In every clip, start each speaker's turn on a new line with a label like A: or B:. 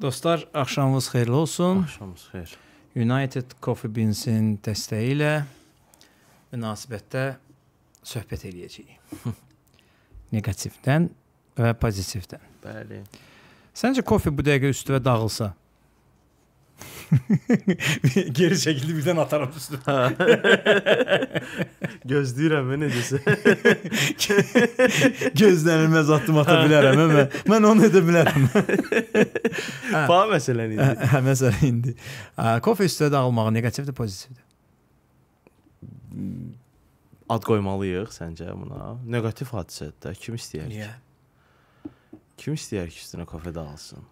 A: Dostlar, axşamınız xeyirli olsun. Axşamınız xeyir. United Coffee Beans-in dəstəyi ilə münasibətdə söhbət eləyəcəyik. Neqativdən və pozitivdən. Bəli. Səncə kofe bu dəqiqə üstüvə dağılsa, Geri çekildi birden atarım üstüne. Gözləyirəm necəsə. Gözlənilməz addım ata bilərəm mən. Mən onu edə bilərəm. Fa məsələn indi. Hə, məsələn indi. Kofe üstə dağılmağı neqativdir, pozitivdir? Hmm,
B: ad qoymalıyıq səncə buna? Neqativ hadisədir. Kim istəyər ki? Yeah. Kim istəyər ki üstünə kofe dağılsın?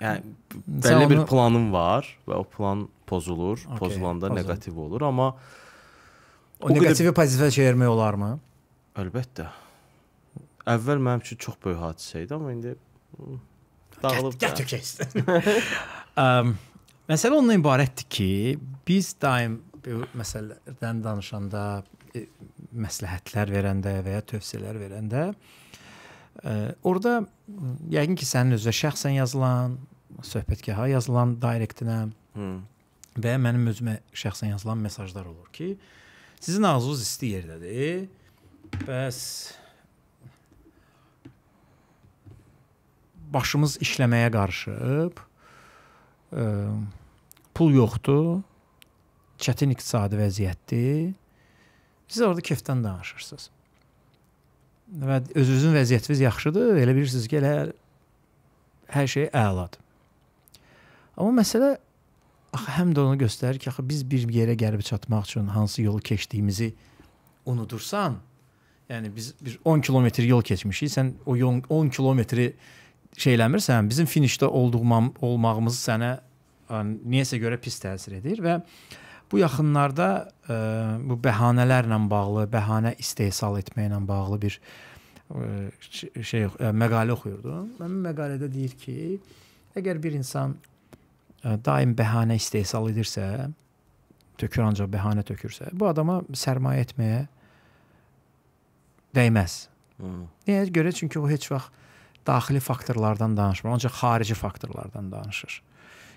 B: yəni bəlli onu... bir planın var və o plan pozulur. Okay, Pozulanda pozul. neqativ olur, amma o, o neqativi qədər...
A: pozitivə çevirmək olarmı?
B: Əlbəttə. Əvvəl mənim üçün çox böyük hadisə idi, amma indi dağılıb. Get, get, get.
A: um, məsələ ondan ibarətdir ki, biz daim məsələlərdən danışanda e, məsləhətlər verəndə və ya tövsiyələr verəndə Orda yəqin ki, sənin özünə şəxsən yazılan, söhbətgaha yazılan direktinə hmm. və mənim özümə şəxsən yazılan mesajlar olur ki, sizin ağzınız isti yerdədir. Bəs başımız işləməyə qarışıb. Ə, pul yoxdur. Çətin iqtisadi vəziyyətdir. Siz orada kefdən danışırsınız və özünüzün vəziyyətiniz yaxşıdır, elə bilirsiniz ki, elə hər şey əladır. Amma məsələ axı həm də onu göstərir ki, axı biz bir yerə gəlib çatmaq üçün hansı yolu keçdiyimizi unudursan, yəni biz bir 10 kilometr yol keçmişik, sən o 10 kilometri şeyləmirsən, bizim finişdə olduğum olmağımız sənə yəni niyəsə görə pis təsir edir və Bu yaxınlarda ə, e, bu bəhanələrlə bağlı, bəhanə istehsal etməklə bağlı bir ə, e, şey ə, e, məqalə oxuyurdum. Mənim məqalədə deyir ki, əgər bir insan ə, daim bəhanə istehsal edirsə, tökür ancaq bəhanə tökürsə, bu adama sərmayə etməyə dəyməz. Hmm. Niyə görə? Çünki o heç vaxt daxili faktorlardan danışmır, ancaq xarici faktorlardan danışır.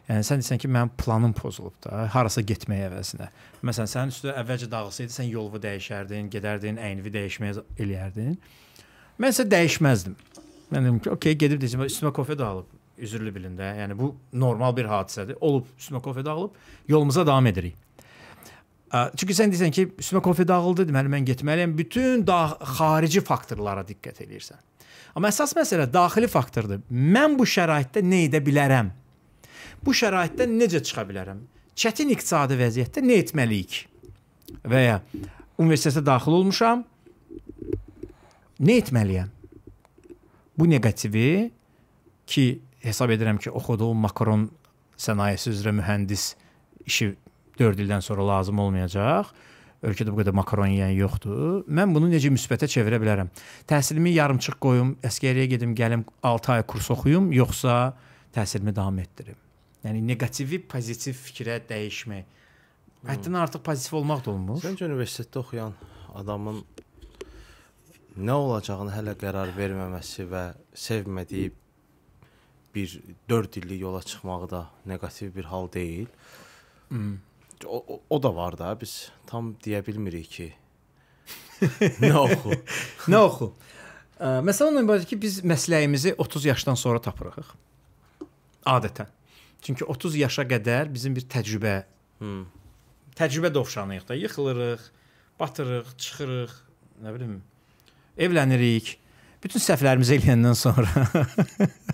A: Yəni sən desən ki, mənim planım pozulub da, harasa getməyə əvəzinə. Məsələn, sənin üstə əvvəlcə dağılsaydı, sən yolunu dəyişərdin, gedərdin, əynivi dəyişməyə eləyərdin. Mən isə dəyişməzdim. Mən dedim ki, okey, gedib deyəcəm, üstümə kofe dağılıb. Üzürlü bilin də. Yəni bu normal bir hadisədir. Olub, üstümə kofe dağılıb, yolumuza davam edirik. Çünki sən deyirsən ki, üstümə kofe dağıldı, deməli mən getməliyəm. Bütün xarici faktorlara diqqət eləyirsən. Amma əsas məsələ daxili faktordur. Mən bu şəraitdə nə edə bilərəm? Bu şəraitdən necə çıxa bilərəm? Çətin iqtisadi vəziyyətdə nə etməliyik? Və ya universitetə daxil olmuşam. Nə etməliyəm? Bu neqativi ki, hesab edirəm ki, oxuduğum makaron sənayesi üzrə mühəndis işi 4 ildən sonra lazım olmayacaq. Ölkədə bu qədər makaron yeyən yoxdur. Mən bunu necə müsbətə çevirə bilərəm? Təhsilimi yarımçıq qoyum, əsgəriyə gedim, gəlim 6 ay kurs oxuyum, yoxsa təhsilimi davam etdirim? Yəni neqativi pozitiv fikrə dəyişmək. Həddən hmm. artıq pozitiv olmaq da olmur. Səncə universitetdə oxuyan adamın
B: nə olacağını hələ qərar verməməsi və sevmədiyi bir 4 illik yola çıxmağı da neqativ bir hal deyil. Mm. O, o, o da var da biz tam deyə bilmirik ki. nə oxu? nə oxu?
A: Məsələn, onunla ibarət ki, biz məsləyimizi 30 yaşdan sonra tapırıq. Adətən. Çünki 30 yaşa qədər bizim bir təcrübə hmm. təcrübə dovşanıyıq da, yıxılırıq, batırıq, çıxırıq, nə bilim, evlənirik. Bütün səhvlərimizi eləyəndən sonra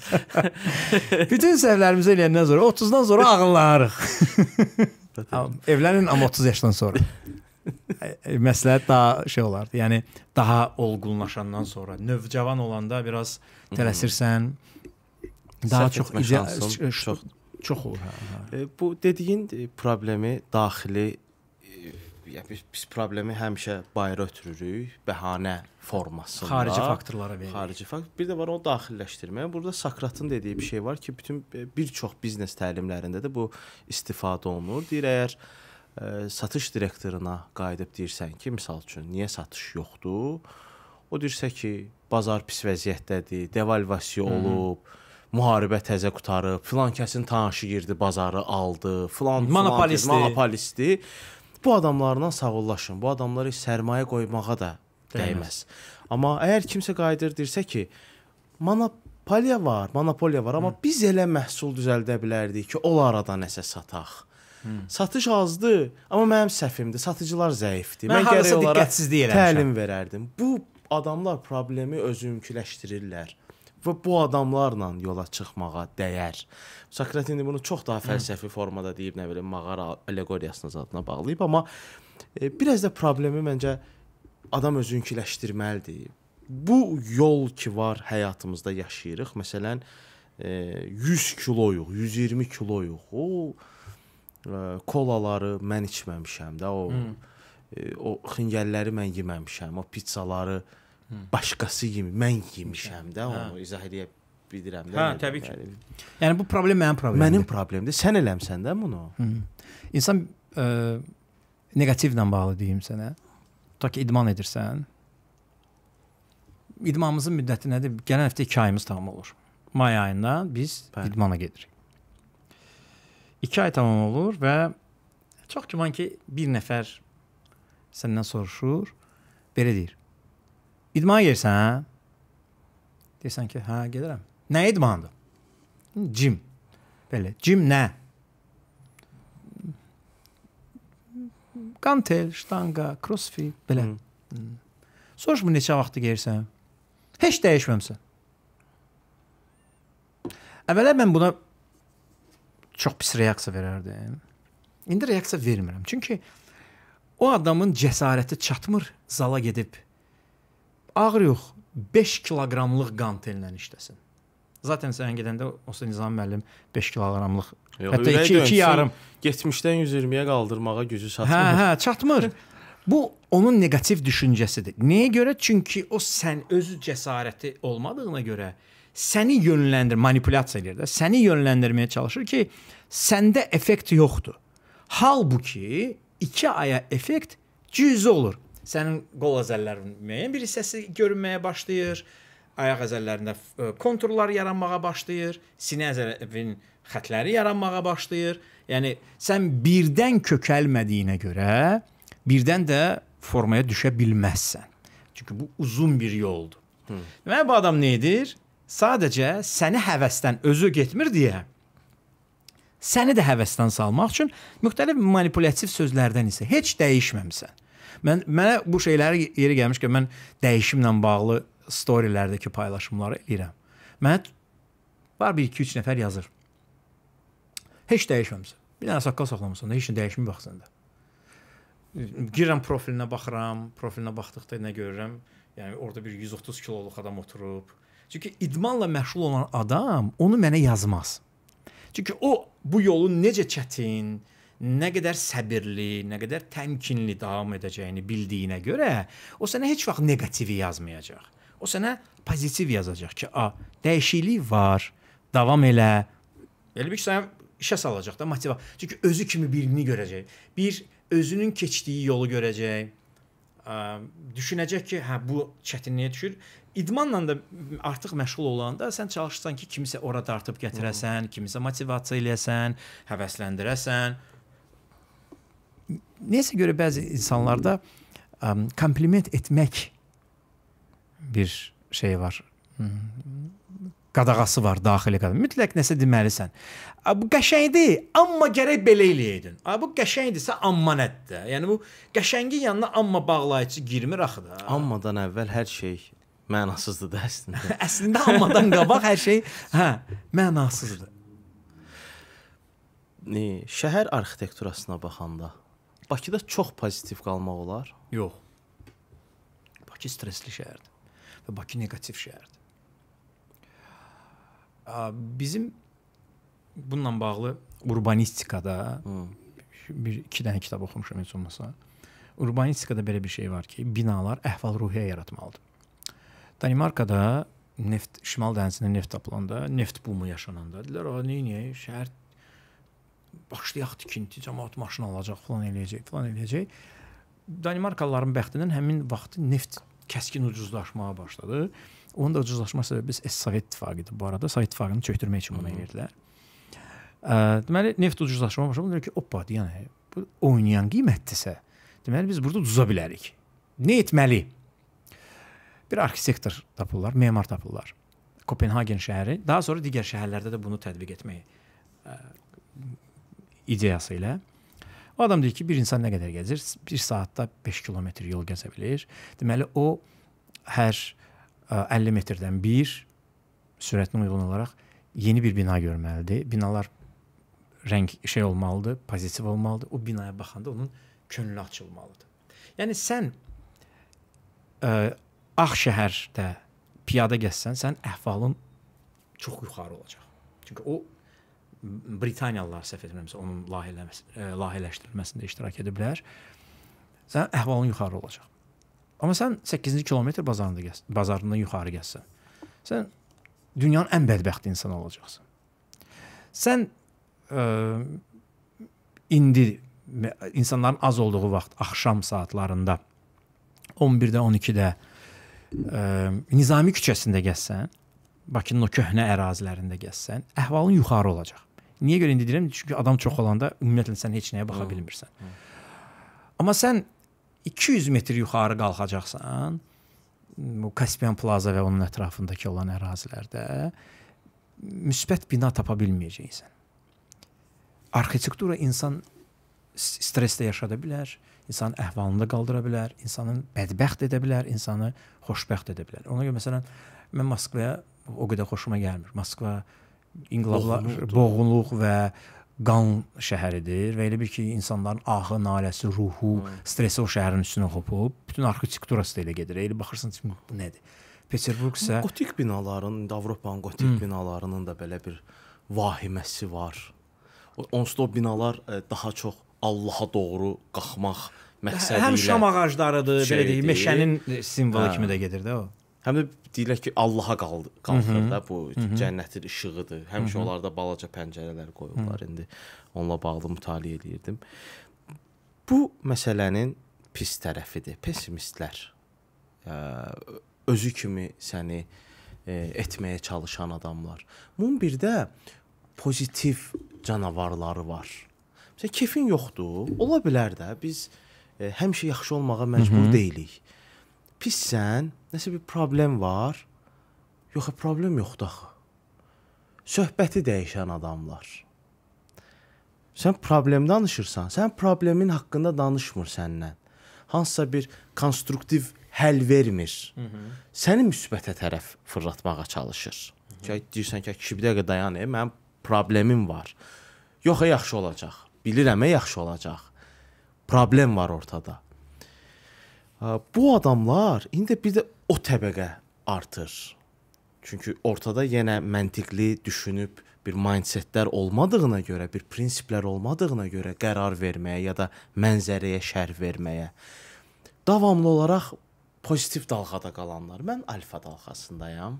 A: Bütün səhvlərimizi eləyəndən sonra 30-dan sonra ağıllanırıq. Evlənin amma 30 yaşdan sonra. E, e, məsləhət daha şey olardı. Yəni daha olğunlaşandan sonra, növcavan olanda biraz tələsirsən. Daha Səhv çox ideal çox Çox olur, hə. hə.
B: E, bu dediyin e, problemi daxili e, ya biz, biz problemi həmişə bayıra ötürürük, bəhanə formasında. Xarici faktorlara veririk. Xarici faktor. Bir də var onu daxilləşdirmə. Burada Sokratın dediyi bir şey var ki, bütün bir çox biznes təlimlərində də bu istifadə olunur. Deyir, əgər ə, satış direktoruna qayıdıb deyirsən ki, məsəl üçün niyə satış yoxdur? O deyirsə ki, bazar pis vəziyyətdədir, devalvasiya olub. Hı -hı müharibə təzə qutarıb, filan kəsin tanışı girdi, bazarı aldı, filan monopolistdir. Monopolistdir. Bu adamlarla sağollaşın. Bu adamları sərmayə qoymağa da dəyməz. Amma əgər kimsə qayıdırdirsə ki, monopoliya var, monopoliya var, amma Hı. biz elə məhsul düzəldə bilərdik ki, onlara da nəsə sataq. Hı. Satış azdır, amma mənim səhvimdir. Satıcılar zəifdir. Mən, mən gərək onlara təlim verərdim. Bu adamlar problemi özümküləşdirirlər və bu adamlarla yola çıxmağa dəyər. Sokrat indi bunu çox daha fəlsəfi formada deyib, nə bilim, mağara alleqoriyasının zadına bağlayıb, amma e, biraz da problemi məncə adam özünküləşdirməlidir. Bu yol ki var həyatımızda yaşayırıq. Məsələn, e, 100 kiloyuq, 120 kiloyuq. O e, kolaları mən içməmişəm də o. Hmm. E, o xingəlləri mən yeməmişəm, o pizzaları e, başqası kimi mən yemişəm də, hə. onu izah eləyə bilirəm də. Hə, təbii ki.
A: Yəni bu problem mənim problemim. Mənim problemdir. Sən eləmsən də bunu. Hı. İnsan ə, e, negativlə bağlı deyim sənə. Tutaq ki, idman edirsən. İdmanımızın müddəti nədir? Gələn həftə 2 ayımız tamam olur. May ayında biz Bəli. idmana gedirik. 2 ay tamam olur və çox güman ki, bir nəfər səndən soruşur, belə deyir. İdman yersən? Deyirsən ki, hə, gedirəm. Nə idmandır? Cim. Belə, cim nə? Qantel, ştanga, crossfit, belə. Hmm. Soruşma neçə vaxtı geyirsən? Heç dəyişməmsən. Əvvəla mən buna çox pis reaksiya verərdim. İndi reaksiya vermirəm. Çünki o adamın cəsarəti çatmır zala gedib ağır yox, 5 kiloqramlıq qan telinlə işləsin. Zaten sən gedəndə Osa Nizam müəllim 5 kiloqramlıq, hətta 2 2 yarım 70-dən 120-yə qaldırmağa gücü çatmır. Hə, hə, çatmır. Bu onun neqativ düşüncəsidir. Nəyə görə? Çünki o sən özü cəsarəti olmadığına görə səni yönləndir, manipulyasiya edir də. Səni yönləndirməyə çalışır ki, səndə effekt yoxdur. Halbuki 2 aya effekt cüzi olur sənin qol əzəllərinin müəyyən bir hissəsi görünməyə başlayır. Ayaq əzəllərində e, konturlar yaranmağa başlayır. Sinə əzəllərinin xətləri yaranmağa başlayır. Yəni sən birdən kökəlmədiyinə görə birdən də formaya düşə bilməzsən. Çünki bu uzun bir yoldur. Hı. Deməli bu adam nə edir? Sadəcə səni həvəsdən özü getmir deyə səni də həvəsdən salmaq üçün müxtəlif manipulyastiv sözlərdən isə heç dəyişməmisən. Mən mənə bu şeyləri yeri gəlmişkən mən dəyişimlə bağlı storylərdəki paylaşımları eləyirəm. Mənə var bir 2-3 nəfər yazır. Heç dəyişməmisən. Bir dənə saqqal saxlamısan, heç nə dəyişmir baxsanda. Girirəm profilinə baxıram, profilinə baxdıqda nə görürəm? Yəni orada bir 130 kiloluq adam oturub. Çünki idmanla məşğul olan adam onu mənə yazmaz. Çünki o bu yolu necə çətin, nə qədər səbirli, nə qədər təmkinli davam edəcəyini bildiyinə görə o sənə heç vaxt neqativi yazmayacaq. O sənə pozitiv yazacaq ki, a, dəyişiklik var, davam elə. Elə yəni bir sənə işə salacaq da motivasiya. Çünki özü kimi birini görəcək. Bir özünün keçdiyi yolu görəcək. Ə, düşünəcək ki, hə bu çətinliyə düşür. İdmanla da artıq məşğul olanda sən çalışırsan ki, kimisə ora dartıb gətirəsən, kimisə motivasiya eləyəsən, həvəsləndirəsən neysə görə bəzi insanlarda ə, kompliment etmək bir şey var. Qadağası var daxili qadağası. Mütləq nəsə deməlisən. Bu qəşəngdir, amma gərək belə eləyəydin. Bu qəşəngdirsə amma nətdə. Yəni bu qəşəngin yanına amma bağlayıcı girmir axı da. Ammadan əvvəl hər şey mənasızdır da əslində. əslində ammadan qabaq hər şey hə, mənasızdır.
B: Nə, şəhər arxitekturasına baxanda
A: Bakıda çox pozitiv qalmaq olar? Yox. Bakı stressli şəhərdir və Bakı neqativ şəhərdir. Bizim bununla bağlı urbanistikada hmm. bir iki dənə kitab oxumuşam heç olmasa. Urbanistikada belə bir şey var ki, binalar əhval-ruhiyyə yaratmalıdır. Danimarkada neft Şimal dənizindən neft tapılanda, neft bumu yaşananda dedilər, "A, nə niyə şəhər başlayaq tikinti, cəmaət maşın alacaq, falan eləyəcək, falan eləyəcək. Danimarkalıların bəxtindən həmin vaxt neft kəskin ucuzlaşmağa başladı. Onun da ucuzlaşma səbəbi Sovet İttifaqıdır bu arada. Sovet İttifaqını çökdürmək üçün bunu eləyirdilər. Deməli neft ucuzlaşmağa başladı. Deyir ki, "Oppa, yəni bu oynayan qiymətdirsə, deməli biz burada ucuza bilərik. Nə etməli?" Bir arxitektor tapırlar, memar tapırlar. Kopenhagen şəhəri, daha sonra digər şəhərlərdə də bunu tətbiq etməyi ideyası ilə. O adam deyir ki, bir insan nə qədər gəzir? 1 saatda 5 kilometr yol gəzə bilir. Deməli o hər 50 metrdən bir sürətinə uyğun olaraq yeni bir bina görməlidir. Binalar rəng şey olmalıdır, pozitiv olmalıdır. O binaya baxanda onun könlü açılmalıdır. Yəni sən ə, ağ şəhərdə piyada gəzsən, sənin əhvalın çox yuxarı olacaq. Çünki o Britaniyalılar səhv etmirəmsə onun layihələşdirilməsində e, iştirak ediblər. Sənin əhvalın yuxarı olacaq. Amma sən 8-ci kilometr bazarında gəz, bazarından yuxarı gəzsən. Sən dünyanın ən bədbəxt insanı olacaqsan. Sən ə, e, indi insanların az olduğu vaxt axşam saatlarında 11-də 12-də ə, Nizami küçəsində gəzsən, Bakının o köhnə ərazilərində gəzsən, əhvalın yuxarı olacaq. Niyə görə indi deyirəm? Çünki adam çox olanda ümumiyyətlə sən heç nəyə baxa bilmirsən. Hı. Hı. Amma sən 200 metr yuxarı qalxacaqsan, bu Kaspian Plaza və onun ətrafındakı olan ərazilərdə müsbət bina tapa bilməyəcəksən. Arxitektura insan stressdə yaşada bilər, insanın əhvalını qaldıra bilər, insanın bədbəxt edə bilər, insanı xoşbəxt edə bilər. Ona görə məsələn mən Moskvaya o qədər xoşuma gəlmir. Moskva inqilablar boğğunluq və qan şəhəridir və elə bil ki, insanların ahı, naləsi, ruhu, Hı. Hmm. stresi o şəhərin üstünə hopub, bütün arxitekturası da elə gedir. Elə baxırsan, bu
B: nədir? Peterburq isə gotik binaların, indi Avropanın gotik Hı. Hmm. binalarının da belə bir vahiməsi var. Onsuz da o binalar e, daha çox Allaha doğru qalxmaq məqsədi ilə. Hə, həm şam ağaclarıdır, şeydir. belə deyim, meşənin hə. simvolu hə. kimi də gedir də o. Həm də deyirlər ki, Allaha qaldı, qalxır da bu Hı -hı. cənnətin işığıdır. Həmişə Hı -hı. onlarda balaca pəncərələr qoyurlar. Hı -hı. İndi onunla bağlı mütaliə eləyirdim. Bu məsələnin pis tərəfidir. Pessimistlər ə, özü kimi səni ə, etməyə çalışan adamlar. Bunun bir də pozitiv canavarları var. Məsələn, kefin yoxdur. Ola bilər də biz ə, həmişə yaxşı olmağa məcbur Hı -hı. deyilik pissən, nəsə bir problem var. Yox, problem yoxdur axı. Söhbəti dəyişən adamlar. Sən problem danışırsan, sən problemin haqqında danışmır səndən. Hansısa bir konstruktiv həll vermir. Hı mhm. -hı. Səni müsbətə tərəf fırlatmağa çalışır. Mhm. Ki deyirsən ki, kişi bir dəqiqə dayan, e, mənim problemim var. Yox, e, yaxşı olacaq. Bilirəm, e, yaxşı olacaq. Problem var ortada bu adamlar indi bir də o təbəqə artır. Çünki ortada yenə məntiqli düşünüb bir mindsetlər olmadığına görə, bir prinsiplər olmadığına görə qərar verməyə ya da mənzərəyə şərh verməyə davamlı olaraq pozitiv dalğada qalanlar. Mən alfa dalğasındayam.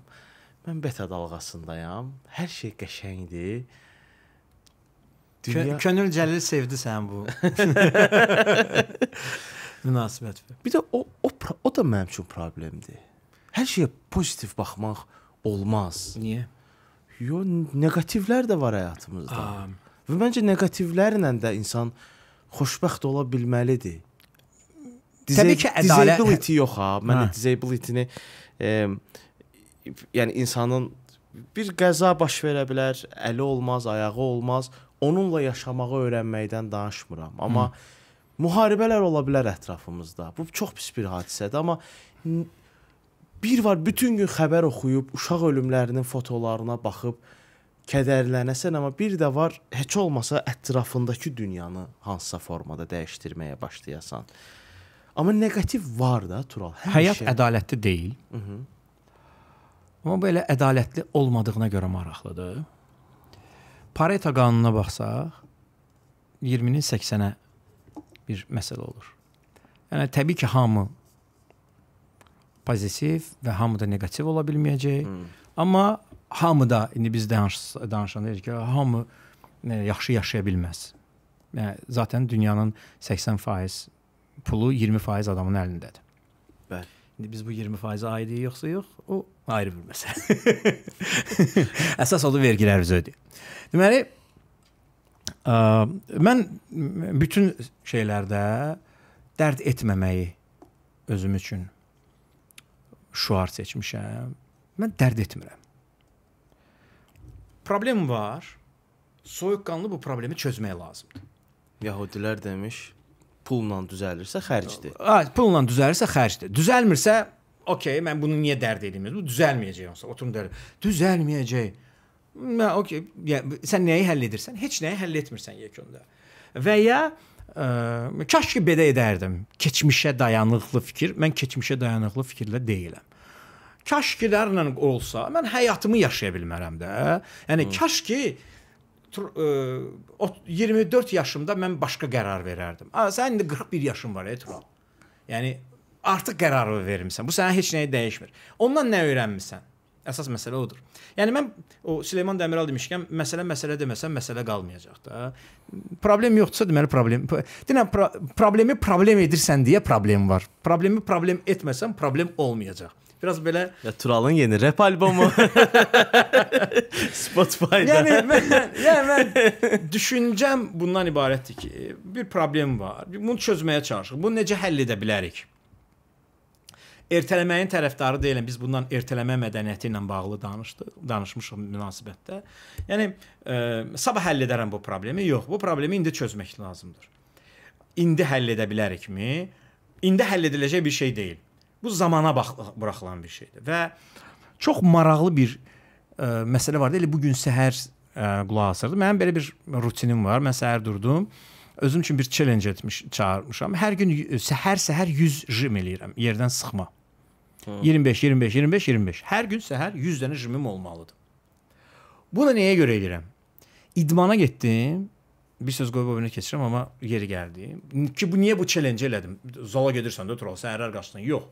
B: Mən beta dalğasındayam. Hər şey
A: qəşəngdir.
B: Dünya... Könül
A: Cəlil sevdi sən bu. münasibət və bir də o o o da mənim üçün problemdir.
B: Hər şeyə pozitiv baxmaq olmaz. Niyə? Yo, neqativlər də var həyatımızda. Am. Və məncə neqativlərlə də insan xoşbəxt ola bilməlidir. Diz Təbii ki, ədalət disability yox ha. Mən hə. disability-ni e, yəni insanın bir qəza baş verə bilər, əli olmaz, ayağı olmaz. Onunla yaşamağı öyrənməkdən danışmıram. Amma Hı müharibələr ola bilər ətrafımızda. Bu çox pis bir hadisədir, amma bir var bütün gün xəbər oxuyub, uşaq ölümlərinin fotolarına baxıb kədərlənəsən, amma bir də var heç olmasa ətrafındakı dünyanı hansısa formada
A: dəyişdirməyə başlayasan. Amma neqativ var da Tural. Həyat şey... ədalətli deyil. Hı -hı. Amma belə ədalətli olmadığına görə maraqlıdır. Pareto qanununa baxsaq 20-nin 80-ə bir məsələ olur. Yəni təbii ki, hamı pozitiv və hamı da neqativ ola bilməyəcək. Hmm. Amma hamı da indi biz danış danışanda deyirik ki, hamı e, yaxşı yaşaya bilməz. Yəni zaten dünyanın 80% pulu 20% adamın əlindədir. Bəli. İndi biz bu 20%-ə aidiyik yoxsa yox, o ayrı bir məsələ. Əsas odur vergilər biz ödəyirik. Deməli, Mən bütün şeylərdə dərd etməməyi özüm üçün şuar seçmişəm. Mən dərd etmirəm. Problem var. Soyuqqanlı bu problemi çözmək lazımdır. Yahudilər demiş, pulla düzəlirsə xərcdir. Ha, pulla düzəlirsə xərcdir. Düzəlmirsə, okey, mən bunu niyə dərd edirəm? Bu düzəlməyəcək onsuz. Oturum deyirəm, düzəlməyəcək. Ya, okay, ya, sən nəyi həll edirsən? Heç nəyi həll etmirsən yekunda. Və ya ə, kaş ki belə edərdim. Keçmişə dayanıqlı fikir. Mən keçmişə dayanıqlı fikirlə deyiləm. Kaşkilərlə olsa, mən həyatımı yaşaya bilmərəm də. Yəni hmm. kaş ki 24 yaşımda mən başqa qərar verərdim. A, hə, sənin indi 41 yaşın var, Etro. Yəni artıq qərarı vermisən. Bu sənə heç nəyi dəyişmir. Ondan nə öyrənmisən? Əsas məsələ odur. Yəni mən o Süleyman Dəmirəl demişkən, məsələ məsələ deməsən məsələ qalmayacaq da. Problem yoxdursa deməli problem. Denə pro problemi problem edirsən deyə problem var. Problemi problem etməsən problem olmayacaq. Biraz belə
B: Ya Turalın yeni rep albomu
A: Spotify-da. Yəni mən, yəni mən düşüncəm bundan ibarətdir ki, bir problem var. Bunu çözməyə çalışırıq. Bunu necə həll edə bilərik? Ertələməyin tərəfdarı deyiləm. Biz bundan ertələmə mədəniyyəti ilə bağlı danışdıq, danışmışıq münasibətdə. Yəni e, sabah həll edərəm bu problemi? Yox, bu problemi indi çözmək lazımdır. İndi həll edə bilərikmi? İndi həll ediləcək bir şey deyil. Bu zamana buraxılan bir şeydir və çox maraqlı bir ə, e, məsələ vardı. Elə bu gün səhər ə, e, qulaq asırdım. Mənim belə bir rutinim var. Mən səhər durdum. Özüm üçün bir challenge etmiş, çağırmışam. Hər gün səhər-səhər 100 jim eləyirəm. Yerdən sıxma. 25, 25, 25, 25. Hər gün səhər 100 dənə jimim olmalıdır. Bunu nəyə görə edirəm? İdmana getdim. Bir söz qoyub o birinə keçirəm, amma yeri gəldi. Ki bu niyə bu challenge elədim? Zala gedirsən də oturaq, səhərlər qaçsan. Yox.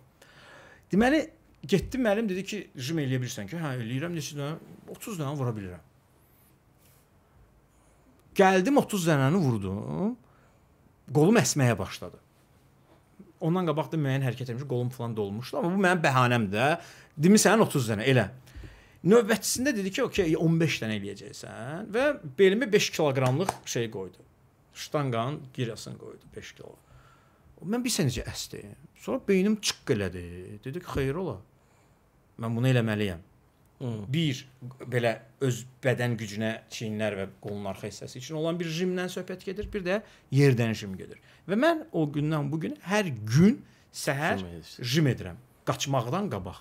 A: Deməli getdim müəllim dedi ki, jim eləyə bilirsən ki, hə eləyirəm neçə dənə? 30 dənə vura bilirəm. Gəldim 30 dənəni vurdum. Qolum əsməyə başladı ondan qabaq da müəyyən hərəkət etmişdim, qolum falan dolmuşdu, amma bu mənim bəhanəmdir də. Demisən 30 dənə elə. Növbətçisində dedi ki, okey, 15 dənə eləyəcəksən və belimə 5 kiloqramlıq şey qoydu. Ştanqanın girasını qoydu 5 kilo. Mən bir səncə əsdi. Sonra beynim çıqqq elədi. Dedi ki, xeyir ola. Mən bunu eləməliyəm. Hmm. Bir belə öz bədən gücünə çiyinlər və qolun arxa hissəsi üçün olan bir rejimdən söhbət gedir, bir də yerdən rejim gedir. Və mən o gündən bu gün hər gün səhər rejim edirəm, qaçmaqdan qabaq.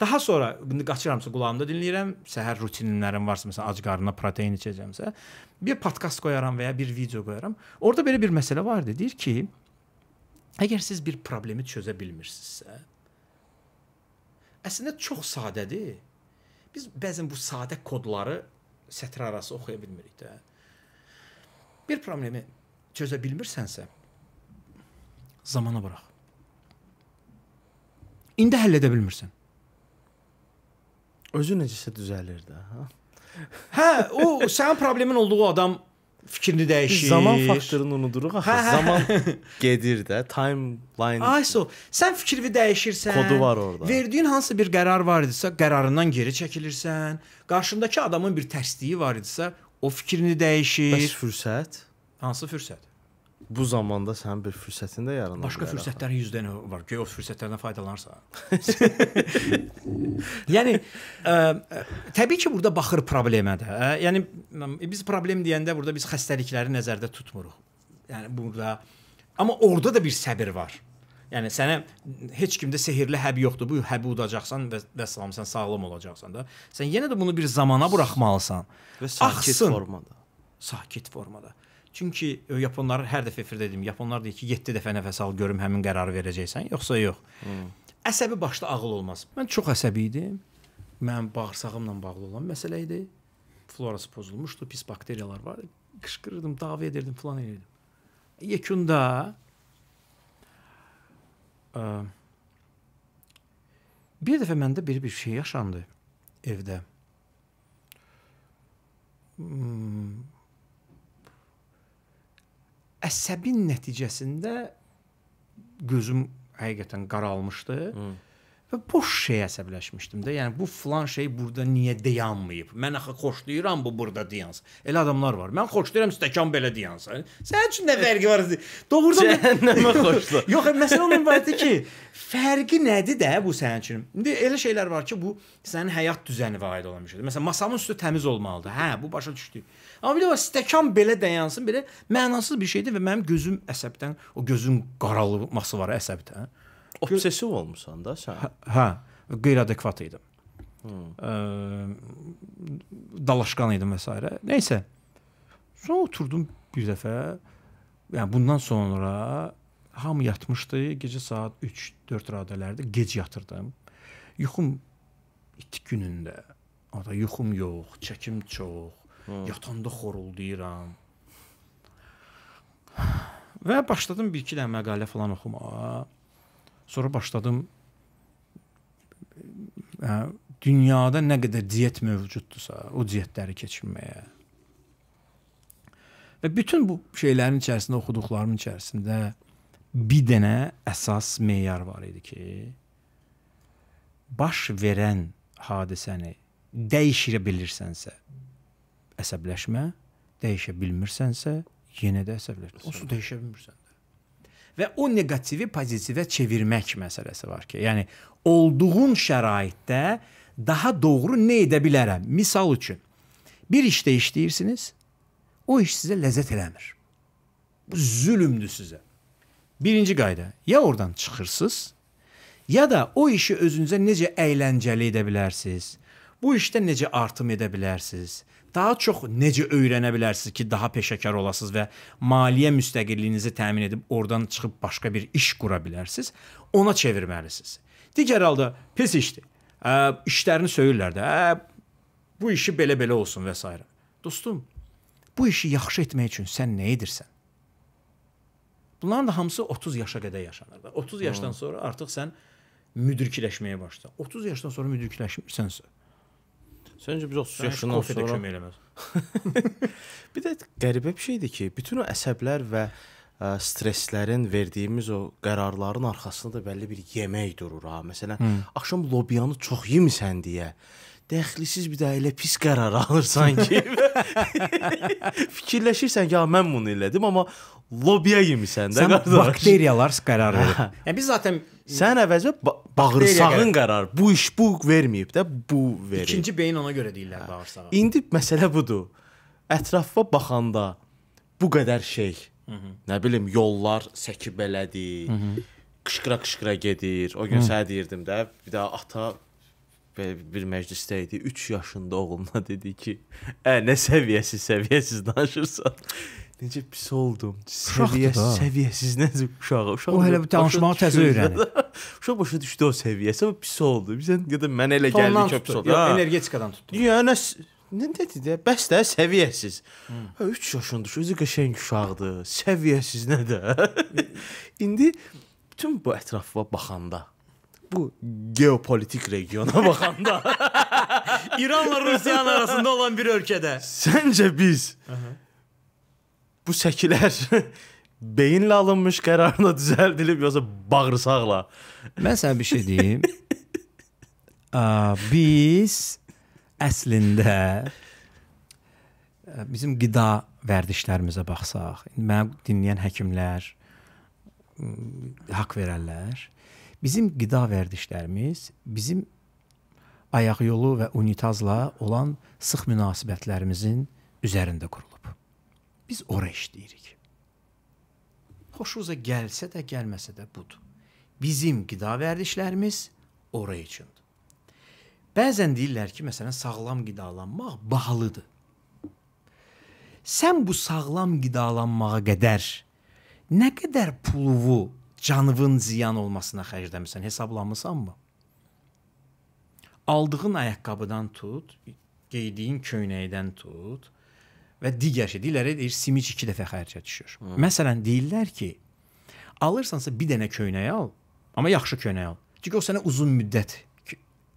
A: Daha sonra indi qaçıramsa qulağımda dinləyirəm. Səhər rutinlərim varsa, məsələn, ac qarnına protein içəcəmsə, bir podkast qoyaram və ya bir video qoyaram. Orda belə bir məsələ var idi. Deyir ki, əgər siz bir problemi çözə bilmirsinizsə, əslində çox sadədir. Biz bəzən bu sadə kodları sətr arası oxuya bilmirik də. Bir problemi çözə bilmirsənsə zamana burax. İndi həll edə bilmirsən. Özü necəsə düzəlir də, ha? hə, o sənin problemin olduğu adam fikrini dəyişir. Zaman faktorunu unuduruq axı. Zaman
B: gedir də, timeline. Ay
A: so, sən fikrini dəyişirsən. Kodu var orada. Verdiyin hansı bir qərar var idisə, qərarından geri çəkilirsən. Qarşındakı adamın bir tərsliyi var idisə, o fikrini dəyişir. Bəs fürsət? Hansı fürsət? bu zamanda sənin bir fürsətin də yaranır. Başqa fürsətlərin 100 dənə var. Gör o fürsətlərdən faydalanırsan. yəni ə, təbii ki, burada baxır problemə də. Ə, yəni biz problem deyəndə burada biz xəstəlikləri nəzərdə tutmuruq. Yəni burada amma orada da bir səbir var. Yəni sənə heç kimdə sehrli həbi yoxdur. Bu həbi udacaqsan və vəssalam sən sağlam olacaqsan da. Sən yenə də bunu bir zamana buraxmalısan. Və sakit Axsın. formada. Sakit formada. Çünki e, yaponlar hər dəfə efirdə dedim, yaponlar deyir ki, 7 dəfə nəfəs al görüm həmin qərarı verəcəksən, yoxsa yox. Hmm. Əsəbi başda ağıl olmaz. Mən çox əsəbi idim. Mən bağırsağımla bağlı olan məsələ idi. Florası pozulmuşdu, pis bakteriyalar var. Qışqırırdım, dava edirdim, falan edirdim. Yekunda ə, e, bir dəfə məndə bir bir şey yaşandı evdə. Hmm əsəbin nəticəsində gözüm həqiqətən qaralmışdı. Hı. Hmm və boş şeyə əsəbləşmişdim də. Yəni bu falan şey burada niyə dayanmayıb? Mən axı xoşlayıram bu burada dayansın. Elə adamlar var. Mən xoşlayıram stəkan belə dayansın. Sənin üçün nə fərqi var? Doğrudan cəhənnəmə xoşla. Yox, məsələ onun ibarətdir ki, fərqi nədir də bu sənin üçün? İndi elə şeylər var ki, bu sənin həyat düzəninə aid olan bir şeydir. Məsələn, masamın üstü təmiz olmalıdır. Hə, bu başa düşdük. Amma bir də var, stəkan belə dayansın, belə mənasız bir şeydir və mənim gözüm əsəbdən, o gözün qaralması var əsəbdə. Hə? Obsesi olmusan da sən. Hə, qeyri-adekvat idim. Hmm. Ə, dalaşqan idim və s. Nəysə. Sonra oturdum bir dəfə. Yəni bundan sonra hamı yatmışdı. Gecə saat 3-4 radələrdə gec yatırdım. Yuxum it günündə. Orada yuxum yox, çəkim çox. Hmm. Yatanda xoruldayıram. Və başladım bir-iki dənə məqalə falan oxumağa. Sonra başladım e, dünyada nə qədər diyet mövcuddursa, o diyetləri keçirməyə. Və bütün bu şeylərin içərisində, oxuduqlarımın içərisində bir dənə əsas meyar var idi ki, baş verən hadisəni dəyişə bilirsənsə, əsəbləşmə, dəyişə bilmirsənsə, yenə də əsəbləşmə. Onsuz dəyişə bilmirsən və o neqativi pozitivə çevirmək məsələsi var ki, yəni olduğun şəraitdə daha doğru nə edə bilərəm? Misal üçün bir işdə işləyirsiniz, o iş sizə ləzzət eləmir. Bu zülmdür sizə. Birinci qayda, ya oradan çıxırsınız, ya da o işi özünüzə necə əyləncəli edə bilərsiniz. Bu işdə necə artım edə bilərsiniz? daha çox necə öyrənə bilərsiniz ki, daha peşəkar olasınız və maliyyə müstəqilliyinizi təmin edib oradan çıxıb başqa bir iş qura bilərsiniz, ona çevirməlisiniz. Digər halda pis işdir. Ə, işlərini söyürlər də. Ə, bu işi belə-belə olsun və s. Dostum, bu işi yaxşı etmək üçün sən nə edirsən? Bunların da hamısı 30 yaşa qədər yaşanır. 30 yaşdan sonra artıq sən müdrikləşməyə başla. 30 yaşdan sonra müdrikləşmirsənsə,
B: Səncə biz 30 yaşından sonra də kömək
A: eləməz.
B: bir də qəribə bir şeydir ki, bütün o əsəblər və ə, e, stresslərin verdiyimiz o qərarların arxasında da bəlli bir yemək durur ha. Məsələn, hmm. axşam lobiyanı çox yemisən deyə dəxlisiz bir də elə pis qərar alırsan ki, fikirləşirsən ki, ha mən bunu elədim, amma Lobiya yemisən də qardaş. Bakteriyalar qərar verir. Hə.
A: Yəni biz zaten sən əvəzə
B: ba bağırsağın qərar. Bu iş bu verməyib də, bu verir. İkinci
A: beyin ona görə deyirlər bağırsağa.
B: İndi məsələ budur. Ətrafa baxanda bu qədər şey. Hı -hı. Nə bilim, yollar səki belədir. Qışqıra-qışqıra gedir. O gün Hı -hı. sənə deyirdim də, bir də ata bir məclisdə idi. 3 yaşında oğluna dedi ki, "Ə, nə səviyyəsiz, səviyyəsiz danışırsan." necə pis oldum. Səviyyə, səviyyəsiz necə uşağı. Uşaq o hələ bir danışmağı təzə öyrənir. Uşaq başa düşdü o səviyyəsə, pis oldu. Bizən ya da mənə elə gəldi ki, pis oldu. Yox, energetikadan tutdu. Yəni nə dedi də? Bəs də səviyyəsiz. 3 hmm. yaşındır, özü qəşəng uşaqdır. Səviyyəsiz nə də? İndi bütün bu ətrafa baxanda bu geopolitik regiona
A: baxanda İranla Rusiyanın arasında olan bir ölkədə.
B: Səncə biz Aha bu səkilər beyinlə alınmış
A: qərarla düzəldilib yoxsa bağırsaqla? Mən sənə bir şey deyim. Biz əslində bizim qida vərdişlərimizə baxsaq, mənim dinləyən həkimlər haqq verərlər. Bizim qida vərdişlərimiz bizim ayaq yolu və unitazla olan sıx münasibətlərimizin üzərində qurulub. Biz ora işləyirik. Xoşunuza gəlsə də, gəlməsə də budur. Bizim qida vərdişlərimiz ora üçündür. Bəzən deyirlər ki, məsələn, sağlam qidalanmaq bahalıdır. Sən bu sağlam qidalanmağa qədər nə qədər puluvu canının ziyan olmasına xərcləmisən, hesablamısanmı? Aldığın ayaqqabıdan tut, geydiyin köynəkdən tut, və digər şey. Deyirlər, deyir, simiç 2 dəfə xərcə düşür. Hı. Məsələn, deyirlər ki, alırsansa bir dənə köynək al, amma yaxşı köynək al. Çünki o sənə uzun müddət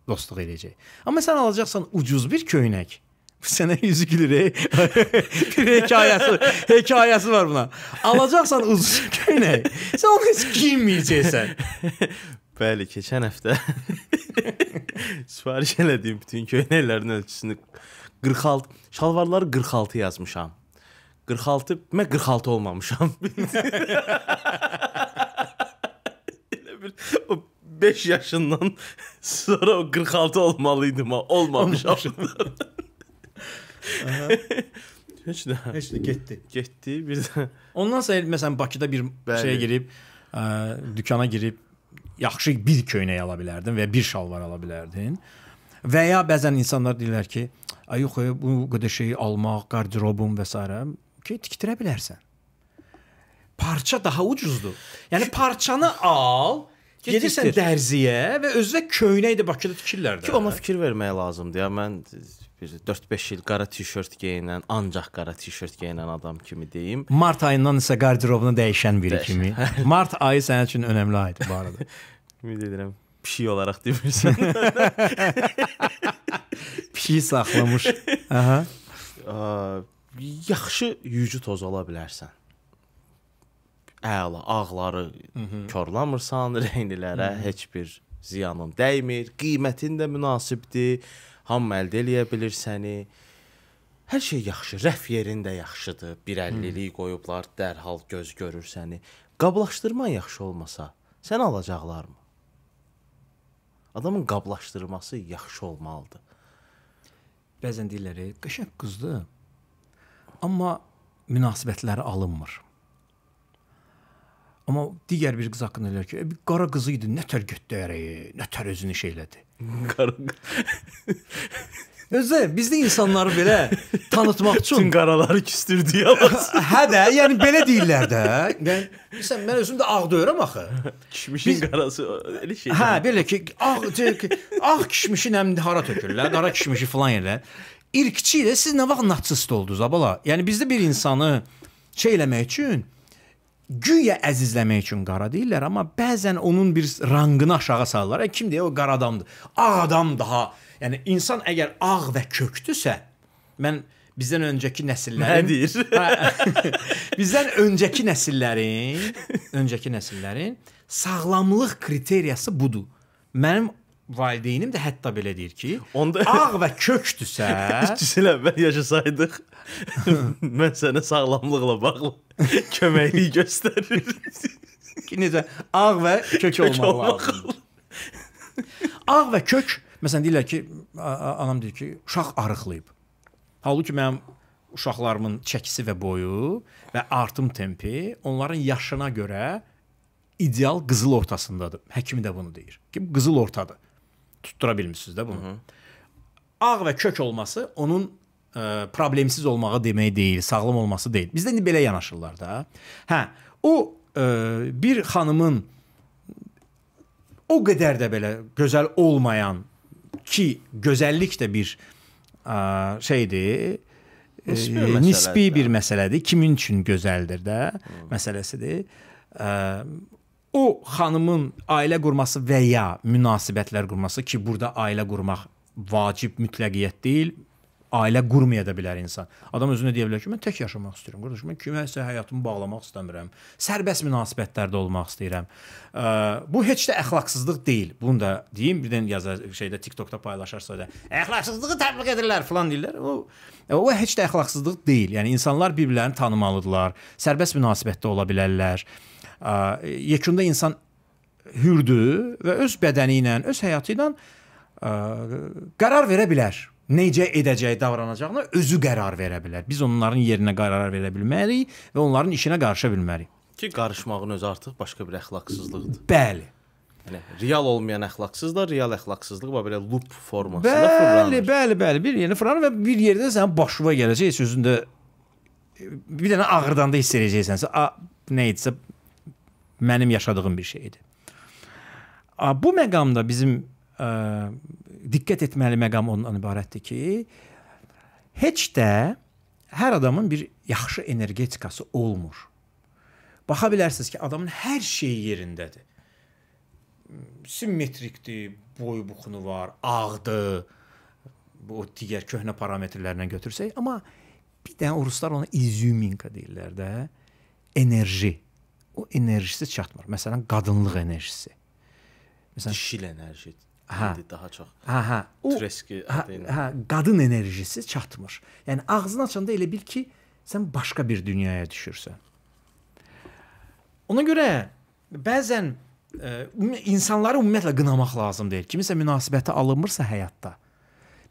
A: dostluq eləyəcək. Amma sən alacaqsan ucuz bir köynək, bu sənə 100 lirə bir hekayəsi, hekayəsi var buna. Alacaqsan ucuz köynək, sən onu heç giyməyəcəksən.
B: Bəli, keçən həftə sifariş elədiyim bütün köynəklərin ölçüsünü 46 şalvarları 46 yazmışam. 46 mən 46 olmamışam. Elə bil o 5 yaşından sonra o 46 olmalıydım ha. Olmamışam. Heç nə. Heç nə getdi.
A: Getdi bir də. Ondan sonra məsələn Bakıda bir Bəli. şeyə girib, ə, dükana girib yaxşı bir köynək ala bilərdin və bir şalvar ala bilərdin. Hı Və ya bəzən insanlar deyirlər ki, ay yox, bu qədər şeyi almaq, qarderobum və s. ki, tikdirə bilərsən. Parça daha ucuzdur. Yəni parçanı al,
B: gedirsən dərziyə
A: və özünə köynək də
B: Bakıda tikirlər də. Ki ona fikir vermək lazımdır. Ya mən bir 4-5 il qara tişört geyinən, ancaq qara tişört geyinən adam kimi deyim.
A: Mart ayından isə qarderobunu dəyişən biri Dəyişən. kimi. Mart ayı sənin üçün önəmli aydır bu arada. Ümid edirəm pişik olaraq demirsən. pişik saxlamış. Aha. Ə,
B: yaxşı yüyücü tozu ola bilərsən. Əla, ağları mhm. korlamırsan, rənglərə mhm. heç bir ziyanın dəymir, qiymətin də münasibdir. Hamı əldə eləyə bilir səni. Hər şey yaxşı, rəf yerində yaxşıdır. 1.50-lik mhm. qoyublar, dərhal göz görür səni. Qablaşdırman yaxşı olmasa, sən alacaqlarmı? Adamın
A: qablaşdırması yaxşı olmalıdır. Bəzən deyirlər, e, qəşəng qızdır. Amma münasibətləri alınmır. Amma digər bir qız haqqında deyirlər ki, e, bir qara qızı idi, nə tər götdəyər, nə tər özünü şey elədi. Qara. Özü bizdə insanları belə tanıtmaq üçün bütün qaraları küstürdü yalas. hə də, yəni belə deyirlər də. Yəni Məsələn, mən özüm də ağ döyürəm axı. Kişmişin Biz...
B: qarası elə şey. Hə,
A: belə ki, ağ ağ kişmişin həm hara tökürlər, qara kişmişi falan yerlər. İrqçi ilə siz nə vaxt natsist oldunuz abala? Yəni bizdə bir insanı şey eləmək üçün güya əzizləmək üçün qara deyirlər, amma bəzən onun bir rangını aşağı salırlar. E, kim deyir o qara adamdır? Ağ adam daha Yəni insan əgər ağ və kökdüsə, mən bizdən öncəki nəsillərin hə, bizdən öncəki nəsillərin, öncəki nəsillərin sağlamlıq kriteriyası budur. Mənim valideynim də hətta belə deyir ki, onda ağ və kökdüsə, 2 il əvvəl yaşasaydıq,
B: mən sənə sağlamlıqla bağlı köməkliyi göstərirdim.
A: ki necə ağ və
B: kök, kök olmaq lazımdır.
A: Ağ və kök Məsələn deyirlər ki, anam deyir ki, uşaq arıqlayıb. Halbuki mənim uşaqlarımın çəkisi və boyu və artım tempi onların yaşına görə ideal qızıl ortasındadır. Həkim də bunu deyir. Ki qızıl ortadır. Tutdura bilmirsiniz də bunu. Hı -hı. Ağ və kök olması onun ə, e, problemsiz olmağı demək deyil, sağlam olması deyil. Bizdə indi belə yanaşırlar da. Hə, o ə, e, bir xanımın o qədər də belə gözəl olmayan ki gözəllik də bir ə, şeydir.
B: Nisbi, e, nisbi bir
A: məsələdir. Kimin üçün gözəldir də hmm. məsələsidir. Ə, e, o xanımın ailə qurması və ya münasibətlər qurması ki, burada ailə qurmaq vacib mütləqiyyət deyil ailə qurmaya da bilər insan. Adam özünə deyə bilər ki, mən tək yaşamaq istəyirəm, qardaş. Mən kiməsə həyatımı bağlamaq istəmirəm. Sərbəst münasibətlərdə olmaq istəyirəm. Bu heç də əxlaqsızlıq deyil. Bunu da deyim, birdən yazar şeydə TikTokda paylaşarsa da, əxlaqsızlığı tətbiq edirlər falan deyirlər. O o heç də əxlaqsızlıq deyil. Yəni insanlar bir-birlərini tanımalıdırlar. Sərbəst münasibətdə ola bilərlər. Yekunda insan hürdür və öz bədəni ilə, öz həyatı ilə ə, qərar verə bilər necə edəcəyi, davranacağına özü qərar verə bilər. Biz onların yerinə qərar verə bilmərik və onların işinə qarışa bilmərik.
B: Ki qarışmağın özü artıq başqa bir əxlaqsızlıqdır. Bəli. Yəni real olmayan əxlaqsız da real əxlaqsızlıq və belə loop formasında fırlanır. Bəli,
A: bəli, bəli. Bir yerinə fırlanır və bir yerdə sənin başına gələcək heç özündə e, bir dənə ağrıdan da hiss edəcəksən. Nə idisə mənim yaşadığım bir şeydir. A, bu məqamda bizim ə, e, diqqət etməli məqam ondan ibarətdir ki, heç də hər adamın bir yaxşı energetikası olmur. Baxa bilərsiniz ki, adamın hər şeyi yerindədir. Simmetrikdir, boyu buxunu var, ağdır. Bu digər köhnə parametrlərlə götürsək, amma bir də ruslar ona izüminka deyirlər də, enerji. O enerjisi çatmır. Məsələn, qadınlıq enerjisi. Məsələn, dişil enerji, Hə. Daha çox. Hə, hə. O treski adı ilə. Hə, qadın enerjisi çatmır. Yəni ağzını açanda elə bil ki, sən başqa bir dünyaya düşürsən. Ona görə bəzən e, ə, insanları ümumiyyətlə qınamaq lazım deyil. Kimisə münasibəti alınmırsa həyatda.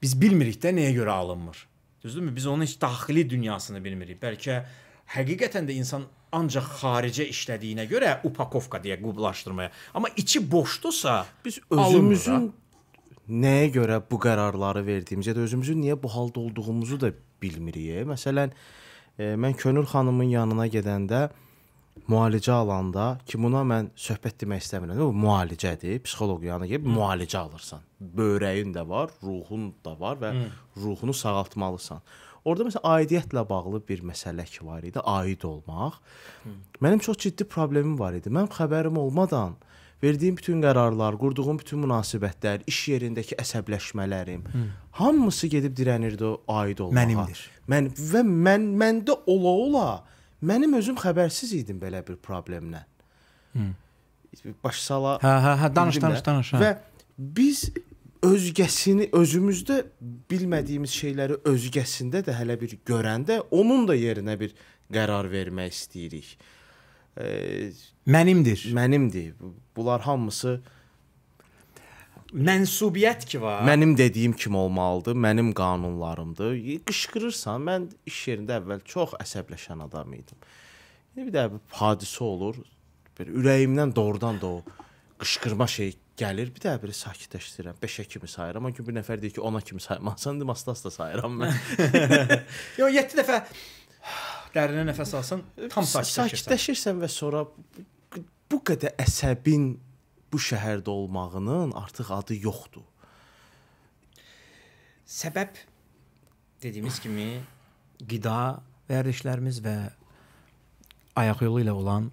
A: Biz bilmirik də nəyə görə alınmır. Düzdürmü? Biz onun heç daxili dünyasını bilmirik. Bəlkə həqiqətən də insan ancaq xaricə işlədiyinə görə upakovka deyə qublaşdırmaya. Amma içi boşdursa, biz özümüzün
B: alınır, nəyə görə bu qərarları verdiyimizə də özümüzün niyə bu halda olduğumuzu da bilmirik. Məsələn, e, mən Könül xanımın yanına gedəndə müalicə alanda ki, buna mən söhbət demək istəmirəm. O müalicədir. Psixoloq yanına gedib müalicə alırsan. Böyrəyin də var, ruhun da var və hmm. ruhunu sağaltmalısan. Orda məsələn aidiyyətlə bağlı bir məsələ ki var idi, aid olmaq. Hı. Hmm. Mənim çox ciddi problemim var idi. Mənim xəbərim olmadan verdiyim bütün qərarlar, qurduğum bütün münasibətlər, iş yerindəki əsəbləşmələrim, Hı. Hmm. hamısı gedib dirənirdi o aid olmağa. Mənimdir. Mən və mən məndə ola-ola mənim özüm xəbərsiz idim belə bir problemlə. Hı. Hmm. Başsala Hə, hə, hə, danış, danış, danış. Hə. Və biz özgəsini özümüzdə bilmədiyimiz şeyləri özgəsində də hələ bir görəndə onun da yerinə bir qərar vermək istəyirik. E, mənimdir. Mənimdir. Bunlar hamısı
A: mənsubiyyət ki var. Mənim
B: dediyim kimi olmalıdır, mənim qanunlarımdır. Qışqırırsan, mən iş yerində əvvəl çox əsəbləşən adam idim. İndi bir də bir hadisə olur, bir ürəyimdən doğrudan da o qışqırma şeyi Gəlir bir də bir sakitləşdirəm. 5-ə kimi sayıram. Amma ki bir nəfər deyir ki 10-a kimi saymazsan, dedim asta-asta sayıram mən.
A: Yox, 7 dəfə dərinə nəfəs alsan, tam sakitləşirsən. Sakitləşirsən
B: və sonra bu qədər əsəbin bu şəhərdə olmağının artıq adı yoxdur.
A: Səbəb dediyimiz kimi qida vərdişlərimiz və ayaq yolu ilə olan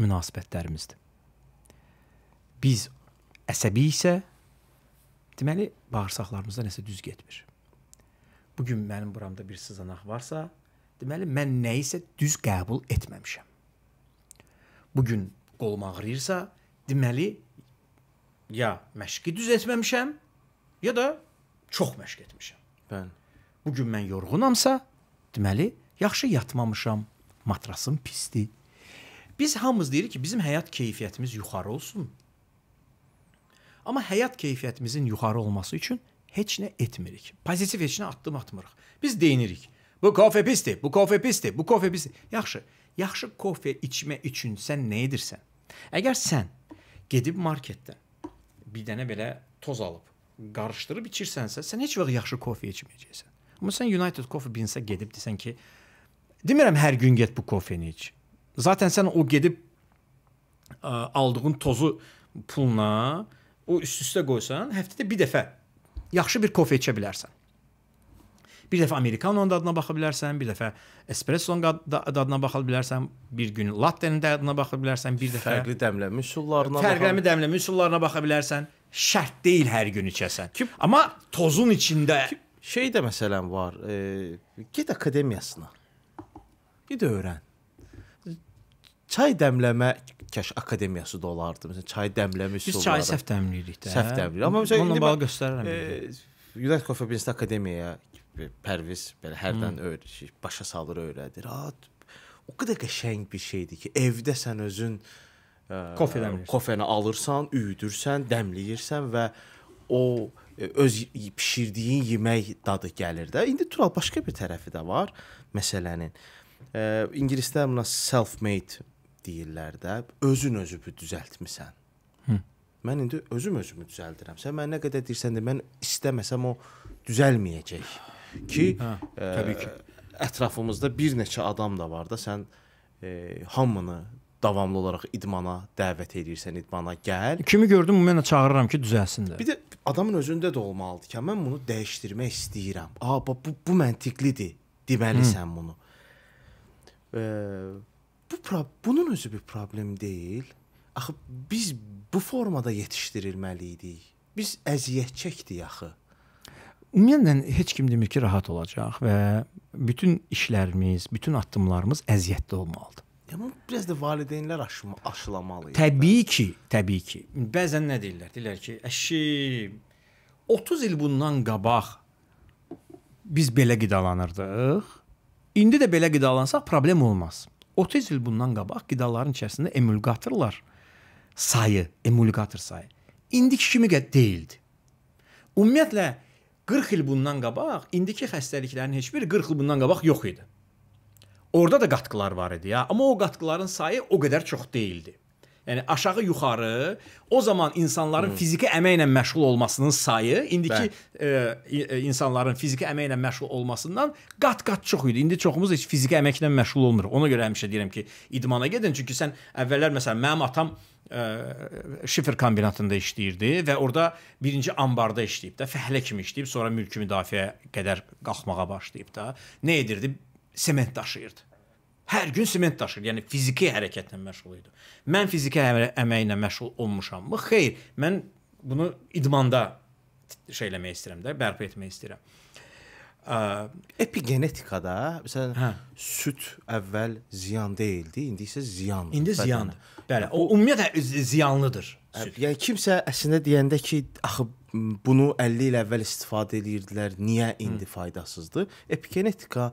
A: münasibətlərimizdir. Biz Əsəbi isə deməli bağırsaqlarımızda nəsə düz getmir. Bu gün mənim buramda bir sızanaq varsa, deməli mən nəyisə düz qəbul etməmişəm. Bu gün qolum ağrıyırsa, deməli ya məşqi düz etməmişəm, ya da çox məşq etmişəm. Bəli. Bu gün mən yorğunamsa, deməli yaxşı yatmamışam, matrasım pisdir. Biz hamımız deyirik ki, bizim həyat keyfiyyətimiz yuxarı olsun. Amma həyat keyfiyyətimizin yuxarı olması üçün heç nə etmirik. Pozitiv heç nə addım atmırıq. Biz deyinirik. Bu kofe pisdir, bu kofe pisdir, bu kofe pisdir. Yaxşı. Yaxşı kofe içmək üçün sən nə edirsən? Əgər sən gedib marketdən bir dənə belə toz alıb qarışdırıb içirsənsə, sən heç vaxt yaxşı kofe içməyəcəksən. Amma sən United Coffee Beans-ə gedib desən ki, demirəm hər gün get bu kofeni iç. Zaten sən o gedib ə, aldığın tozu puluna o üst-üstə qoysan, həftədə bir dəfə yaxşı bir kofe içə bilərsən. Bir dəfə amerikanonun dadına baxa bilərsən, bir dəfə espressonun dadına baxa bilərsən, bir gün lattenin dadına baxa bilərsən, bir dəfə fərqli dəmlənmiş üsullarına fərqli dəmlənmiş üsullarına baxa bilərsən. Şərt deyil hər gün içəsən.
B: Kim? Amma tozun içində kim? şey də məsələn var. E, ged akademiyasına. Bir də öyrən. Çay dəmləmə kaş akademiyası da olardı. Məsələn, çay dəmləmə üsulu. Biz çayı səhv dəmləyirik də. Səhv dəmləyirik. Amma məsələn, onunla bağlı göstərirəm. E, United Coffee Beans Akademiyaya Pərviz belə hərdən hmm. öyrəşir, başa salır, öyrədir. Rahat. O qədər qəşəng bir şeydir ki, evdə sən özün ə, e, kofe dəmləyirsən. Kofeni alırsan, üyüdürsən, dəmləyirsən və o e, öz bişirdiyin yemək dadı gəlir də. İndi Tural başqa bir tərəfi də var məsələnin. Ə, ingilisdə buna self-made deyirlər də, özün özünü düzəltmisən. Hı. Mən indi özüm özümü düzəldirəm. Sən mənə nə qədər deyirsən də mən istəməsəm o düzəlməyəcək ki, hə, təbii ki, ətrafımızda bir neçə adam da var da sən e, hamını davamlı olaraq idmana dəvət edirsən, idmana gəl.
A: Kimi gördüm, mən çağırıram ki, düzəlsin də. Bir
B: də adamın özündə də olmalıdır ki, mən bunu dəyişdirmək istəyirəm. A, bu bu məntiqlidir. Deməlisən Hı. bunu. E, bu bunun özü bir problem deyil. Axı biz bu formada yetişdirilməli idik. Biz əziyyət çəkdik axı.
A: Ümumiyyətlə heç kim demir ki, rahat olacaq və bütün işlərimiz, bütün addımlarımız əziyyətli olmalıdır.
B: Amma biraz da valideynlər aşma, aşılamalı.
A: Təbii ki, təbii ki. Bəzən nə deyirlər? Deyirlər ki, "Əşi, 30 il bundan qabaq biz belə qidalanırdıq. İndi də belə qidalansaq problem olmaz." 30 il bundan qabaq qidaların içərisində emulgatorlar sayı, emulgator sayı indiki kimi deyildi. Ümumiyyətlə 40 il bundan qabaq indiki xəstəliklərin heç biri 40 il bundan qabaq yox idi. Orda da qatqılar var idi ya, amma o qatqıların sayı o qədər çox değildi yəni aşağı yuxarı o zaman insanların Hı. fiziki əməklə məşğul olmasının sayı indiki Bə. E, e, insanların fiziki əməklə məşğul olmasından qat-qat çox idi. İndi çoxumuz heç fiziki əməklə məşğul olmuruq. Ona görə həmişə deyirəm ki, idmana gedin çünki sən əvvəllər məsələn mənim atam ə, e, şifr kombinatında işləyirdi və orada birinci anbarda işləyib də, fəhlə kimi işləyib, sonra mülki müdafiəyə qədər qalxmağa başlayıb da. Nə edirdi? Sement daşıyırdı. Hər gün sement daşıyır, yəni fiziki hərəkətlə məşğul idi. Mən fiziki əməklə məşğul olmuşammı? Xeyr, mən bunu idmanda şey eləmək istəyirəm də, bərpa etmək istəyirəm. Ə, epigenetikada məsələn
B: hə. süd əvvəl ziyan deyildi, indi isə ziyandır. İndi ziyandır. Bədənə. Bəli, hə. o ümumiyyətlə ziyanlıdır. Hə, süd. Yəni kimsə əslində deyəndə ki, axı bunu 50 il əvvəl istifadə edirdilər, niyə indi Hı. faydasızdır? Epigenetika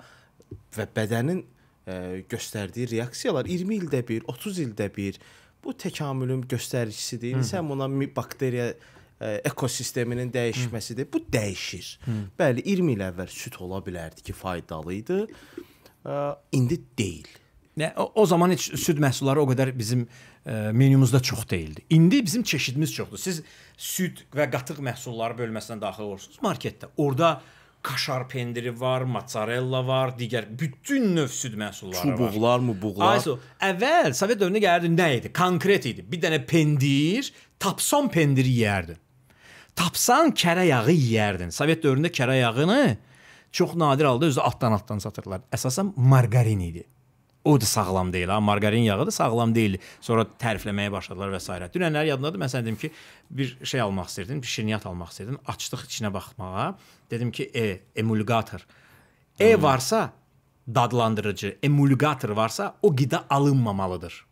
B: və bədənin ə, e, göstərdiyi reaksiyalar 20 ildə bir, 30 ildə bir bu təkamülün göstəricisidir. İndi sən buna bakteriya ə, e, ekosisteminin dəyişməsidir. Hı. Bu dəyişir. Hı. Bəli, 20 il əvvəl süd ola bilərdi ki, faydalı idi. Ə,
A: e, indi deyil. Nə o, o zaman heç süd məhsulları o qədər bizim ə, menyumuzda çox deyildi. İndi bizim çeşidimiz çoxdur. Siz süd və qatıq məhsulları bölməsinə daxil olursunuz marketdə. Orda kaşar pendiri var, mozzarella var, digər bütün növ süd məhsulları Çubuqlar, var. Çubuqlar,
B: mubuqlar. Ay, so,
A: əvvəl Sovet dövrünə gəlirdi, nə idi? Konkret idi. Bir dənə pendir, tapsan pendiri yeyərdin. Tapsan kərə yağı yeyərdin. Sovet dövründə kərə yağını çox nadir halda özü altdan altdan satırlar. Əsasən margarin idi o da sağlam deyil. Ha, margarin yağı da sağlam deyil. Sonra tərifləməyə başladılar və s. Dünənlər yadımdadır, məsələn dedim ki, bir şey almaq istəyirdim, bir şirniyyat almaq istəyirdim. Açdıq içinə baxmağa. Dedim ki, e, emulgator. E hmm. varsa dadlandırıcı, emulgator varsa o qida alınmamalıdır.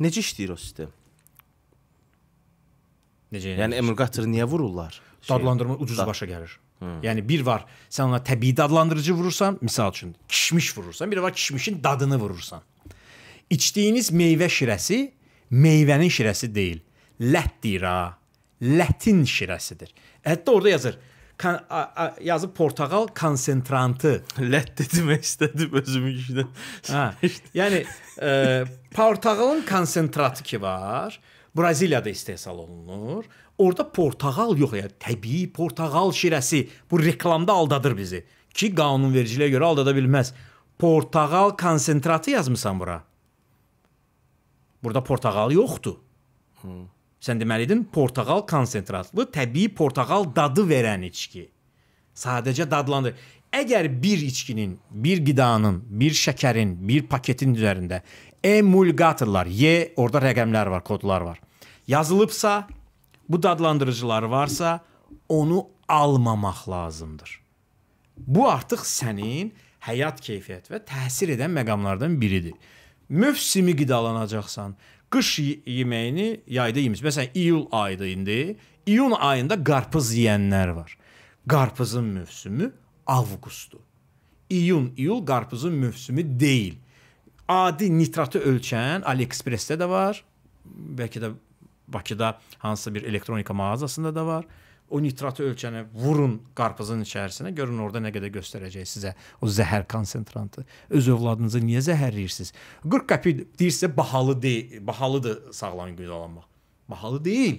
A: Necə işləyir o sistem? Necə? Yəni emulgatoru niyə vururlar? Dadlandırma ucuz başa gəlir. Hı. Hmm. Yəni bir var, sən ona təbii dadlandırıcı vurursan, misal üçün kişmiş vurursan, bir var kişmişin dadını vurursan. İçdiyiniz meyvə şirəsi meyvənin şirəsi deyil. Lətdir ha. Lətin şirəsidir. Hətta orada yazır kan, a, a, yazıb portağal konsentrantı. Lət də demək istədim özümün işinə. Hə. yəni e, portağalın konsentratı ki var. Braziliyada istehsal olunur. Orda portağal yox, yəni təbii portağal şirəsi. Bu reklamda aldadır bizi ki, qanunvericiliyə görə aldada bilməz. Portağal konsentratı yazmısan bura. Burada portağal yoxdur. Hmm. Sən deməliydin portağal konsentratlı təbii portağal dadı verən içki. Sadəcə dadlandır. Əgər bir içkinin, bir qidanın, bir şəkərin, bir paketin üzərində emulgatorlar, Y orada rəqəmlər var, kodlar var. Yazılıbsa, bu dadlandırıcılar varsa, onu almamaq lazımdır. Bu artıq sənin həyat keyfiyyət və təsir edən məqamlardan biridir. Mövsümi qidalanacaqsan, qış yeməyini yayda yemiş. Məsələn, iyul ayıdır indi. İyun ayında qarpız yeyənlər var. Qarpızın mövsümü avqustdur. İyun, iyul qarpızın mövsümü deyil. Adi nitratı ölçən AliExpress-də də var. Bəlkə də Bakıda hansısa bir elektronika mağazasında da var. O nitratı ölçənə vurun qarpızın içərisinə, görün orada nə qədər göstərəcək sizə o zəhər konsentrantı. Öz övladınızı niyə zəhərləyirsiniz? 40 qəpik deyirsə bahalı deyil, bahalıdır sağlam qidalanmaq. Bahalı deyil.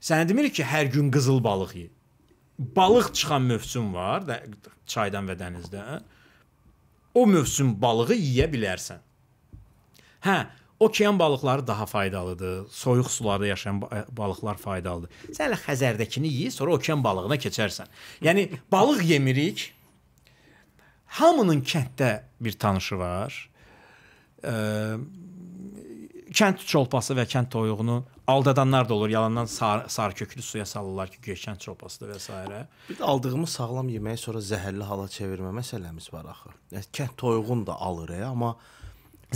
A: Sənə demir ki, hər gün qızıl balıq ye. Balıq çıxan mövsüm var da çaydan və dənizdən. O mövsüm balığı yeyə bilərsən. Hə, Okean balıqları daha faydalıdır. Soyuq sularda yaşayan e, balıqlar faydalıdır. Sən elə Xəzərdəkini ye, sonra okean balığına keçərsən. Yəni balıq yemirik. Hamının kənddə bir tanışı var. Ee, kənd çolpası və kənd toyuğunu aldadanlar da olur. Yalandan sar, sarköklü suya salırlar ki, güya kənd çolpasıdır və s.
B: Bir də aldığımız sağlam yeməyi sonra zəhərli hala çevirmə məsələmiz var axı. Yəni kənd toyuğunu da alır, e, amma e,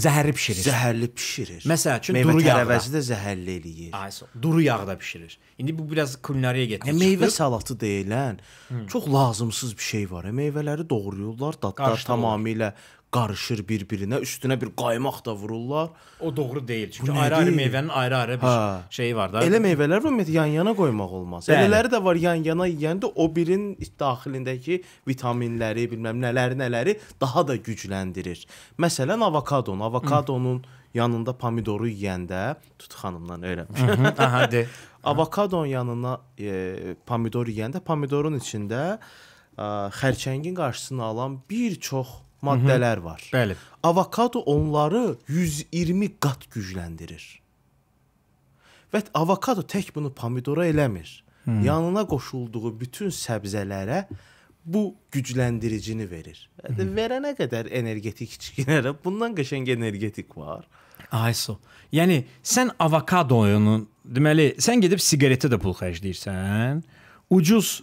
B: Zəhərli bişirir. Zəhərli bişirir. Məsəl üçün meyvə duru tərəvəzi yağda. də
A: zəhərli eləyir. Ay,
B: duru yağda bişirir.
A: İndi bu biraz kulinariya
B: gətirir. Hə, meyvə salatı deyilən hmm. çox lazımsız bir şey var. Hə, meyvələri doğrayırlar, dadlar tamamilə olur qarışır bir-birinə, üstünə bir qaymaq da vururlar. O doğru deyil. Çünki ayrı-ayrı meyvənin ayrı-ayrı bir hə. şeyi var da. Elə meyvələr var, ümumiyyətlə yan-yana qoymaq olmaz. Bəli. Elələri də var, yan-yana yeyəndə o birin daxilindəki vitaminləri, bilməm nələri, nələri daha da gücləndirir. Məsələn, avokadon, avokadonun Hı. yanında pomidoru yeyəndə tut xanımdan öyrənmişəm. Aha, de. avokadon yanına e, pomidor yeyəndə pomidorun içində ə, e, xərçəngin qarşısını alan bir çox maddələr var. Bəli. Avokado onları 120 qat gücləndirir. Və avokado tək bunu pomidora eləmir. Hmm. Yanına qoşulduğu bütün səbzələrə bu gücləndiricini verir. Hmm. Verənə qədər energetik içkilərə bundan qəşəng energetik var.
A: Ayso. Yəni sən avokadonun, deməli, sən gedib siqaretə də pul xərcləyirsən, ucuz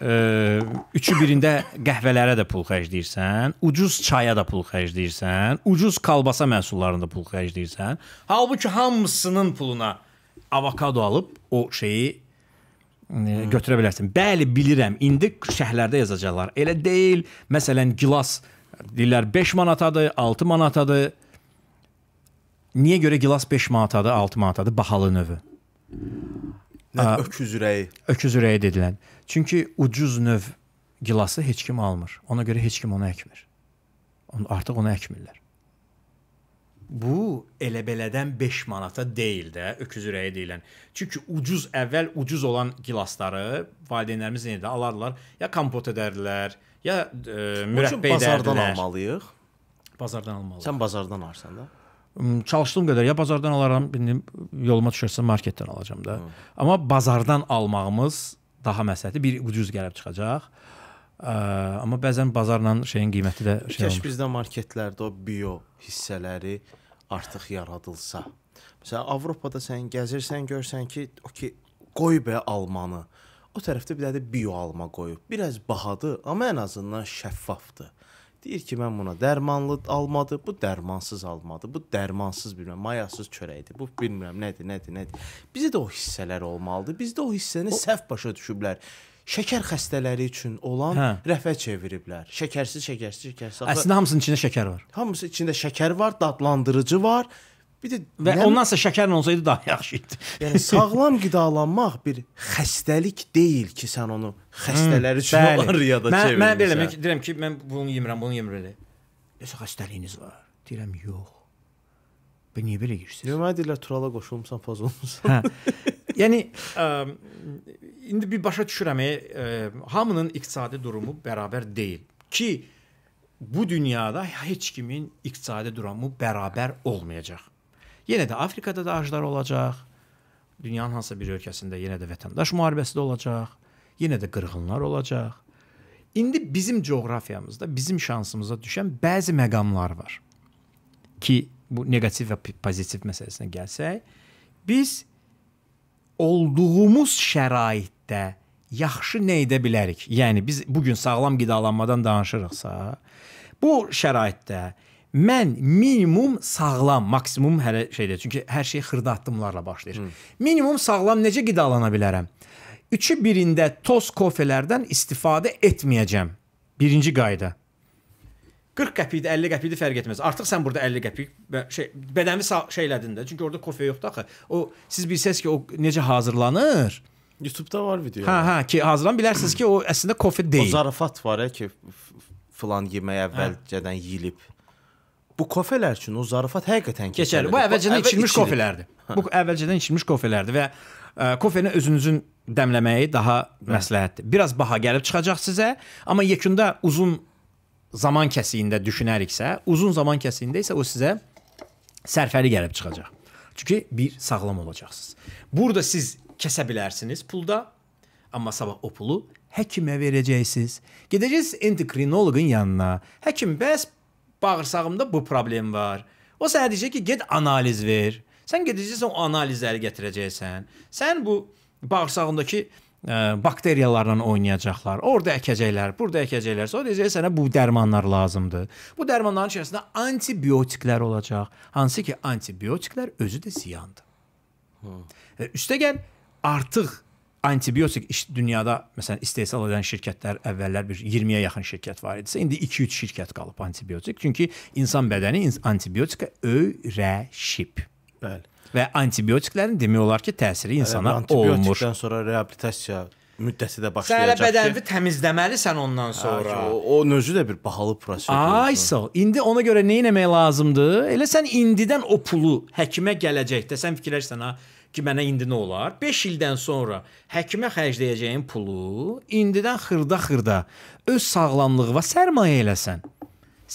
A: ə, üçü birində qəhvələrə də pul xərcləyirsən, ucuz çaya da pul xərcləyirsən, ucuz kalbasa məhsullarına da pul xərcləyirsən. Halbuki hamısının puluna avokado alıb o şeyi ə, e, götürə bilərsən. Bəli, bilirəm. İndi şəhərlərdə yazacaqlar. Elə deyil. Məsələn, gilas deyirlər 5 manatadır, 6 manatadır. Niyə görə gilas 5 manatadır, 6 manatadır bahalı növü? Nə öküz ürəyi. Öküz ürəyi dedilər. Çünki ucuz növ gilası heç kim almır. Ona görə heç kim onu əkmir. Artıq onu əkmirlər. Bu elə belədən 5 manata deyil də, öküz ürəyi deyilən. Çünki ucuz əvvəl ucuz olan gilasları valideynlərimiz yenə də alardılar. Ya kompot edərdilər, ya e, mürəbbə edərdilər. Bazardan almalıyıq. Bazardan almalıyıq. Sən bazardan alırsan da hmm, çalışdığım qədər ya bazardan alaram, bilmirəm yoluma düşərsə marketdən alacam da. Hı. Amma bazardan almağımız daha məsələdir. Bir ucuz gəlib çıxacaq. Ə, amma bəzən bazarla şeyin qiyməti də şey olur.
B: Bizdə marketlərdə o bio hissələri artıq yaradılsa. Məsələn, Avropada sən gəzirsən, görsən ki, o ki qoy be almanı. O tərəfdə bir də bio alma qoyub. Biraz bahadır, amma ən azından şəffafdır. Deyir ki, mən buna dərmanlı almadı, bu dərmansız almadı, bu dərmansız bilmirəm, mayasız çörəkdir. Bu bilmirəm nədir, nədir, nədir. Bizdə də o hissələr olmalıdır. Bizdə o hissəni o... səhv başa düşüblər. Şəkər xəstələri üçün olan hə. rəfə çeviriblər. Şəkərsiz, şəkərsiz, şəkərsiz. Əslində hamısının içində şəkər var. Hamısı içində şəkər var, dadlandırıcı var Bir də və yəni, ondansa
A: şəkərlə olsaydı daha yaxşı idi.
B: yəni sağlam qidalanmaq bir xəstəlik
A: deyil ki, sən onu xəstələr üçün hmm. bəli. olan riyada çevirirsən. Mən, mən belə mən deyirəm ki, mən bunu yemirəm, bunu yemirəm. Nəsə xəstəliyiniz var. Deyirəm, yox. Bə niyə belə girsiniz?
B: Deməli deyirlər turala qoşulmusan, poz olmusan. Hə.
A: yəni ə, indi bir başa düşürəm, e, ə, hamının iqtisadi durumu bərabər deyil ki, bu dünyada heç kimin iqtisadi durumu bərabər olmayacaq. Yenə də Afrikada da ağaclar olacaq. Dünyanın hansısa bir ölkəsində yenə də vətəndaş müharibəsi də olacaq. Yenə də qırğınlar olacaq. İndi bizim coğrafiyamızda, bizim şansımıza düşən bəzi məqamlar var. Ki bu neqativ və pozitiv məsələsinə gəlsək, biz olduğumuz şəraitdə yaxşı nə edə bilərik? Yəni biz bu gün sağlam qidalanmadan danışırıqsa, bu şəraitdə Mən minimum sağlam, maksimum hələ şeydir. Çünki hər şey xırda addımlarla başlayır. Hı. Hmm. Minimum sağlam necə qidalana bilərəm? 3-ü birində toz kofelərdən istifadə etməyəcəm. Birinci qayda. 40 qəpikdə 50 qəpikdə fərq etməz. Artıq sən burada 50 qəpik şey bədəni şeylədin də. Çünki orada kofe yoxdur axı. O siz bilsəz ki, o necə hazırlanır? YouTube-da var video. Hə,
B: hə, ki hazırlan bilərsiniz ki, o əslində kofe deyil. O zarafat var ya ki, filan yeməyə əvvəlcədən hə. yeyilib.
A: Bu kofelər üçün o zarafat həqiqətən keçərli. Bu əvvəlcədən içilmiş kofelərdir. Bu əvvəlcədən içilmiş kofelərdir və ə, e, kofeni özünüzün dəmləməyi daha məsləhətdir. Biraz baha gəlib çıxacaq sizə, amma yekunda uzun zaman kəsiyində düşünəriksə, uzun zaman kəsiyində isə o sizə sərfəli gəlib çıxacaq. Çünki bir sağlam olacaqsınız. Burada siz kəsə bilərsiniz pulda, amma sabah o pulu həkimə verəcəksiniz. Gedəcəksiniz endokrinoloqun yanına. Həkim bəs bağırsağımda bu problem var. O sənə deyəcək ki, get analiz ver. Sən gedəcəksən o analizləri gətirəcəksən. Sən bu bağırsağındakı ə, e, bakteriyalarla oynayacaqlar. Orda əkəcəklər, burada əkəcəklər. Sonra deyəcək sənə bu dərmanlar lazımdır. Bu dərmanların içərisində antibiotiklər olacaq. Hansı ki, antibiotiklər özü də ziyandır. Hı. Üstəgəl artıq antibiotik dünyada məsələn istehsal edən şirkətlər əvvəllər bir 20-yə yaxın şirkət var idisə, indi 2-3 şirkət qalıb antibiotik. Çünki insan bədəni antibiotika öyrəşib. Bəli. Və antibiotiklərin demək olar ki, təsiri insana Bəli, olmur. Antibiotikdən sonra reabilitasiya
B: müddəti də başlayacaq. Sən bədənini
A: təmizləməlisən ondan hə, sonra. Hə,
B: o, o növü də bir bahalı proses. Ay
A: sağ. İndi ona görə nə etmək lazımdır? Elə sən indidən o pulu həkimə gələcəkdə sən fikirləşsən ha. Hə? ki, mənə indi nə olar? 5 ildən sonra həkimə xərcləyəcəyin pulu indidən xırda-xırda öz sağlamlığına sərmayə eləsən.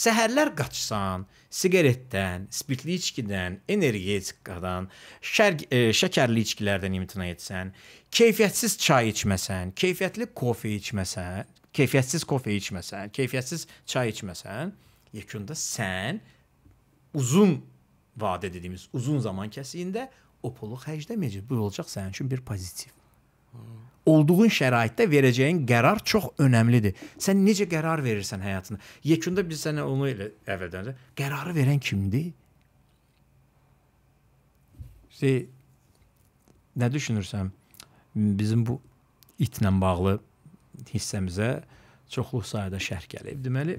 A: Səhərlər qaçsan, siqaretdən, spirtli içkidən, energetikadan, şərq, e, şəkərli içkilərdən imtina etsən, keyfiyyətsiz çay içməsən, keyfiyyətli kofe içməsən, keyfiyyətsiz kofe içməsən, keyfiyyətsiz çay içməsən, yekunda sən uzun vadə dediyimiz uzun zaman kəsiyində o pulu xərcləməyəcək. Bu olacaq sənin üçün bir pozitiv. Olduğun şəraitdə verəcəyin qərar çox önəmlidir. Sən necə qərar verirsən həyatına? Yekunda biz sənə onu elə əvvəldən də qərarı verən kimdir? İşte nə düşünürsəm bizim bu itlə bağlı hissəmizə çoxlu sayda şərh gəlib. Deməli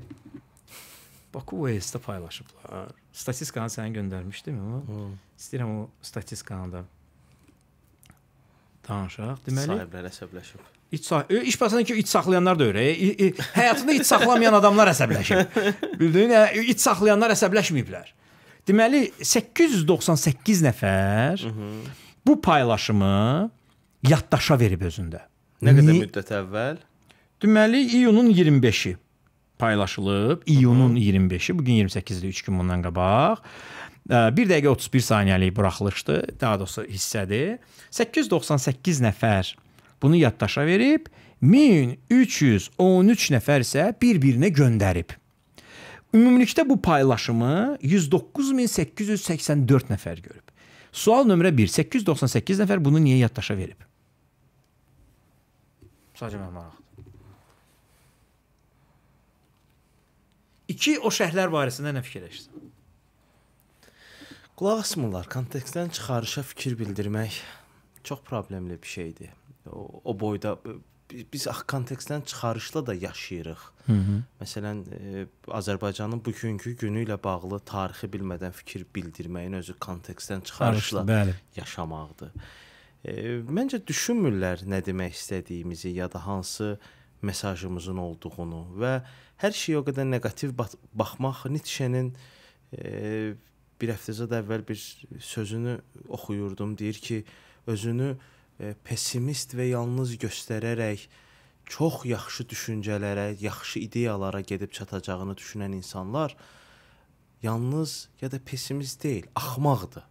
A: Baku Waste-də paylaşıblar. Statistikanı sənə göndərmişdim amma hmm. istəyirəm o statistikanı da danışaq. Deməli,
B: sahiblər əsəbləşib.
A: İç iş baxsan ki, iç saxlayanlar da öyrə. Həyatında iç saxlamayan adamlar əsəbləşib. Bildin? Hə, iç saxlayanlar əsəbləşməyiblər. Deməli, 898 nəfər bu paylaşımı yaddaşa verib özündə. Nə qədər müddət əvvəl? Deməli, iyunun 25-i paylaşılıb iyunun 25-i, bu gün 28-dir, 3 gün bundan qabaq. 1 dəqiqə 31 saniyəlik buraxılışdır, daha doğrusu hissədir. 898 nəfər bunu yaddaşa verib, 1313 nəfər isə bir-birinə göndərib. Ümumilikdə bu paylaşımı 109884 nəfər görüb. Sual nömrə 1: 898 nəfər bunu niyə yaddaşa verib? Sadəcə mənim maraq. İki, o şəhərlər barəsində nə fikirləşirsən? Qulaq asmırlar. Kontekstdən
B: çıxarışa fikir bildirmək çox problemli bir şeydir. O, o boyda biz ax kontekstdən çıxarışla da yaşayırıq. Hı -hı. Məsələn, e, Azərbaycanın bugünkü günü ilə bağlı tarixi bilmədən fikir bildirməyin özü kontekstdən çıxarışla Arışlı, yaşamaqdır. E, məncə düşünmürlər nə demək istədiyimizi ya da hansı e, mesajımızın olduğunu və hər şeyə o qədər neqativ baxmaq Nietzsche-nin e, bir həftəzəd əvvəl bir sözünü oxuyurdum. Deyir ki, özünü e, pessimist və yalnız göstərərək çox yaxşı düşüncələrə, yaxşı ideyalara gedib çatacağını düşünən insanlar yalnız ya da pessimist deyil, axmaqdır.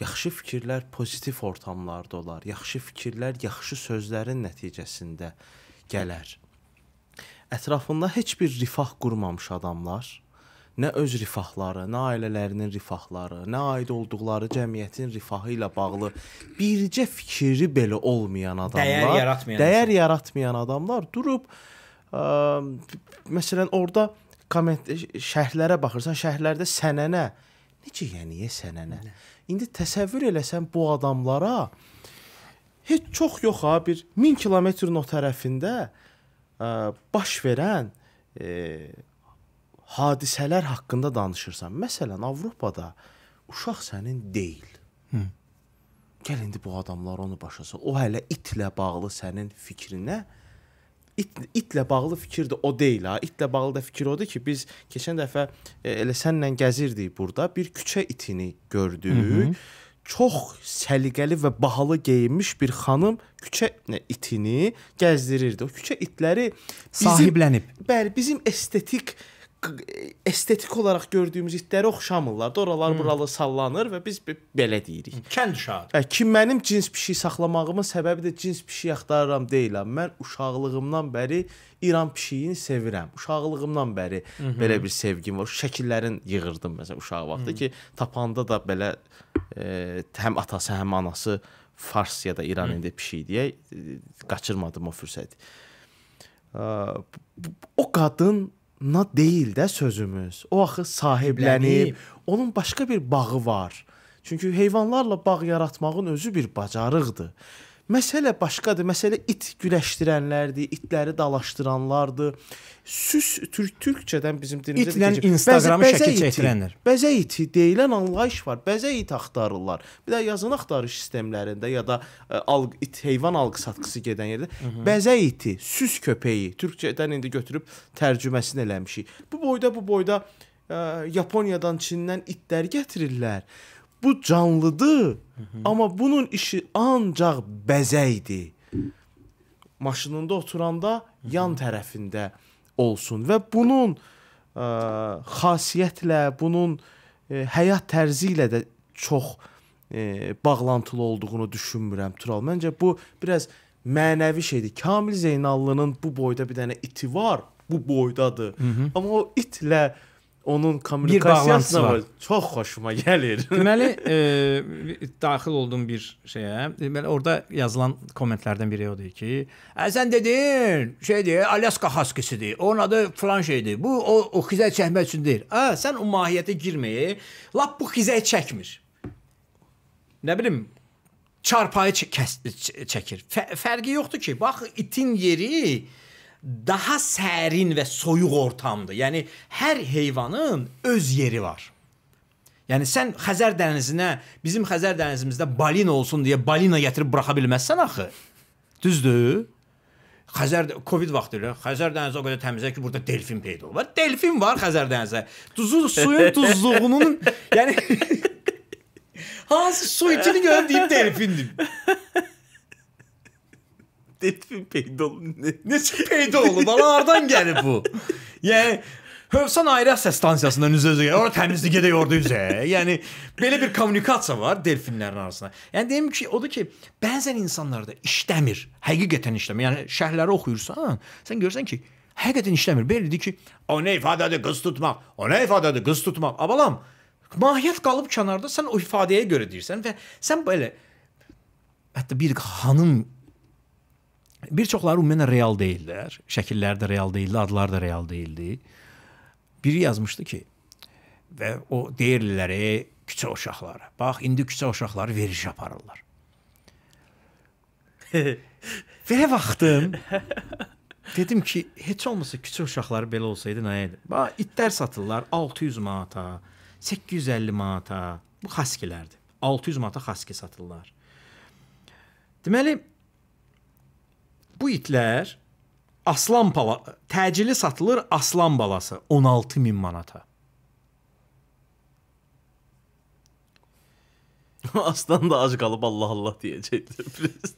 B: Yaxşı fikirlər pozitiv ortamlarda olar. Yaxşı fikirlər yaxşı sözlərin nəticəsində gələr. Ətrafında heç bir rifah qurmamış adamlar, nə öz rifahları, nə ailələrinin rifahları, nə aid olduqları cəmiyyətin rifahı ilə bağlı bircə fikri belə olmayan adamlar, dəyər yaratmayan, dəyər üçün. yaratmayan adamlar durub ə, e, məsələn orada komment şərhlərə baxırsan, şərhlərdə sənənə necə yəni sənənə? Nə? İndi təsəvvür eləsən bu adamlara heç çox yox ha, bir 1000 kilometrin o tərəfində ə, e, baş verən ə, e, hadisələr haqqında danışırsan. Məsələn, Avropada uşaq sənin deyil. Hı. Gəl indi bu adamlar onu başasa. O hələ itlə bağlı sənin fikrinə it itlə bağlı fikir də o deyil ha. İtlə bağlı da fikir odur ki, biz keçən dəfə e, elə sənlə gəzirdik burada. Bir küçə itini gördük. Hı -hı çox səliqəli və bahalı geyinmiş bir xanım küçə itini gəzdirirdi. O küçə itləri bizim, sahiblənib. Bəli, bizim estetik estetik olaraq gördüyümüz itlərə oxşamırlar. Da oralar hmm. buralı sallanır və biz belə deyirik. Kənd uşağı. Hə, ki mənim cins pişik saxlamağımın səbəbi də cins pişik axtarıram deyiləm. Mən uşaqlığımdan bəri İran pişiyini sevirəm. Uşaqlığımdan bəri Hı -hı. belə bir sevgim var. Şəkillərin yığırdım məsəl uşaq vaxtı Hı -hı. ki, tapanda da belə e, həm atası, həm anası fars ya da İran indi pişik deyə e, qaçırmadım o fürsəti. O qadın na deyil də sözümüz. O axı sahiblənib, onun başqa bir bağı var. Çünki heyvanlarla bağ yaratmağın özü bir bacarıqdır. Məsələ başqadır. Məsələ it güləşdirənlərdir, itləri dalaşdıranlardır. Süs türk türkçədən bizim dilimizdə itlə Instagramı şəkil çəkdirənlər. Bəzək iti deyilən anlayış var. Bəzək it axtarırlar. Bir də yazın axtarış sistemlərində ya da e, alq it heyvan alqı satqısı gedən yerdə bəzək iti, süs köpəyi türkçədən indi götürüb tərcüməsini eləmişik. Bu boyda bu boyda e, Yaponiyadan, Çindən itlər gətirirlər bu canlıdır, Hı -hı. amma bunun işi ancaq bəzəkdir. Maşınında oturanda Hı -hı. yan tərəfində olsun və bunun ə, e, xasiyyətlə, bunun ə, e, həyat tərzi ilə də çox ə, e, bağlantılı olduğunu düşünmürəm Tural. Məncə bu biraz mənəvi şeydir. Kamil Zeynallının bu boyda bir dənə iti var, bu boydadır. Hı -hı. Amma o itlə onun kommunikasiyasına var. Çox xoşuma gəlir. Deməli,
A: e, daxil olduğum bir şeyə, deməli orada yazılan kommentlərdən biri odur ki, "Ə sən dedin, şeydir, Alyaska haskisidir. Onun adı falan şeydir. Bu o, o xizəy çəkmək üçün deyil. Ə sən o mahiyyətə girməyə, lap bu xizəy çəkmir. Nə bilim, çarpayı çəkir. Fərqi yoxdur ki, bax itin yeri daha sərin və soyuq ortamdır. Yəni hər heyvanın öz yeri var. Yəni sən Xəzər dənizinə, bizim Xəzər dənizimizdə balina olsun deyə balina gətirib buraxa bilməzsən axı. Düzdür? Xəzər Covid vaxtı ilə Xəzər dənizi o qədər təmizə ki, burada delfin peyda olur. Delfin var Xəzər dənizə. Duzu suyun duzluğunun yəni hansı su itini görüb deyib delfindir. Elif'in Peydoğlu ne? Neçin Peydoğlu? Bana hardan gəlib bu? Yəni Hövsan aerasiya stansiyasından üzə üzə gəlir. Ora təmizlik edə yordu üzə. Yəni belə bir kommunikasiya var delfinlərin arasında. Yəni deyim ki, odur ki, bəzən insanlarda işləmir. Həqiqətən işləmir. Yəni şərhləri oxuyursan, sən görsən ki, həqiqətən işləmir. Belədir ki, o nə ifadədir qız tutmaq? O nə ifadədir qız tutmaq? Abalam, mahiyyət qalıb kənarda, sən o ifadəyə görə deyirsən və sən belə hətta bir xanım Bir çoxları ümumiyyətlə real deyildilər. Şəkilləri də real deyildi, adları da real deyildi. Biri yazmışdı ki, və o deyirlər, e, küçə uşaqları. Bax, indi küçə uşaqları veriş aparırlar. Belə vaxtım dedim ki, heç olmasa küçə uşaqları belə olsaydı nə idi? Bax, itlər satırlar 600 manata, 850 manata. Bu xaskilərdir. 600 manata xaski satırlar. Deməli, bu itler aslan bala təcili satılır aslan balası 16 min manata.
B: Aslan da ac kalıp Allah Allah deyəcəkdir.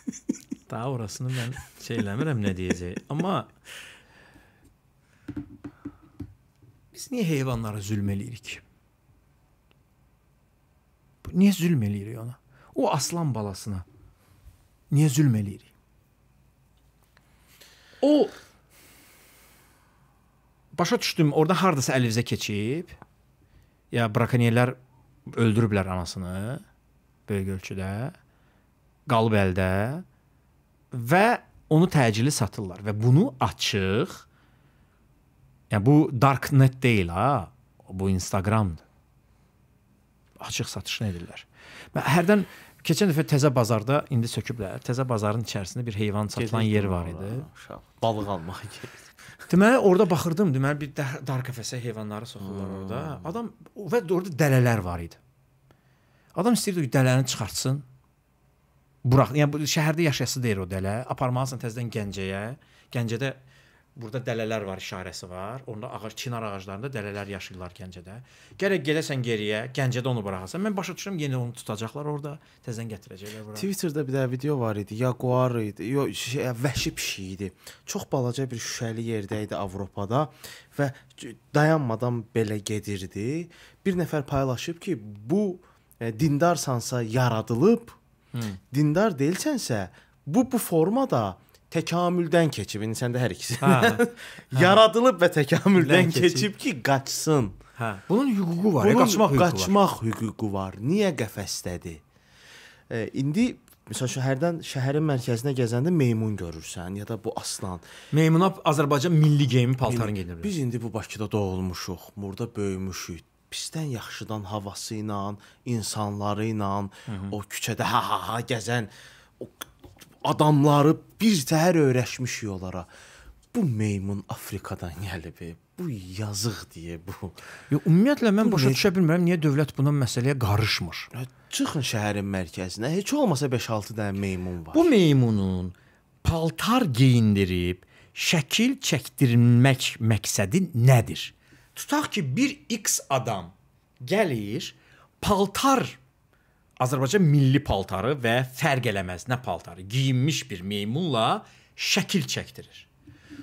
A: Daha orasını mən şey eləmirəm ne deyəcək. Ama biz niyə heyvanlara zülm eləyirik? Niye zulm eləyirik ona? O aslan balasına niye zulm eləyirik? O başa düşdüm, orada hardasa əlivizə keçib. Ya brakonyerlər öldürüblər anasını böyük ölçüdə. Qalıb əldə və onu təcili satırlar və bunu açıq yəni bu darknet deyil ha, bu Instagramdır. Açıq satışını edirlər. Mən hərdən Keçən dəfə təzə bazarda indi söküblər. Təzə bazarın içərisində bir heyvan satılan yer var idi. Uşaq balıq almağa getdi. Deməli orada baxırdım, deməli bir dar qəfəsə heyvanları soxurlar hmm. orada. Adam və orada dələlər var idi. Adam istəyirdi ki, dələni çıxartsın. Burax, yəni bu şəhərdə yaşayası deyir o dələ. Aparmalısan təzədən Gəncəyə. Gəncədə Burada dələlər var işarəsi var. Onda ağac çinar ağaclarında dələlər yaşayırlar Gəncədə. Gərək gedəsən geriyə, Gəncədə onu buraxasan. Mən başa düşürəm, yenə onu tutacaqlar orada, təzədən gətirəcəklər bura.
B: Twitterdə bir də video var idi. Yaguar idi. Yox, şey, vəhşi pişik idi. Çox balaca bir şüşəli yerdə idi Avropada və dayanmadan belə gedirdi. Bir nəfər paylaşıb ki, bu e, dindarsansa yaradılıb, hmm. dindar deyilsənsə bu bu formada təkamüldən keçib. İndi səndə hər ikisi. Hə. hə. Yaradılıb və təkamüldən keçib. keçib ki, qaçsın. Hə. Bunun hüququ var, Bunun qaçmaq hüququ qaçmaq var. hüququ var. Niyə qəfəsdədir? E, indi Məsəl üçün hərdən şəhərin mərkəzinə gəzəndə meymun görürsən ya da bu aslan. Meymuna Azərbaycan milli geyimi paltarını geyinir. Biz indi bu Bakıda doğulmuşuq, burada böyümüşük. Pisdən yaxşıdan havası ilə, insanları ilə, Hı -hı. o küçədə ha ha ha gəzən o adamları bir səhər öyrəşmiş yollara. Bu meymun Afrikadan gəlib. Bu yazıq deyə bu. Yox, ümumiyyətlə mən bu başa düşə bilmirəm niyə dövlət buna məsələyə qarışmır. Çıxın şəhərin mərkəzinə, heç olmasa 5-6 dənə meymun var. Bu meymunun paltar
A: geyindirib şəkil çəkdirmək məqsədi nədir? Tutaq ki, bir X adam gəlir, paltar Azərbaycan milli paltarı və fərq eləməz nə paltarı geyinmiş bir meymunla şəkil çəkdirir.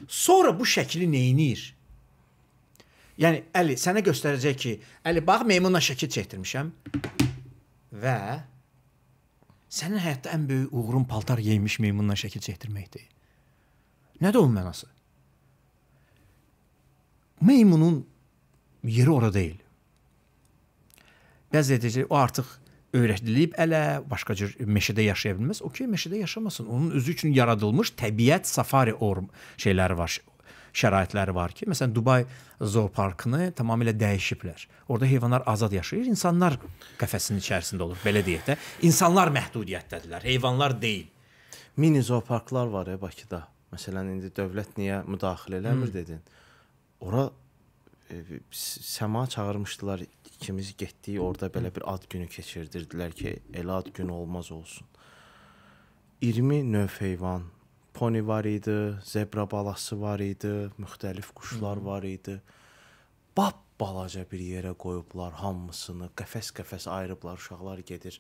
A: Sonra bu şəkili nəyinir? Yəni Əli sənə göstərəcək ki, Əli bax meymunla şəkil çəkdirmişəm və sənin həyatda ən böyük uğurun paltar geyinmiş meymunla şəkil çəkdirməkdir. Nədir onun mənası? Meymunun yeri ora deyil. Bəzi deyəcək o artıq öyrədilib ələ, başqa cür meşədə yaşaya bilməz. Okey, meşədə yaşamasın. Onun özü üçün yaradılmış təbiət safari orm şeyləri var şəraitləri var ki, məsələn Dubay zooparkını tamamilə dəyişiblər. Orda heyvanlar azad yaşayır, insanlar qəfəsin içərisində olur, belə deyək də. İnsanlar məhdudiyyətdədirlər, heyvanlar deyil. Mini zooparklar var ya Bakıda.
B: Məsələn indi dövlət niyə müdaxilə eləmir Hı. Hmm. dedin. Ora e, səma çağırmışdılar ikimiz getdik, orada belə bir ad günü keçirdirdilər ki, elə ad günü olmaz olsun. 20 növ heyvan, poni var idi, zebra balası var idi, müxtəlif quşlar var idi. Bab balaca bir yerə qoyublar hamısını. Qəfəs-qəfəs ayırıblar, uşaqlar gedir,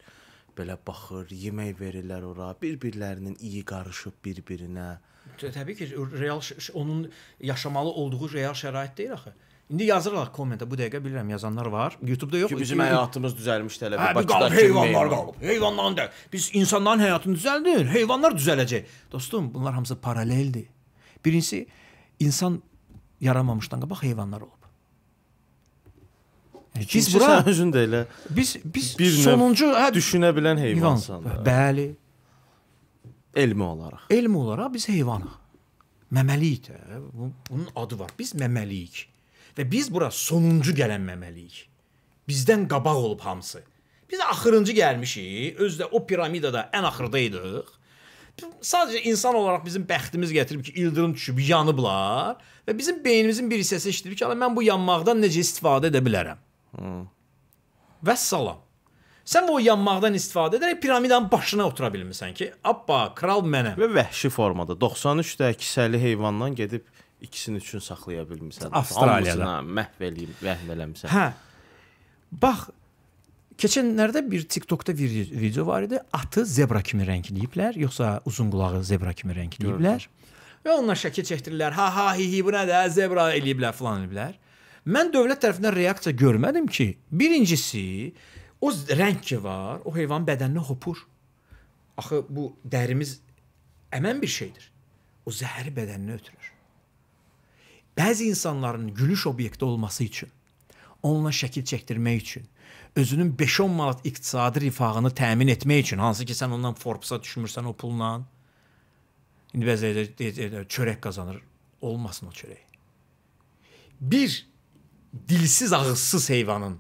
B: belə baxır, yemək verirlər ora, bir-birlərinin iyi qarışıb bir-birinə.
A: Təbii ki, real onun yaşamalı olduğu real şərait deyil axı. İndi yazırlar kommentə bu dəqiqə bilirəm yazanlar var. YouTube-da yox. Ki bizim həyatımız düzəlmişdi elə hə, Bakıda. Qalıb, heyvanlar qalıb. Heyvanların da. Biz insanların həyatını düzəldir. Heyvanlar düzələcək. Dostum, bunlar hamısı paraleldir. Birincisi insan yaranmamışdan qabaq heyvanlar olub.
B: İkincisi e, biz bura özün də elə. Biz biz bir sonuncu
A: hə, düşünə bilən heyvansan. Heyvan, bəli. Elmi olaraq. Elmi olaraq biz heyvanıq. Məməliyik də. Bunun adı var. Biz məməliyik. Və biz bura sonuncu gələn məməliyik. Bizdən qabaq olub hamısı. Biz axırıncı gəlmişik. Özdə o piramidada ən axırda idik. Sadəcə insan olaraq bizim bəxtimiz gətirib ki, ildırım düşüb yanıblar və bizim beynimizin bir hissəsi eşidib ki, mən bu yanmaqdan necə istifadə edə bilərəm. Hmm. Vəssalam. Sən o yanmaqdan istifadə edərək piramidanın başına otura bilmirsən ki, appa, kral mənəm. Və vəhşi formada 93
B: də kisəli heyvandan gedib ikisini üçün saxlaya bilmirsən. Avstraliyada Almısına, məhv eləyib, məhv eləmisən. Hə.
A: Bax Keçənlərdə bir TikTokda bir video var idi. Atı zebra kimi rəngləyiblər, yoxsa uzun qulağı zebra kimi rəngləyiblər. Və onunla şəkil çəkdirirlər. Ha ha hi hi bu nədir? Zebra eləyiblər falan eləyiblər. Mən dövlət tərəfindən reaksiya görmədim ki. Birincisi, o rəng ki var, o heyvanın bədəninə hopur. Axı bu dərimiz əmən bir şeydir. O zəhəri bədəninə ötürür. Bəzi insanların gülüş obyekti olması üçün, onunla şəkil çəkdirmək üçün, özünün 5-10 manat iqtisadi rifahını təmin etmək üçün, hansı ki sən ondan Forbes-a düşmürsən o pulla, indi bəzən çörək qazanır, olmasın o çörək. Bir dilsiz ağızsız heyvanın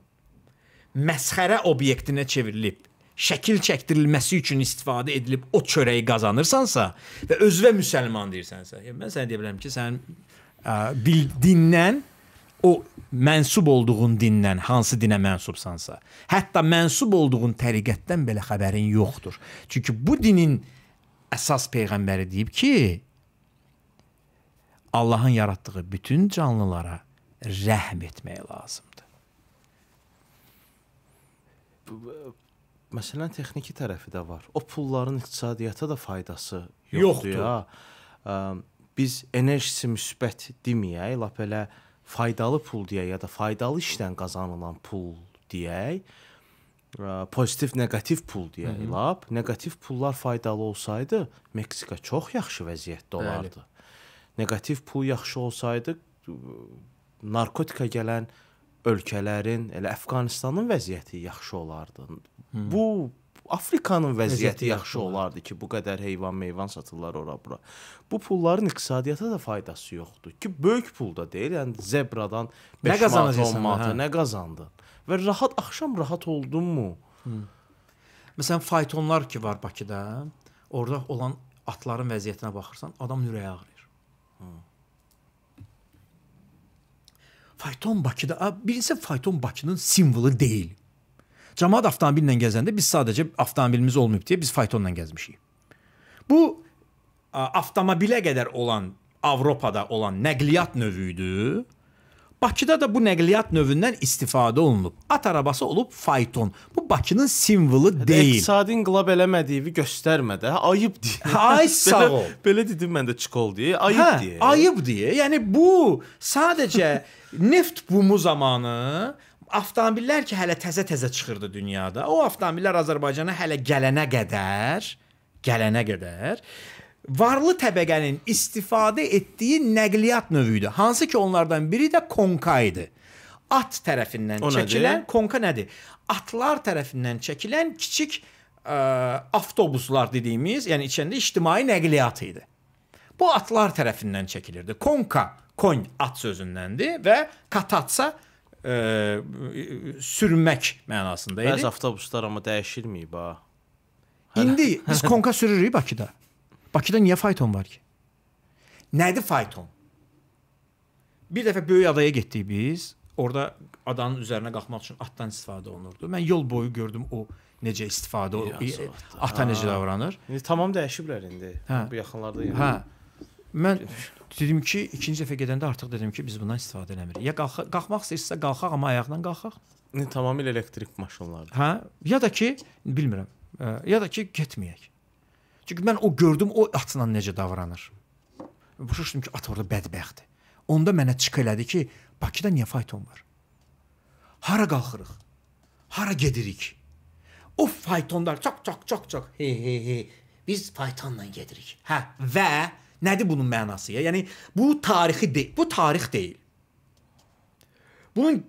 A: məsxərə obyektinə çevrilib şəkil çəkdirilməsi üçün istifadə edilib o çörəyi qazanırsansa və özünə müsəlman deyirsənsə, yəni mən sənə deyə bilərəm ki, sənin bil, dindən o mənsub olduğun dindən, hansı dinə mənsubsansa, hətta mənsub olduğun təriqətdən belə xəbərin yoxdur. Çünki bu dinin əsas peyğəmbəri deyib ki, Allahın yaratdığı bütün canlılara rəhm etmək lazımdır. Məsələn,
B: texniki tərəfi də var. O pulların iqtisadiyyata da faydası yoxdur. yoxdur. Ya biz enerjisi müsbət deməyək, lap elə faydalı pul deyək ya da faydalı işdən qazanılan pul deyək e, pozitiv neqativ pul deyə lap neqativ pullar faydalı olsaydı Meksika çox yaxşı vəziyyətdə olardı. Bəli. Neqativ pul yaxşı olsaydı e, narkotika gələn ölkələrin, elə Əfqanistanın vəziyyəti yaxşı olardı. Hı. Bu Afrikanın vəziyyəti yaxşı olardı ki, bu qədər heyvan meyvan satırlar ora bura. Bu pulların iqtisadiyyata da faydası yoxdur ki, böyük pul da deyil. Yəni zebradan 5 manat, 10 manat nə
A: qazandın? Və rahat axşam rahat oldunmu? Hı. Məsələn, faytonlar ki var Bakıda, orada olan atların vəziyyətinə baxırsan, adam ürəyi ağrıyır. Hı. Fayton Bakıda, birincisi fayton Bakının simvolu deyil. Camaat avtomobillə gəzəndə biz sadəcə avtomobilimiz olmayıb deyə biz faytonla gəzmişik. Bu avtomobilə qədər olan Avropada olan nəqliyyat növü idi. Bakıda da bu nəqliyyat növündən istifadə olunub. At arabası olub fayton. Bu Bakının simvolu deyil.
B: İqtisadi inqilab eləmədiyini göstərmə də. Ayıb deyə. Ay sağ ol. Belə, belə dedim mən də çikol
A: deyə. Ayıb hə, deyə. Ayıb deyə. Yəni bu sadəcə neft bumu zamanı avtomobillər ki, hələ təzə-təzə çıxırdı dünyada. O avtomobillər Azərbaycana hələ gələnə qədər, gələnə qədər varlı təbəqənin istifadə etdiyi nəqliyyat növü idi. Hansı ki, onlardan biri də konka idi. At tərəfindən o çəkilən nədir? konka nədir? Atlar tərəfindən çəkilən kiçik ə, e, avtobuslar dediyimiz, yəni içində ictimai nəqliyyat idi. Bu atlar tərəfindən çəkilirdi. Konka, kon at sözündəndir və katatsa ə, e, sürmək mənasında idi. Bəzi avtobuslar amma dəyişilməyib ha. İndi biz konka sürürük Bakıda. Bakıda niyə fayton var ki? Nədir fayton? Bir dəfə böyük adaya getdik biz. Orda adanın üzərinə qalxmaq üçün atdan istifadə olunurdu. Mən yol boyu gördüm o necə istifadə olunur. Ata necə davranır? İndi tamam dəyişiblər indi. Hə. Bu yaxınlarda yəni. Hə. Mən dedim ki, ikinci dəfə gedəndə artıq dedim ki, biz bundan istifadə eləmirik. Ya qalx qalxmaq istəyirsə qalxaq, amma ayaqla qalxaq. Tamamilə elektrik maşınlardır. Hə? Ya da ki, bilmirəm. E, ya da ki, getməyək. Çünki mən o gördüm, o atla necə davranır. Başa düşdüm ki, at orada bədbəxtdir. Onda mənə çıx elədi ki, Bakıda niyə fayton var? Hara qalxırıq? Hara gedirik? O faytonlar çaq çaq çaq çaq. Hey hey hey. Biz faytonla gedirik. Hə və Nədir bunun mənası? Ya? Yəni bu tarixi deyil. Bu tarix deyil. Bunun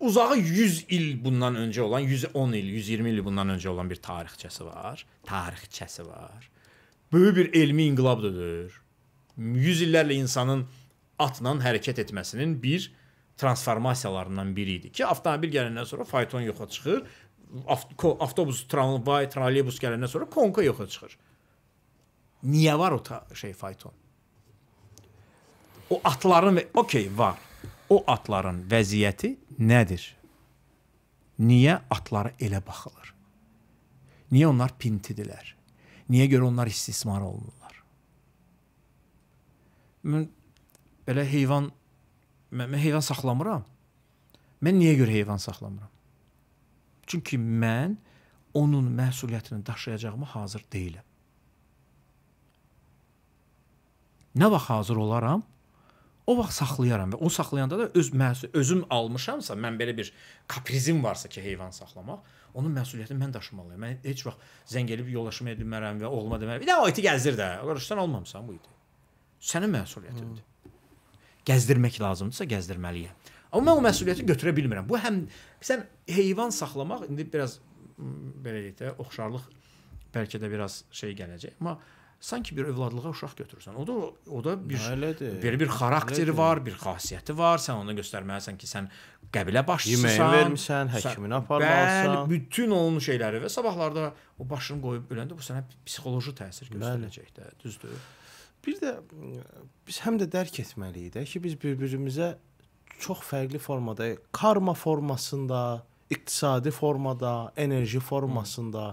A: uzağı 100 il bundan öncə olan, 110 il, 120 il bundan öncə olan bir tarixçəsi var. Tarixçəsi var. Böyük bir elmi inqilab dönür. 100 illərlə insanın atla hərəkət etməsinin bir transformasiyalarından biri idi ki, avtomobil gələndən sonra fayton yoxa çıxır, avtobus, tramvay, trolleybus gələndən sonra konka yoxa çıxır. Niyə var o şey fayton? O atların okey var. O atların vəziyyəti nədir? Niyə atlara elə baxılır? Niyə onlar pintidirlər? Niyə görə onlar istismar olunurlar? Mən belə heyvan mən, mən heyvan saxlamıram. Mən niyə görə heyvan saxlamıram? Çünki mən onun məsuliyyətini daşıyacağıma hazır deyiləm. Nə vaxt hazır olaram, o vaxt saxlayaram və onu saxlayanda da öz məsul özüm almışamsa, mən belə bir kaprizim varsa ki, heyvan saxlamaq, onun məsuliyyətini mən daşımalıyam. Mən heç vaxt zəng elib yollaşmaya demərəm və oğluma demərəm. Bir də o iti gəzdir də. Qarışdan almamısan bu iti. Sənin məsuliyyətindir. Hmm. Gəzdirmək lazımdırsa gəzdirməliyəm. Amma mən o məsuliyyəti götürə bilmirəm. Bu həm sən heyvan saxlamaq indi biraz hmm, belə deyək də oxşarlıq bəlkə də biraz şey gələcək. Amma sanki bir övladlığa uşaq götürürsən. O da o da bir Elədir. belə bir xarakteri Elədir. var, bir xasiyyəti var. Sən ona göstərməlisən ki, sən qəbilə başçısısan. Yeməyi vermisən, həkiminə aparmalısan. Bəli, bütün onun şeyləri və sabahlarda o başını qoyub öləndə bu sənə psixoloji təsir göstərəcək də, düzdür?
B: Bir də biz həm də dərk etməliyik də ki, biz bir-birimizə çox fərqli formada, karma formasında, iqtisadi formada, enerji formasında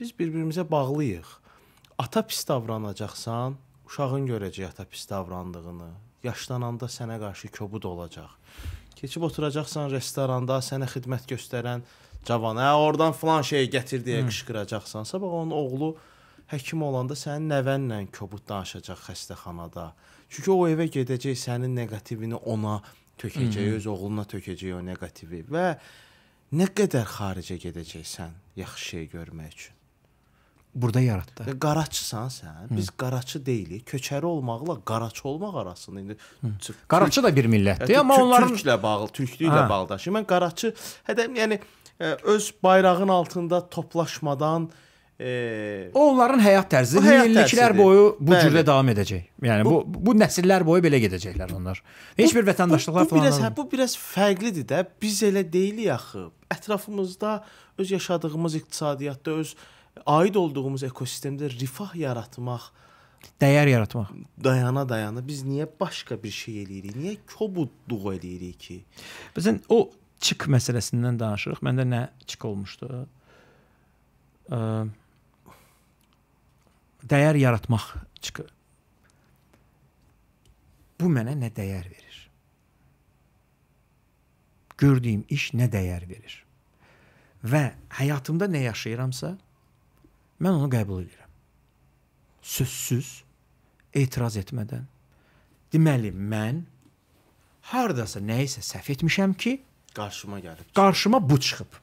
B: biz bir-birimizə bağlıyıq ata pis davranacaqsan, uşağın görəcək ata pis davrandığını. Yaşlananda sənə qarşı kobud olacaq. Keçib oturacaqsan restoranda, sənə xidmət göstərən cavan, "Hə, oradan falan şey gətir" deyə qışqıracaqsan. Sabah onun oğlu həkim olanda sənin nəvənlə kobud danışacaq xəstəxanada. Çünki o evə gedəcək sənin neqativini ona tökəcək, Hı -hı. öz oğluna tökəcək o neqativi və nə qədər xaricə gedəcəksən yaxşı şey görmək üçün burada yaratdı. Qaraçısan sən. Biz Hı. qaraçı deyilik. Köçəri olmaqla qaraçı olmaq arasında indi qaraçı da bir millətdir, amma onların türklə bağlı, türklüklə hə. bağlı da. Şimdi mən qaraçı hədəm yəni e, öz bayrağın altında toplaşmadan E, o onların həyat
A: tərzidir. Minilliklər boyu bu bəli. cürdə davam edəcək. Yəni bu, bu bu nəsillər boyu belə gedəcəklər onlar. Heç bir vətəndaşlıqlar bu, bu, bu biraz, hə, bu
B: biraz fərqlidir də. Biz elə deyilik axı. Ətrafımızda öz yaşadığımız iqtisadiyyatda öz aid olduğumuz ekosistemdə rifah yaratmaq,
A: dəyər yaratmaq. Dayana dayana biz niyə
B: başqa bir şey eləyirik? Niyə kobudluq eləyirik ki?
A: Bizən o çıx məsələsindən danışırıq. Məndə nə çıx olmuşdu? Ə, dəyər yaratmaq çıx. Bu mənə nə dəyər verir? Gördüyüm iş nə dəyər verir? Və həyatımda nə yaşayıramsa, Mən onu qəbul edirəm. Sözsüz, etiraz etmədən. Deməli, mən hardasa nəyisə səhv etmişəm ki,
B: qarşıma gəlib.
A: Qarşıma bu çıxıb.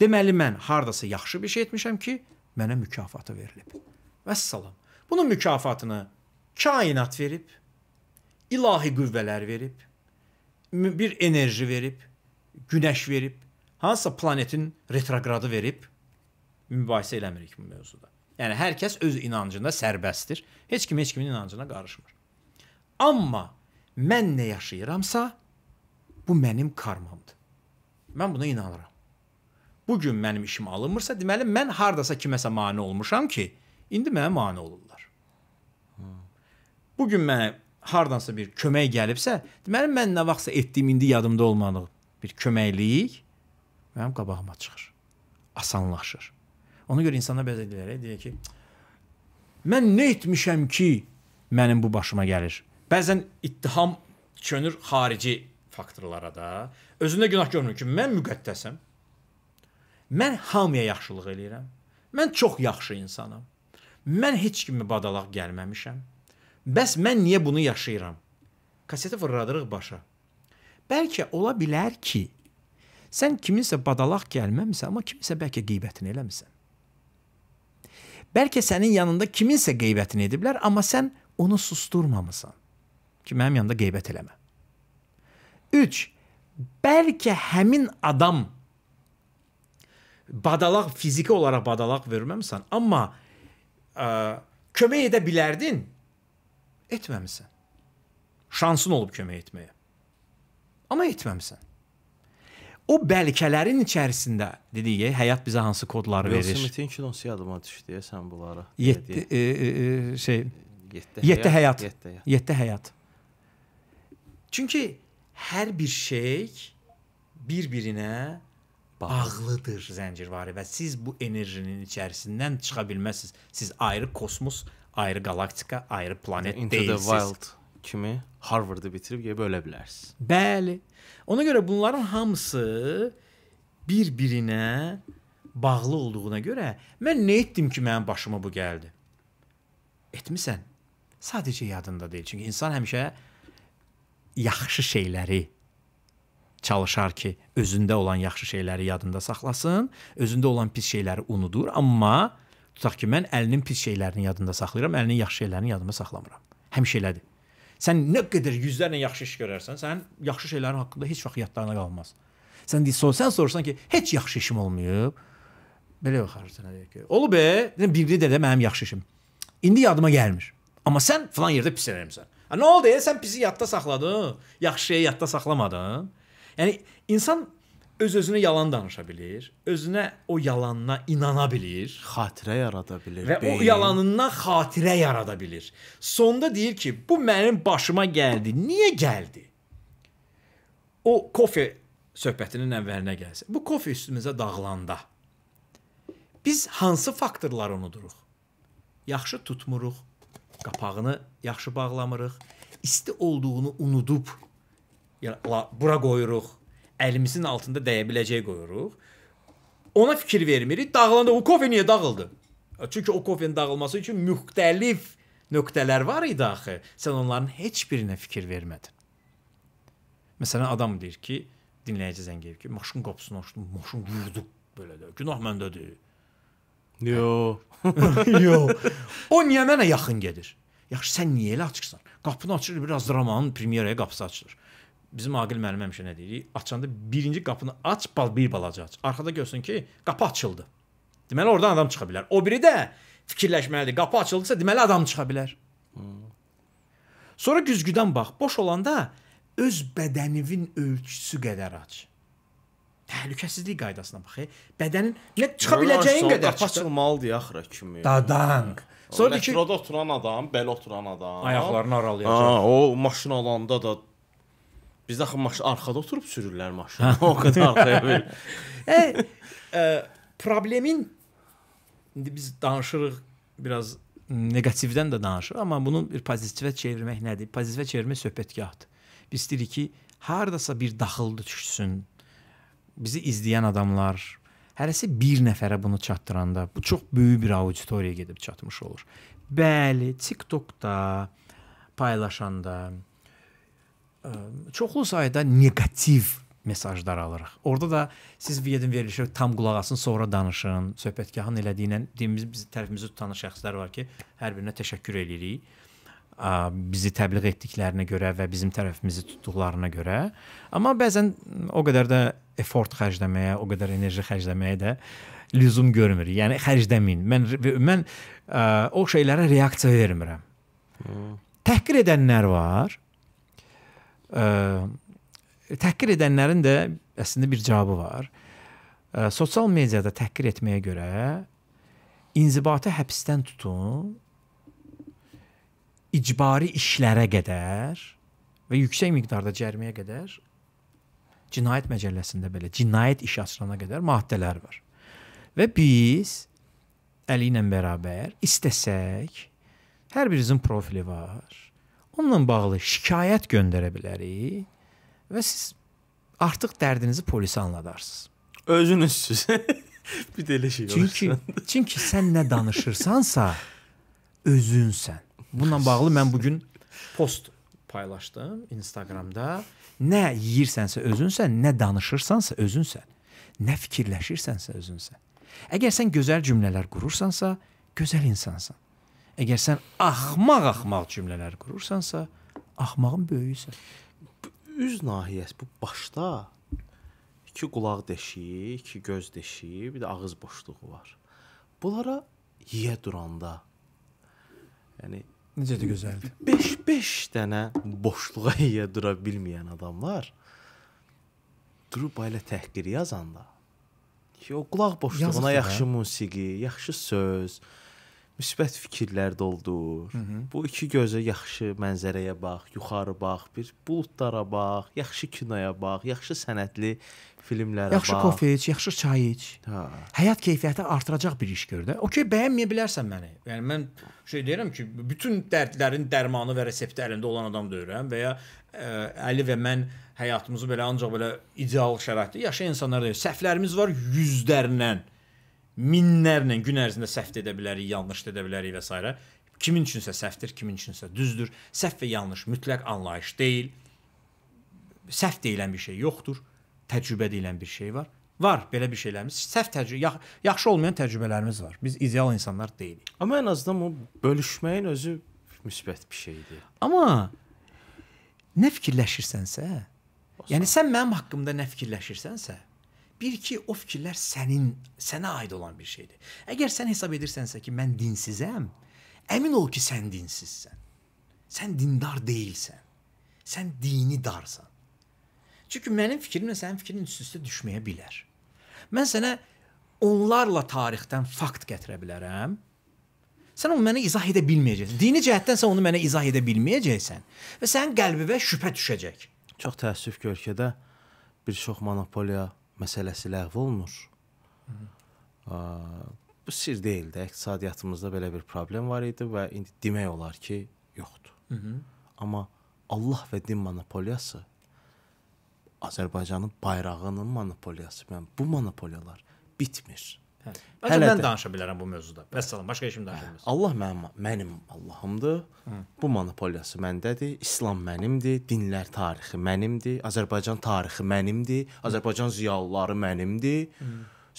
A: Deməli mən hardasa yaxşı bir şey etmişəm ki, mənə mükafatı verilib. Vəssalam. Bunun mükafatını kainat verib, ilahi qüvvələr verib, bir enerji verib, günəş verib, hansısa planetin retroqradı verib, mübahisə eləmirik bu mövzuda. Yəni hər kəs öz inancında sərbəstdir. Heç kim heç kimin inancına qarışmır. Amma mən nə yaşayıramsa, bu mənim karmamdır. Mən buna inanıram. Bu gün mənim işim alınmırsa, deməli mən hardasa kiməsə mane olmuşam ki, indi mənə mane olurlar. Bu gün mənə hardansa bir kömək gəlibsə, deməli mən nə vaxtsa etdiyim indi yadımda olmadığı bir köməklik mənim qabağıma çıxır. Asanlaşır. Ona görə insanlar bəzə deyirlər, deyir ki, mən nə etmişəm ki, mənim bu başıma gəlir. Bəzən ittiham könür xarici faktorlara da. Özündə günah görmür ki, mən müqəddəsəm. Mən hamıya yaxşılıq eləyirəm. Mən çox yaxşı insanam. Mən heç kimə badalaq gəlməmişəm. Bəs mən niyə bunu yaşayıram? Kasseti fırladırıq başa. Bəlkə ola bilər ki, sən kiminsə badalaq gəlməmisən, amma kimisə bəlkə qeybətini eləmisən. Bəlkə sənin yanında kiminsə qeybətini ediblər, amma sən onu susturmamısan. Ki mənim yanımda qeybət eləmə. 3. Bəlkə həmin adam badalaq fiziki olaraq badalaq verməmisən, amma ə, e, kömək edə bilərdin, etməmisən. Şansın olub kömək etməyə. Amma etməmisən. O bəlkələrin içərisində dedik, həyat bizə hansı kodları Will verir? Will
B: Smithin kinosu yadıma düşdü sən bunlara. 7 e, e,
A: e, şey 7 həyat. 7 həyat. Çünki hər bir şey bir-birinə bağlıdır zəncirvari və siz bu enerjinin içərisindən çıxa bilməzsiniz. Siz ayrı kosmos, ayrı galaktika, ayrı planet Into deyilsiniz. The wild kimi Harvardı bitirib gəlib ölə bilərsiz. Bəli. Ona görə bunların hamısı bir-birinə bağlı olduğuna görə mən nə etdim ki, mənim başıma bu gəldi? Etmisən. Sadəcə yadında deyil. Çünki insan həmişə yaxşı şeyləri çalışar ki, özündə olan yaxşı şeyləri yadında saxlasın, özündə olan pis şeyləri unudur, amma tutaq ki, mən əlinin pis şeylərini yadında saxlayıram, əlinin yaxşı şeylərini yadıma saxlamıram. Həmişə elədir. Sən nə qədər yüzlərlə yaxşı iş görərsən, sənin yaxşı şeylərin haqqında heç vaxt yadlarına qalmaz. Sən deyirsən, sən soruşsan ki, heç yaxşı işim olmayıb. Belə baxarsan deyir ki, olub e, birini də də mənim yaxşı işim. İndi yadıma gəlmir. Amma sən falan yerdə pis eləmisən. A nə oldu? E, sən pisi yadda saxladın, yaxşı şeyi yadda saxlamadın. Yəni insan öz-özünə yalan danışa bilir, özünə o yalanına inana bilir, xatirə yarada bilir və beyin. o yalanından xatirə yarada bilir. Sonda deyir ki, bu mənim başıma gəldi. Niyə gəldi? O kofe söhbətinin əvvəlinə gəlsə. Bu kofe üstümüzə dağlanda biz hansı faktorları unuduruq? Yaxşı tutmuruq, qapağını yaxşı bağlamırıq, isti olduğunu unudub bura qoyuruq əlimizin altında dəyə biləcək qoyuruq. Ona fikir vermirik. Dağılanda o kofe niyə dağıldı? E, çünki o kofenin dağılması üçün müxtəlif nöqtələr var idi axı. Sən onların heç birinə fikir vermədin. Məsələn, adam deyir ki, dinləyici zəng edir ki, maşın qapısını açdım, maşın vurdu belə də. Günah məndədir. Yo. Yo. O niyə mənə yaxın gedir? Yaxşı, sən niyə elə açırsan? Qapını açır, biraz dramanın premyeraya qapısı açılır bizim Aqil müəllim həmişə nə deyir? Açanda birinci qapını aç, bal bir balaca aç. Arxada görsün ki, qapı açıldı. Deməli oradan adam çıxa bilər. O biri də fikirləşməlidir. Qapı açıldısa deməli adam çıxa bilər. Sonra güzgüdən bax. Boş olanda öz bədəninin ölçüsü qədər aç. Təhlükəsizlik qaydasına bax. E. Bədənin nə çıxa biləcəyin qədər açılmalıdır
B: axıra kimi. Dadanq. Sonra ki, metroda oturan adam, belə oturan adam ayaqlarını aralayacaq. Ha, o maşın alanda da Bizdə axı maşın arxada oturub sürürlər maşını. Hə. o qədər arxaya ver.
A: e, e, problemin indi biz danışırıq biraz neqativdən də danışırıq, amma bunu bir pozitivə çevirmək nədir? Pozitivə çevirmək söhbətgahdır. Biz istəyirik ki, hardasa bir daxil düşsün. Bizi izləyən adamlar hərəsi bir nəfərə bunu çatdıranda bu çox böyük bir auditoriyaya gedib çatmış olur. Bəli, TikTokda paylaşanda ə, çoxlu sayda neqativ mesajlar alırıq. Orada da siz gedin verilişə tam qulaq asın, sonra danışın. Söhbətgahın elədiyinə deyimiz biz tərəfimizi tutan şəxslər var ki, hər birinə təşəkkür eləyirik. Ə, bizi təbliğ etdiklərinə görə və bizim tərəfimizi tutduqlarına görə. Amma bəzən o qədər də effort xərcləməyə, o qədər enerji xərcləməyə də lüzum görmür. Yəni xərcləməyin. Mən mən ə, o şeylərə reaksiya vermirəm. Hmm. Təhqir edənlər var. Təhqir edənlərin də əslində bir cavabı var. Sosial mediada təhqir etməyə görə inzibati həbsdən tutun icbari işlərə qədər və yüksək miqdarda cəriməyə qədər cinayət məcəlləsində belə cinayət işi açılana qədər maddələr var. Və biz Əli ilə bərabər istəsək hər birimizin profili var onunla bağlı şikayət göndərə bilərik və siz artıq dərdinizi polisə anladarsınız.
B: Özünüzsüz. bir də elə şey var. Çünki
A: olursan. çünki sən nə danışırsansa özünsən. Bununla bağlı mən bu gün post paylaşdım Instagramda. Nə yeyirsənsə özünsən, nə danışırsansa özünsən. Nə fikirləşirsənsə özünsən. Əgər sən gözəl cümlələr qurursansa, gözəl insansan. Əgər sən axmaq axmaq cümlələr qurursansa, axmağın böyüyüsən. Üz nahiyəsi bu başda
B: iki qulaq deşiyi, iki göz deşiyi, bir də ağız boşluğu var. Bunlara yeyə duranda yəni necə də gözəldir. 5-5 dənə boşluğa yeyə dura bilməyən adamlar durub ailə təhqiri yazanda ki, o qulaq boşluğuna Yazıqdır, yaxşı hə? musiqi, yaxşı söz, hə? müsbət fikirlər doldur. Hı -hı. Bu iki gözə yaxşı mənzərəyə bax, yuxarı bax, bir buludlara bax, yaxşı kinoya bax, yaxşı sənətli
A: filmlərə yaxşı bax. Yaxşı kofe iç, yaxşı çay iç. Hə. Həyat keyfiyyətini artıracaq bir iş gör də. Okay, bəyənməyə bilərsən məni. Yəni mən şey deyirəm ki, bütün dərdlərin dərmanı və resepti əlində olan adam deyirəm və ya ə, e, Əli və mən həyatımızı belə ancaq belə ideal şəraitdə yaşayan insanlar deyil. Səhvlərimiz var yüzlərlə minlərlə gün ərzində səhv edə bilərik, yanlış edə bilərik və s. Kimin üçünsə səhvdir, kimin üçünsə düzdür. Səhv və yanlış mütləq anlayış deyil. Səhv deyilən bir şey yoxdur. Təcrübə deyilən bir şey var. Var belə bir şeylərimiz. Səhv təcrübə, yax yaxşı olmayan təcrübələrimiz var. Biz ideal insanlar deyilik. Amma ən azından o bölüşməyin özü
B: müsbət bir şeydir.
A: Amma nə fikirləşirsənsə, yəni sən mənim haqqımda nə fikirləşirsənsə, Bil ki, o fikirlər sənin, sənə aid olan bir şeydir. Əgər sən hesab edirsənsə ki, mən dinsizəm, əmin ol ki, sən dinsizsən. Sən dindar deyilsən. Sən dini darsan. Çünki mənim fikrimlə sənin fikrin üst-üstə düşməyə bilər. Mən sənə onlarla tarixdən fakt gətirə bilərəm. Sən onu mənə izah edə bilməyəcəksən. Dini cəhətdən sən onu mənə izah edə bilməyəcəksən və sənin qəlbinə şübhə düşəcək. Çox təəssüf ki, ölkədə bir çox
B: monopoliya məsələsi ləğv olunur. Ə, bu sir deyil də, iqtisadiyyatımızda belə bir problem var idi və indi demək olar ki,
A: yoxdur. Hı -hı.
B: Amma Allah və din monopoliyası Azərbaycanın bayrağının monopoliyası, yəni bu monopoliyalar bitmir. Hə. Bəlkə mən də.
A: danışa bilərəm bu mövzuda. Vəssalam, başqa heç kim danışa bilməz.
B: Allah mənim mənim Allahımdır. Hı. Bu monopoliyası məndədir. İslam mənimdir, dinlər tarixi mənimdir, Azərbaycan tarixi mənimdir, Azərbaycan ziyalıları mənimdir. Hı.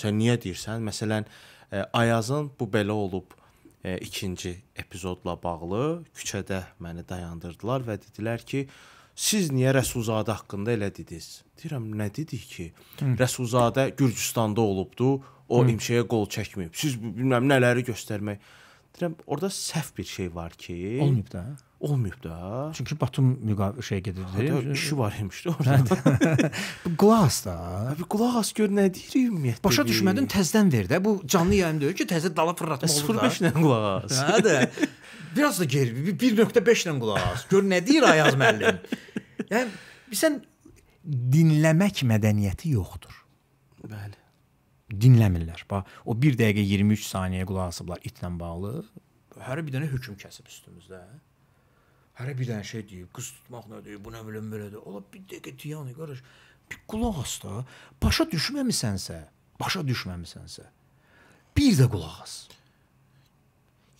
B: Sən niyə deyirsən? Məsələn, e, Ayazın bu belə olub e, ikinci epizodla bağlı küçədə məni dayandırdılar və dedilər ki, e, siz niyə Rəsulzadə haqqında elə dediniz? Deyirəm, nə dedik ki? Hı. Rəsulzadə Gürcüstanda olubdu, o Hı. imşəyə qol çəkməyib. Siz bilmirəm nələri göstərmək. Deyirəm, orada səhv bir şey var ki. Olmayıb da. Olmayıb da.
A: Çünki Batum müqavilə şey gedirdi. Hə, işi var imişdi orada. Hə, bu qulaq da. Abi qulaq as gör nə deyir ümumiyyətlə. Başa düşmədin təzədən ver də. Bu canlı yayım deyil ki, təzə dala fırlatmaq olur da. 05 ilə qulaq as. Hə də. Biraz da geri 1.5 ilə qulaq as. Gör nə deyir Ayaz müəllim. Yəni bilsən dinləmək mədəniyyəti yoxdur. Bəli. Dinləmirlər. Bax, o 1 dəqiqə 23 saniyə qulaq asıblar itlə bağlı. Hərə bir dənə hökm kəsib üstümüzdə. Hərə bir dənə şey deyib, qız tutmaq nədir, bu nə bilim belədir. Ola bir dəqiqə dayan, qardaş. Bir qulaq as da. Başa düşməmisənsə, başa düşməmisənsə, bir də qulaq as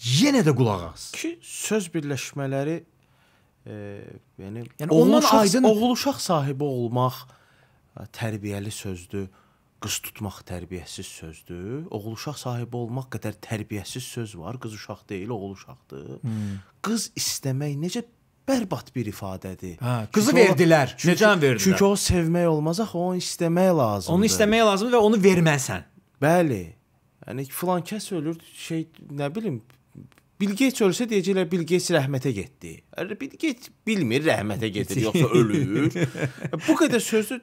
A: yenə də qulaq as. Ki söz birləşmələri
B: e, yəni, yəni oğul uşaq, aydın... oğul uşaq sahibi olmaq e, tərbiyəli sözdür. Qız tutmaq tərbiyəsiz sözdür. Oğul uşaq sahibi olmaq qədər tərbiyəsiz söz var. Qız uşaq deyil, oğul uşaqdır. Hmm. Qız istəmək necə bərbad bir ifadədir. Hə, qızı o, verdilər. Çünki, Necən verdilər? Çünki o sevmək olmaz axı, onu istəmək lazımdır. Onu istəmək lazımdır və onu verməlisən. Bəli. Yəni filan kəs ölür, şey nə bilim, Bill Gates ölsə deyəcəklər Bill Gates rəhmətə getdi. Bill Gates bilmir rəhmətə gedir yoxsa ölür. Bu qədər sözü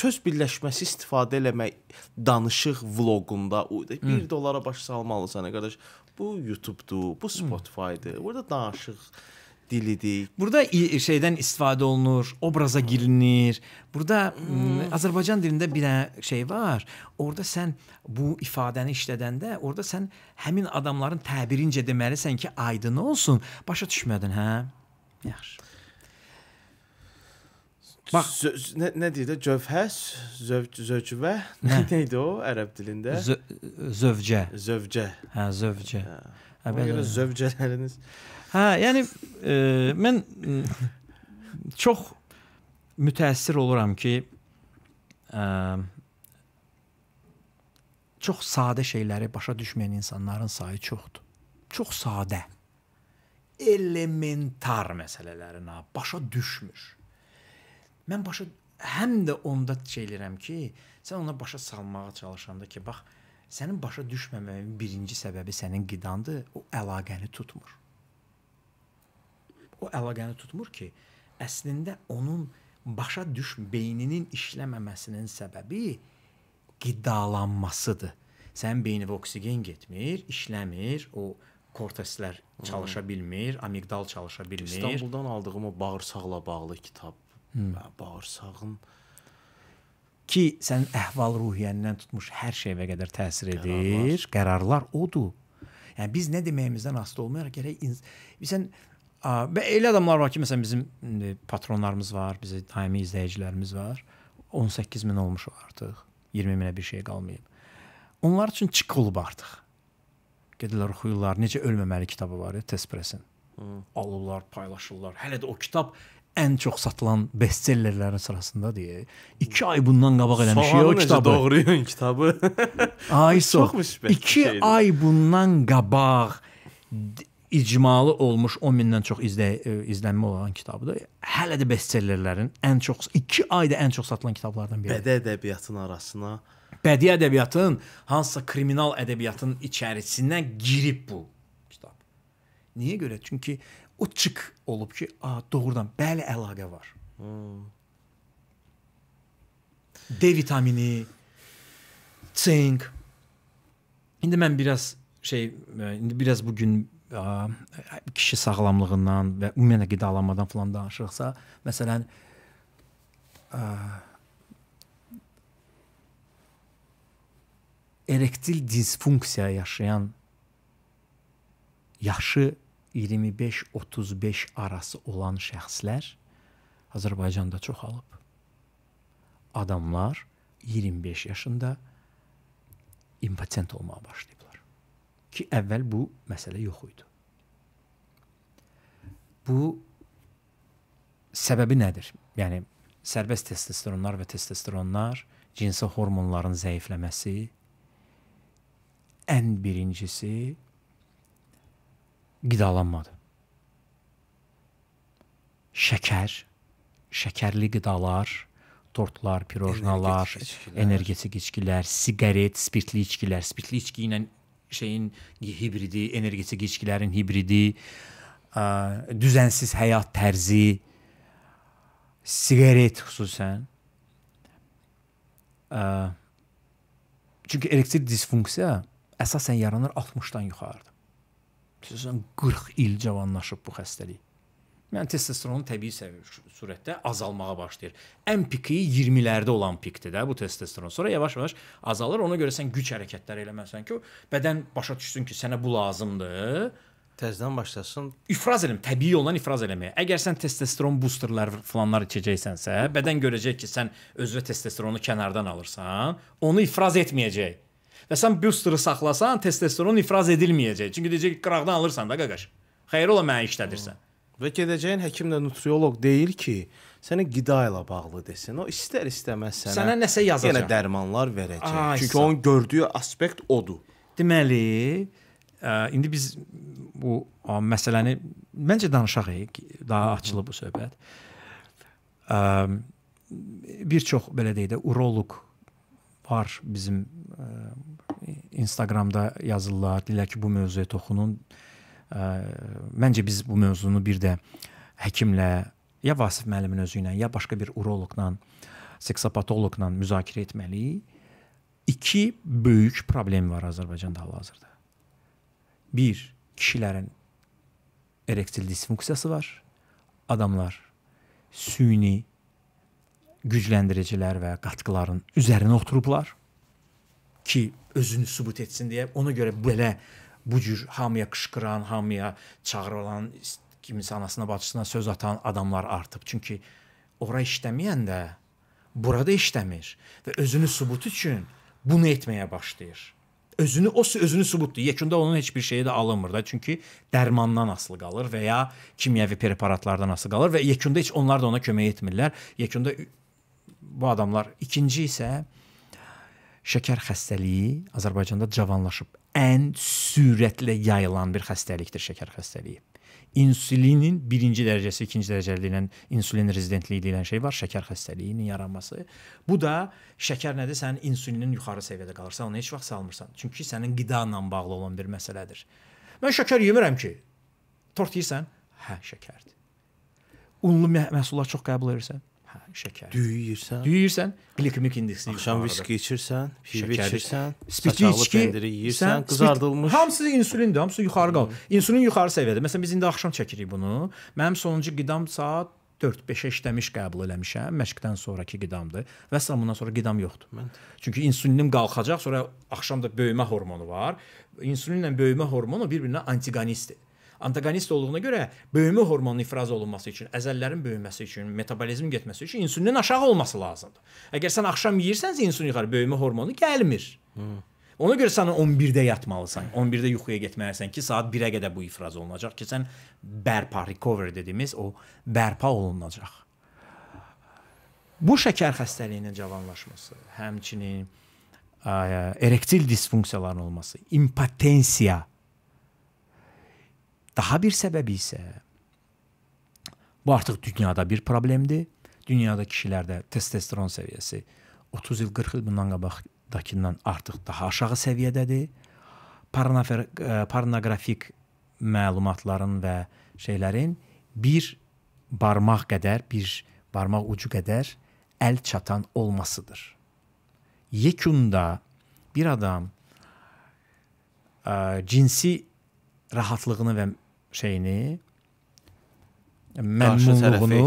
B: söz birləşməsi istifadə eləmək danışıq vloqunda 1 dollara baş salmalısan qardaş.
A: Bu YouTube-dur, bu Spotify-dır. Burada danışıq dilidir. Burada şeydən istifadə olunur, obraza girilir. Burada hmm. Azərbaycan dilində bir şey var. Orda sən bu ifadəni işlədəndə, orada sən həmin adamların təbirincə deməlisən ki, aydın olsun. Başa düşmədin, hə? Yaxşı.
B: Bax, söz, nə, nə deyir də cövhə, zövc, zövcüvə, nə hə. idi o ərəb dilində? Z
A: zövcə. Zövcə. Hə, zövcə. Hə.
B: Əbədə. Hə, zövcələriniz. Hə,
A: Hə, yəni e, mən e, çox mütəəssir oluram ki, e, çox sadə şeyləri başa düşməyən insanların sayı çoxdur. Çox sadə. Elementar məsələlərin ha başa düşmür. Mən başa həm də onda şey eləyirəm ki, sən ona başa salmağa çalışanda ki, bax, sənin başa düşməməyin birinci səbəbi sənin qidandır, o əlaqəni tutmur o əlaqəni tutmur ki, əslində onun başa düş beyninin işləməməsinin səbəbi qidalanmasıdır. Sənin beyninə oksigen getmir, işləmir, o korteslər çalışa bilmir, amigdal çalışa bilmir. İstanbuldan aldığım o bağırsaqla bağlı kitab, hmm. bağırsağın ki sənin əhval-ruhiyyəndən tutmuş hər şeyə qədər təsir edir. Qərarlar, Qərarlar odur. Yəni biz nə deməyimizdən asılı olmayaraq gərək sən Və elə adamlar var ki, məsələn bizim patronlarımız var, bizə daimi izləyicilərimiz var. 18 min olmuş artıq. 20 minə bir şey qalmayıb. Onlar üçün çıx olub artıq. Gedirlər oxuyurlar. Necə ölməməli kitabı var ya, Tespressin. Alırlar, paylaşırlar. Hələ də o kitab ən çox satılan bestsellerlərin sırasında deyə 2 ay bundan qabaq eləmiş şey, o kitabı. Doğruyun kitabı. Ay çox. 2 ay bundan qabaq icmalı olmuş 10 mindən çox izlə, e, izlənmə olan kitabdır. Hələ də bestsellerlərin ən çox 2 ayda ən çox satılan kitablardan biridir. Bədii ədəbiyyatın arasına bədii ədəbiyyatın hansısa kriminal ədəbiyyatın içərisindən girib bu kitab. Niyə görə? Çünki o çıx olub ki, a, doğrudan bəli əlaqə var. Hmm. D vitamini, sink. İndi mən biraz şey e, indi biraz bu gün ə, kişi sağlamlığından və ümumiyyətlə qidalanmadan falan danışırıqsa, məsələn ə, erektil disfunksiya yaşayan yaşı 25-35 arası olan şəxslər Azərbaycanda çoxalıb. Adamlar 25 yaşında impotent olmağa başlayır ki, əvvəl bu məsələ yox idi. Bu səbəbi nədir? Yəni sərbəst testosteronlar və testosteronlar, cinsi hormonların zəifləməsi ən birincisi qidalanmadı. Şəkər, şəkərli qidalar, tortlar, pirojnalar, energetik içkilər, energetik içkilər siqaret, spirtli içkilər, spirtli içki ilə şeyin hibridi, energetik içkilərin hibridi, ə, düzənsiz həyat tərzi, siqaret xüsusən. Ə, çünki erektil disfunksiya əsasən yaranır 60-dan yuxarıdır. Xüsusən 40 il cavanlaşıb bu xəstəlik. Yəni testosteronu təbii surətdə azalmağa başlayır. Ən piki 20-lərdə olan pikdir də bu testosteron. Sonra yavaş-yavaş azalır. Ona görə sən güc hərəkətləri eləməsən ki, bədən başa düşsün ki, sənə bu lazımdır. Təzədən başlasın. İfraz edim, təbii yolla ifraz eləməyə. Əgər sən testosteron busterlər falanlar içəcəksənsə, bədən görəcək ki, sən özünə testosteronu kənardan alırsan, onu ifraz etməyəcək. Və sən boosterı saxlasan, testosteron ifraz edilməyəcək. Çünki deyəcək qıraqdan alırsan da qaqaş. Xeyir ola mənə işlədirsən. Hmm. Və gedəcəyin həkimlə
B: nutriyoloq deyil ki, sənə qida ilə bağlı desin. O istər istəməz sənə sənə nəsə yazacaq. Yenə
A: dərmanlar verəcək. Ay, Çünki onun gördüyü aspekt odur. Deməli, ə, indi biz bu ə, məsələni məncə danışaq, e, daha açılıb bu söhbət. Ə, bir çox belə deyək də uroloq var bizim ə, Instagramda yazırlar, deyirlər ki, bu mövzuya toxunun. Ə, Məncə biz bu mövzunu bir də həkimlə, ya Vasif müəllimin özü ilə, ya başqa bir uroloqla, seksopatoloqla müzakirə etməliyik. İki böyük problem var Azərbaycanda hal-hazırda. Bir, kişilərin erektil disfunksiyası var. Adamlar süni gücləndiricilər və qatqıların üzərinə oturublar ki, özünü sübut etsin deyə. Ona görə belə bu cür hamıya qışqıran, hamıya çağırılan, kiminsə anasına, bacısına söz atan adamlar artıb. Çünki ora işləməyəndə burada işləmir və özünü sübut üçün bunu etməyə başlayır. Özünü o özünü sübutdur. Yekunda onun heç bir şeyi də alınmır da. Çünki dərmandan asılı qalır və ya kimyəvi preparatlardan asılı qalır və yekunda heç onlar da ona kömək etmirlər. Yekunda bu adamlar ikinci isə şəkər xəstəliyi Azərbaycanda cavanlaşıb ən sürətlə yayılan bir xəstəlikdir şəkər xəstəliyi. İnsulinin birinci dərəcəsi, ikinci dərəcəli deyilən insulin rezidentliyi deyilən şey var, şəkər xəstəliyinin yaranması. Bu da şəkər nədir? Sənin insulinin yuxarı səviyyədə qalırsa, onu heç vaxt salmırsan. Çünki sənin qida ilə bağlı olan bir məsələdir. Mən şəkər yemirəm ki. Tort yeyirsən? Hə, şəkərdir. Unlu məhsullar çox qəbul edirsən? Hə, şəkər. Düyürsən. Düyürsən, glikemik indeksini Axşam viski içirsən, şəkərli içirsən, spirtli içki yeyirsən, qızardılmış. Hamısı insulindir, hamısı yuxarı qalır. İnsulin yuxarı səviyyədə. Məsələn biz indi axşam çəkirik bunu. Mənim sonuncu qidam saat 4-5-ə işləmiş qəbul eləmişəm. Məşqdən sonrakı qidamdır. Və sən bundan sonra qidam yoxdur. Mən. Çünki insulinim qalxacaq, sonra axşam da böyümə hormonu var. İnsulinlə böyümə hormonu bir-birinə antiqonistdir. Antagonist olduğuna görə böyümə hormonunun ifraz olunması üçün, əzəllərin böyüməsi üçün, metabolizmin getməsi üçün insulinin aşağı olması lazımdır. Əgər sən axşam yeyirsənsə insulin yuxarı böyümə hormonu gəlmir. Hı. Ona görə sən 11-də yatmalısan. 11-də yuxuya getməlisən ki, saat 1-ə qədər bu ifraz olunacaq ki, sən bərpa recover dediyimiz o bərpa olunacaq. Bu şəkər xəstəliyinin cavanlaşması, həmçinin ə, erektil disfunksiyaların olması, impotensiya Daha bir səbəbi isə bu artıq dünyada bir problemdir. Dünyada kişilərdə testosteron səviyyəsi 30 il 40 il bundan qabaqdakından artıq daha aşağı səviyyədədir. Paranafer, e, pornografik məlumatların və şeylərin bir barmaq qədər, bir barmaq ucu qədər əl çatan olmasıdır. Yekunda bir adam ə, e, cinsi rahatlığını və şeyini, məmnunluğunu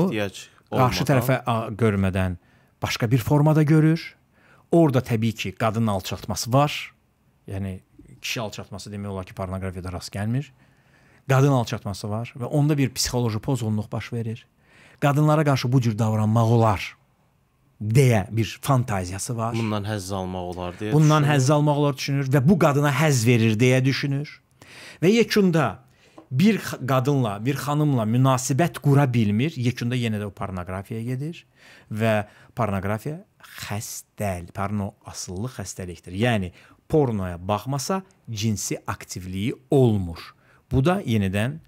A: qarşı tərəfə görmədən başqa bir formada görür. Orda təbii ki, qadın alçaltması var. Yəni kişi alçaltması demək olar ki, pornoqrafiyada rast gəlmir. Qadın alçaltması var və onda bir psixoloji pozğunluq baş verir. Qadınlara qarşı bu cür davranmaq olar deyə bir fantaziyası var. Bundan
B: həzz almaq olar deyə. Bundan düşünür. həzz
A: almaq olar düşünür və bu qadına həzz verir deyə düşünür. Və yekunda bir qadınla, bir xanımla münasibət qura bilmir, yekunda yenə də o pornoqrafiyaya gedir və pornoqrafiya xəstəlik, porno asıllı xəstəlikdir. Yəni pornoya baxmasa cinsi aktivliyi olmur. Bu da yenidən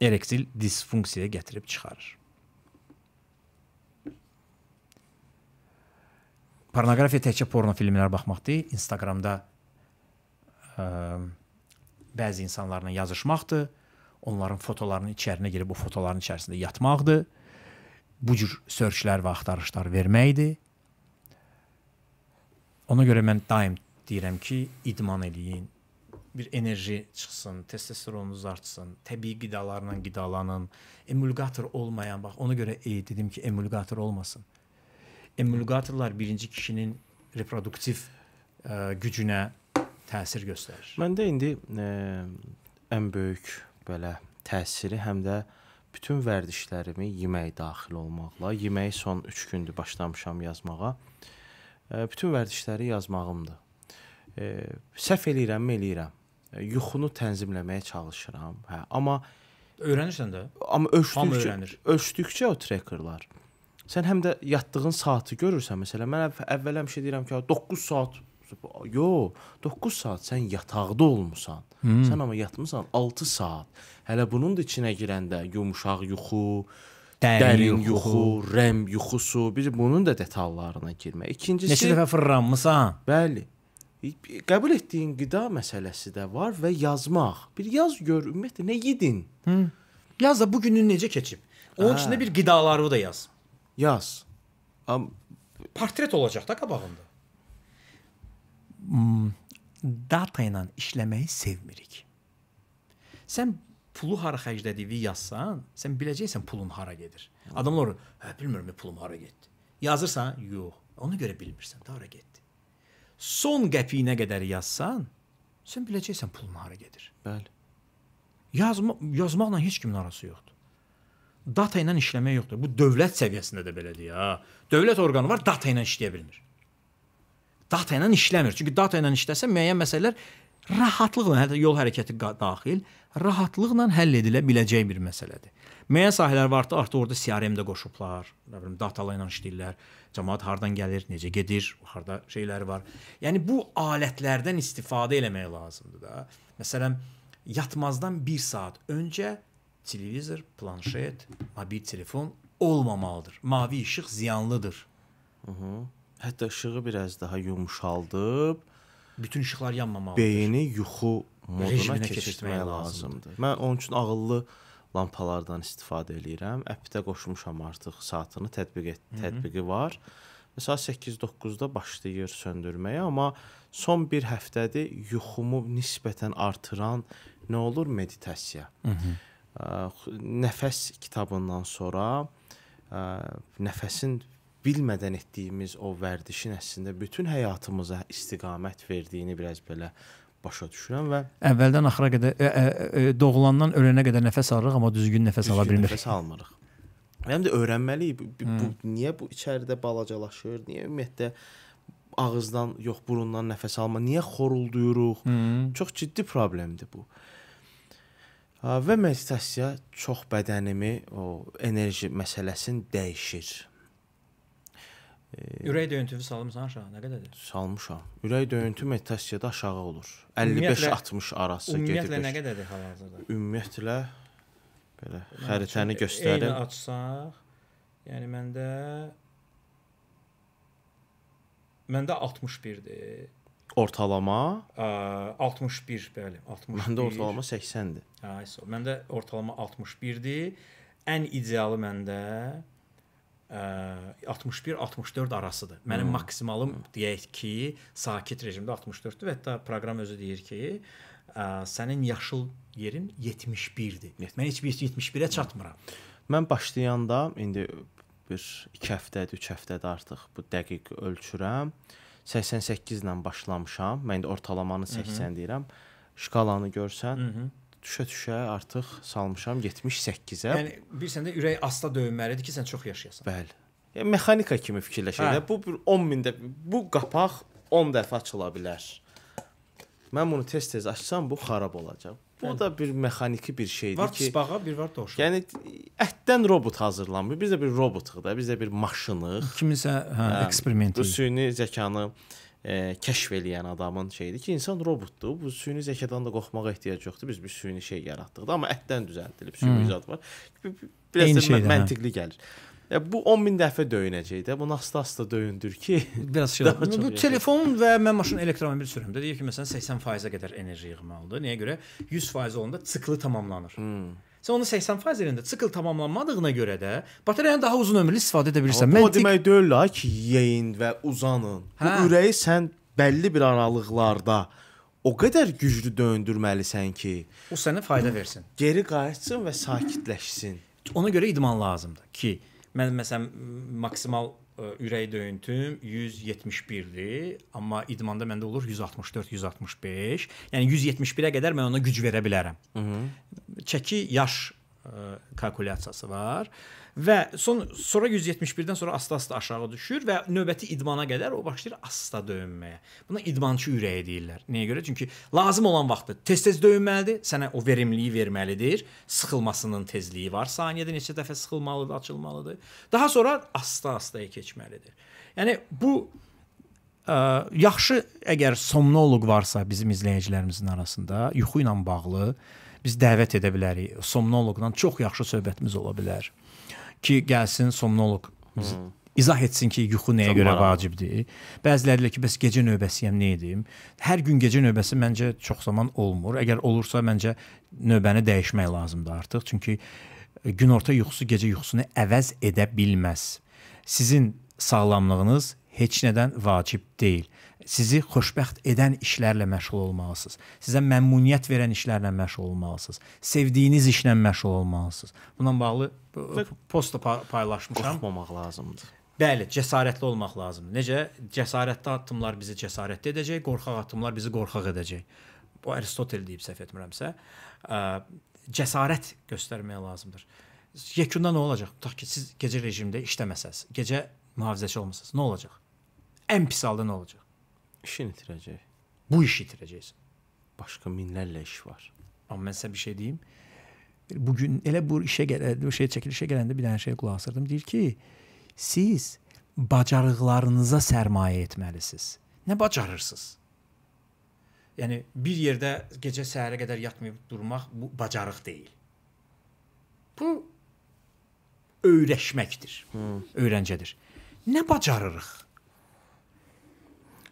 A: erektil disfunksiyaya gətirib çıxarır. Pornoqrafiya təkcə porno filmlərə baxmaq deyil, Instagramda ə, bəzi insanlarla yazışmaqdır, onların fotolarının içərinə girib o fotoların içərisində yatmaqdır. Bu cür searchlər və axtarışlar verməkdir. Ona görə mən daim deyirəm ki, idman eləyin. Bir enerji çıxsın, testosteronunuz artsın, təbii qidalarla qidalanın. Emulgator olmayan bax, ona görə e, dedim ki, emulgator olmasın. Emulgatorlar birinci kişinin reproduktiv ə, e, gücünə təsir göstərir?
B: Məndə indi ə, e, ən böyük belə təsiri həm də bütün vərdişlərimi yemək daxil olmaqla, yeməyi son 3 gündür başlamışam yazmağa. Ə, e, bütün vərdişləri yazmağımdır. Ə, e, səhv eləyirəm, eləyirəm. Yuxunu tənzimləməyə çalışıram. Hə, amma
A: öyrənirsən də. Amma ölçdükcə,
B: ölçdükcə o trackerlar. Sən həm də yatdığın saatı görürsən. Məsələn, mən əv əvvəl həmişə şey deyirəm ki, 9 saat Yox, 9 saat sən yataqda olmusan. Hmm. Sən amma yatmısan 6 saat. Hələ bunun da içinə girəndə yumşaq yuxu,
A: dərin, dərin yuxu, yuxu, REM
B: yuxusu, bir bunun da detallarına girmək. İkincisi Neçə dəfə
A: fırlanmısan?
B: Bəli. Qəbul etdiyin qida məsələsi də var və yazmaq. Bir yaz gör, ümumiyyətlə nə yedin? Hı. Yaz da bu günün necə keçib. Onun hə. içində bir
A: qidaları da yaz. Yaz. Am portret olacaq da qabağında. Hmm, data ilə işləməyi sevmirik. Sən pulu hara xərclədiyi yazsan, sən biləcəksən pulun hara gedir. Adamlar, hə bilmirəm pulum hara getdi. Yazırsan, yox. Ona görə bilmirsən də hara getdi. Son qəpiyinə qədər yazsan, sən biləcəksən pulun hara gedir. Bəli. Yazma yazmaqla heç kimin arası yoxdur. Data ilə işləmək yoxdur. Bu dövlət səviyyəsində də belədir ha. Dövlət orqanı var, data ilə işləyə bilmir data ilə işləmir. Çünki data ilə işləsə müəyyən məsələlər rahatlıqla, hətta yol hərəkəti daxil, rahatlıqla həll edilə biləcək bir məsələdir. Müəyyən sahələr vardı, artıq orada CRM də qoşublar, nə bilim, datalar ilə işləyirlər. Cəmaət hardan gəlir, necə gedir, harda şeyləri var. Yəni bu alətlərdən istifadə eləmək lazımdır da. Məsələn, yatmazdan 1 saat öncə televizor, planşet, mobil telefon olmamalıdır. Mavi işıq ziyanlıdır. Mhm. Hətta işığı biraz daha
B: yumşaldıb bütün işıqlar yanmamalıdır. Beyni yuxu moduna keçirmək lazımdır. Mən onun üçün ağıllı lampalardan istifadə eləyirəm. Əpdə qoşmuşam artıq saatını tətbiq et, tətbiqi var. Məsələn 8-9-da başlayır söndürməyə, amma son 1 həftədir yuxumu nisbətən artıran nə olur meditasiya. Hı -hı. Ə, nəfəs kitabından sonra ə, nəfəsin bilmədən etdiyimiz o vərdişin əslində bütün həyatımıza istiqamət verdiyini biraz belə başa düşürəm və
A: əvvəldən axıra qədər ə, ə, ə, doğulandan ölənə qədər nəfəs alırıq, amma düzgün nəfəs düzgün ala bilmirik. Nəfəs
B: almırıq. Həm də öyrənməliyik bu, bu, bu niyə bu içəridə balacalaşır, niyə ümumiyyətlə ağızdan yox, burundan nəfəs alma, niyə xorulduyuruq? Hmm. Çox ciddi problemdir bu. Və meditasiya çox bədənimi o enerji məsələsini dəyişir.
A: Ürək döyüntüsü salmısan aşağı, nə qədərdir?
B: Salmışam. Ürək döyüntüm metastasiyada aşağı olur. 55-60 arası gedib. Ümumiyyətlə nə qədərdir hal-hazırda? Ümumiyyətlə belə xəritəni göstərim. Eyni
A: açsaq, yəni məndə məndə 61-dir. Ortalama? Ə, 61, bəli, 61. Məndə ortalama 80-dir. Hə, isə məndə ortalama 61-dir. Ən idealı məndə 61-64 arasıdır. Mənim hmm. maksimalım hmm. deyək ki, sakit rejimdə 64-dür və hətta proqram özü deyir ki, ə, sənin yaşıl yerin 71-dir. Mən heç bir 71-ə hmm. çatmıram. Mən başlayanda
B: indi bir 2 həftədir, 3 həftədir artıq bu dəqiq ölçürəm. 88 ilə başlamışam. Mən indi ortalamanı 80 Hı -hı. deyirəm. Şkalanı görsən, Hı -hı düşə-düşə artıq salmışam 78-ə. Yəni
A: bilirsən də ürək asta döyünməlidir ki, sən çox yaşayasan. Bəli. Yəni
B: mexanika kimi fikirləşəndə hə. bu 10 mində bu qapaq 10 dəfə açıla bilər. Mən bunu tez-tez açsam bu xarab olacaq. Bu Bəli. da bir mexaniki bir şeydir var ki. Var tısbağa, bir var dovşan. Yəni ətdən robot hazırlanmır. Biz də bir robotuq da, biz də bir maşınıq.
A: Kiminsə hə, hə, eksperimenti. Bu
B: süni zəkanı e, kəşf eləyən adamın şeyidir ki, insan robotdur. Bu süni zəkadan da qorxmağa ehtiyac yoxdur. Biz bir süni şey yaratdıq da, amma ətdən düzəldilib süni hmm. zad var. Biraz Eyni da şeydir, hə. məntiqli hə. gəlir. Ya bu 10 min dəfə döyünəcək də. Bunu asta-asta döyündür ki, biraz şey. Bu yaşayır.
A: telefon və mən maşın elektromobil sürürəm də deyir ki, məsələn 80%-ə qədər enerji yığmalıdır. Niyə görə? 100% olanda siklı tamamlanır. Hmm. Sən onu 80 faizində sikl tamamlanmadığına görə də batareyanı daha uzun ömürlü istifadə edə bilirsən. Amma bu Məntiq... demək
B: deyil la ki, yeyin və uzanın. Hə. Bu ürəyi sən bəlli bir aralıqlarda o qədər güclü döndürməlisən ki,
A: o sənə fayda versin. Geri qayıtsın və sakitləşsin. Ona görə idman lazımdır ki, mən məsələn maksimal ə, e, ürək döyüntüm 171-dir, amma idmanda məndə olur 164, 165. Yəni 171-ə qədər mən ona güc verə bilərəm. Hı -hı çəki yaş ə, e, kalkulyasiyası var. Və son sonra 171-dən sonra asta-asta aşağı düşür və növbəti idmana qədər o başlayır asta döyünməyə. Buna idmançı ürəyi deyirlər. Niyə görə? Çünki lazım olan vaxtda tez-tez döyünməlidir, sənə o verimliyi verməlidir. Sıxılmasının tezliyi var. Saniyədə neçə dəfə sıxılmalıdır, açılmalıdır. Daha sonra asta-astaya keçməlidir. Yəni bu ə, e, yaxşı əgər somnoluq varsa bizim izləyicilərimizin arasında yuxu ilə bağlı ə, biz dəvət edə bilərik. Somnoloqla çox yaxşı söhbətimiz ola bilər ki, gəlsin somnoloq biz hmm. izah etsin ki, yuxu nəyə çox görə maraq. vacibdir. Bəziləri ilə ki, bəs gecə növbəsiyəm nə edim? Hər gün gecə növbəsi məncə çox zaman olmur. Əgər olursa məncə növbəni dəyişmək lazımdır artıq. Çünki e, günorta yuxusu gecə yuxusunu əvəz edə bilməz. Sizin sağlamlığınız heç nədən vacib deyil sizi xoşbəxt edən işlərlə məşğul olmalısınız. Sizə məmnuniyyət verən işlərlə məşğul olmalısınız. Sevdiyiniz işlə məşğul olmalısınız. Bununla bağlı postda paylaşmışam. Qorxmamaq lazımdır. Bəli, cəsarətli olmaq lazımdır. Necə cəsarətli addımlar bizi cəsarətli edəcək, qorxaq addımlar bizi qorxaq edəcək. Bu Aristotel deyib səhv etmirəmsə, cəsarət göstərmək lazımdır. Yekunda nə olacaq? Tutaq ki, siz gecə rejimdə işləməsəz, gecə mühafizəçi olmasaz, nə olacaq? Ən pis halda nə olacaq? İşini itirəcək. Bu işi itirəcəksən. Başqa minlərlə iş var. Amma mən sizə bir şey deyim. Bu gün elə bu işə gələn, bu şey çəkilişə gələndə bir dənə şey qulaq asırdım. Deyir ki, siz bacarıqlarınıza sərmayə etməlisiniz. Nə bacarırsınız? Yəni bir yerdə gecə səhərə qədər yatmayıb durmaq bu bacarıq deyil. Bu öyrəşməkdir. Hmm. Öyrəncədir. Nə bacarırıq?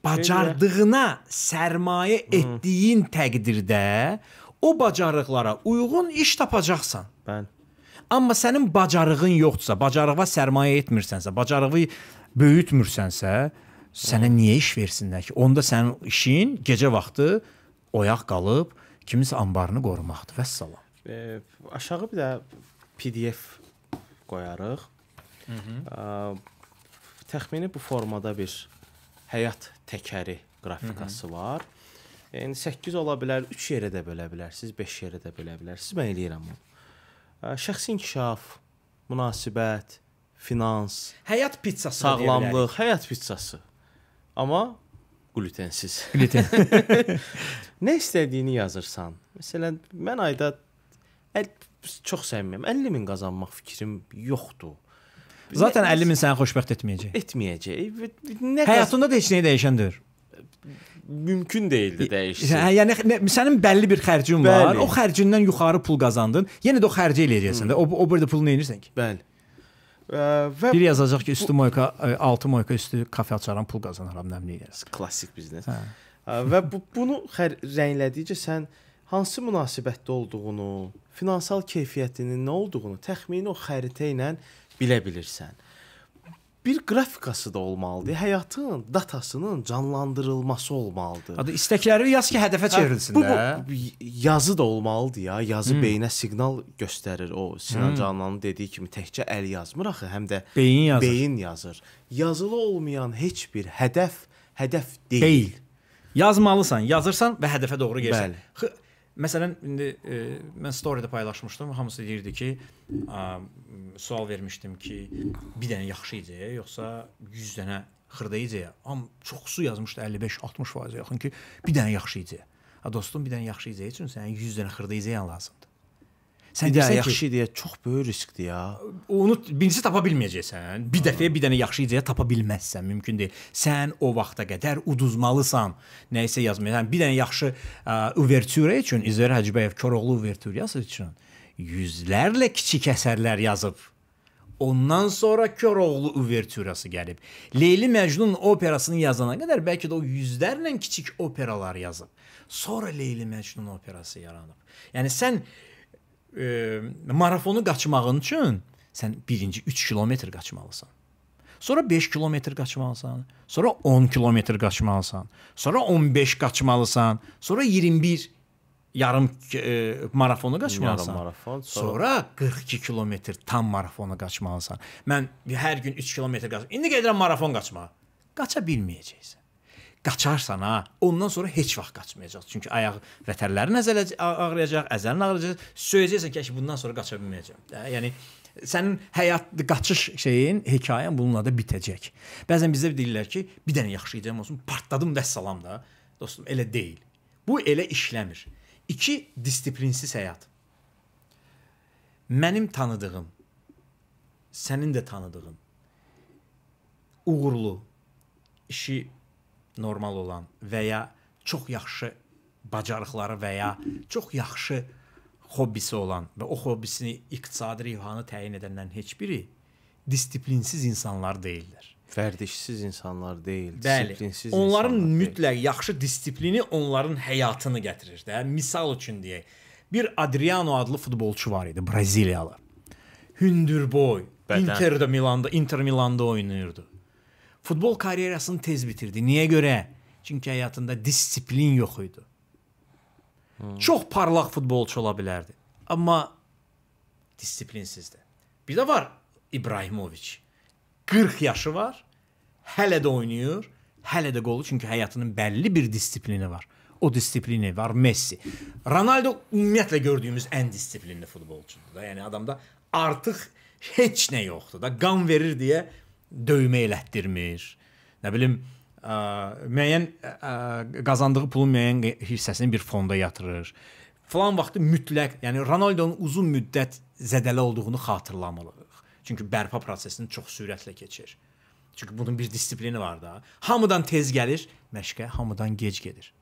A: bacardığına sərmayə etdiyin təqdirdə o bacarıqlara uyğun iş tapacaqsan. Bəli. Amma sənin bacarığın yoxdursa, bacarığa sərmayə etmirsənsə, bacarığı böyütmürsənsə, sənə niyə iş versinlər ki? Onda sənin işin gecə vaxtı oyaq qalıb kiminsə anbarını qorumaqdır. Vəssalam.
B: E, aşağı bir də PDF qoyarıq. Hı -hı. E, təxmini bu formada bir həyat təkəri qrafikası Hı -hı. var. Yəni 8 ola bilər, 3 yerə də bölə bilərsiniz, 5 yerə də bölə bilərsiniz. Mən eləyirəm bunu. Şəxsi inkişaf, münasibət, finans, həyat pitsası, sağlamlıq, həyat pitsası. Amma glutensiz. Gluten. nə istədiyini yazırsan. Məsələn, mən ayda əl, çox səmimiyəm. 50 min qazanmaq fikrim yoxdur.
A: Zaten 50 min səni xoşbəxt etməyəcək. Etməyəcək.
B: Nə Həyatında
A: da heç nəyi dəyişən deyil.
B: Mümkün deyildi dəyişsin. Hə,
A: yəni nə, sənin bəlli bir xərcin var. Bəli. O xərcindən yuxarı pul qazandın. Yenə də o xərci eləyəcəksən də. Hmm. O o bir də pulu nə edirsən ki? Bəli.
B: Və bir yazacaq ki, üstü
A: moyka, 6 e, moyka üstü kafe açaram pul qazanaram, nə bilim. Klassik biznes. Hə.
B: Və bu bunu rənglədikcə sən hansı münasibətdə olduğunu, finansal keyfiyyətinin nə olduğunu təxmini o xəritə ilə bilə bilirsən. Bir qrafikası da olmalıdır. Həyatın datasının canlandırılması olmalıdır. Adı istəkləri yaz ki, hədəfə çevrilsin hə, bu, bu, bu yazı da olmalıdır ya. Yazı hmm. beyinə siqnal göstərir. O Sinan hmm. Cananın dediyi kimi təkcə əl yazmır axı, həm də beyin yazır. Beyin yazır. Yazılı olmayan heç bir hədəf hədəf deyil.
A: deyil. Yazmalısan, yazırsan və hədəfə doğru gedirsən. Bəli. Məsələn, indi e, mən storydə paylaşmışdım. Hamısı deyirdi ki, ə, sual vermişdim ki, bir dənə yaxşı ideya yoxsa 100 dənə xırda ideya. Am çoxsu yazmışdı 55-60% yaxın ki, bir dənə yaxşı ideya. Ha dostum, bir dənə yaxşı ideya üçün sənin 100 dənə xırda ideyan lazımdır. Sən bir dəfə yaxşı ideya çox böyük riskdir ya. Onu birincisi tapa bilməyəcəksən. Bir dəfəyə bir dənə yaxşı ideya tapa bilməzsən, mümkün deyil. Sən o vaxta qədər uduzmalısan nə isə yazmağa. Yəni bir dənə yaxşı uvertüra üçün İzər Hacıbəyev Koroğlu uvertürası üçün yüzlərlə kiçik əsərlər yazıb. Ondan sonra Koroğlu uvertürası gəlib. Leyli Məcnun operasını yazana qədər bəlkə də o yüzlərlə kiçik operalar yazıb. Sonra Leyli Məcnun operası yaranıb. Yəni sən e, marafonu qaçmağın üçün sən birinci 3 kilometr qaçmalısan. Sonra 5 kilometr qaçmalısan, sonra 10 kilometr qaçmalısan, sonra 15 qaçmalısan, sonra 21 yarım e, marafonu qaçmalısan. Yarım
B: marafon, sonra... sonra
A: 42 kilometr tam marafonu qaçmalısan. Mən hər gün 3 kilometr qaçıram. İndi gedirəm marafon qaçmağa. Qaça bilməyəcəksən qaçarsan ha, ondan sonra heç vaxt qaçmayacaqsan. Çünki ayaq vətərlərin ağrıyacaq, əzəlin ağrıyacaq. Söyəcəksən ki, bundan sonra qaça bilməyəcəm. Yəni sənin həyat qaçış şeyin, hekayən bununla da bitəcək. Bəzən bizə deyirlər ki, bir dənə yaxşı ideyam olsun, partladım vəssalam da. Dostum, elə deyil. Bu elə işləmir. 2 disiplinsiz həyat. Mənim tanıdığım, sənin də tanıdığın uğurlu, işi normal olan və ya çox yaxşı bacarıqları və ya çox yaxşı hobbisi olan və o hobbisini iqtisadi rivhanı təyin edənlərin heç biri disiplinsiz insanlar deyillər. Vərdişsiz insanlar deyil, Bəli, disiplinsiz onların insanlar. Onların mütləq deyil. yaxşı disiplini onların həyatını gətirir də. Misal üçün deyək, bir Adriano adlı futbolçu var idi, Braziliyalı. Hündürboy, Bədən. Interdə Milanda, Inter Milanda oynayırdı futbol karyerasını tez bitirdi. Niyə görə? Çünki həyatında disiplin yox idi. Hmm. Çox parlaq futbolçu ola bilərdi, amma disiplinsizdir. Bir də var İbrahimovic. 40 yaşı var, hələ də oynayır, hələ də qolu çünki həyatının bəlli bir disiplini var. O disiplini var Messi. Ronaldo ümumiyyətlə gördüyümüz ən disiplinli futbolçudur da. Yəni adamda artıq heç nə yoxdur da. Qan verir deyə döymə elətdirmir. Nə bilim ə, müəyyən ə, qazandığı pulun müəyyən hissəsini bir fonda yatırır. Falan vaxtı mütləq, yəni Ronaldo-nun uzun müddət zədəli olduğunu xatırlamalıyıq. Çünki bərpa prosesini çox sürətlə keçir. Çünki bunun bir disiplini var da. Hamıdan tez gəlir, məşqə hamıdan gec gedir.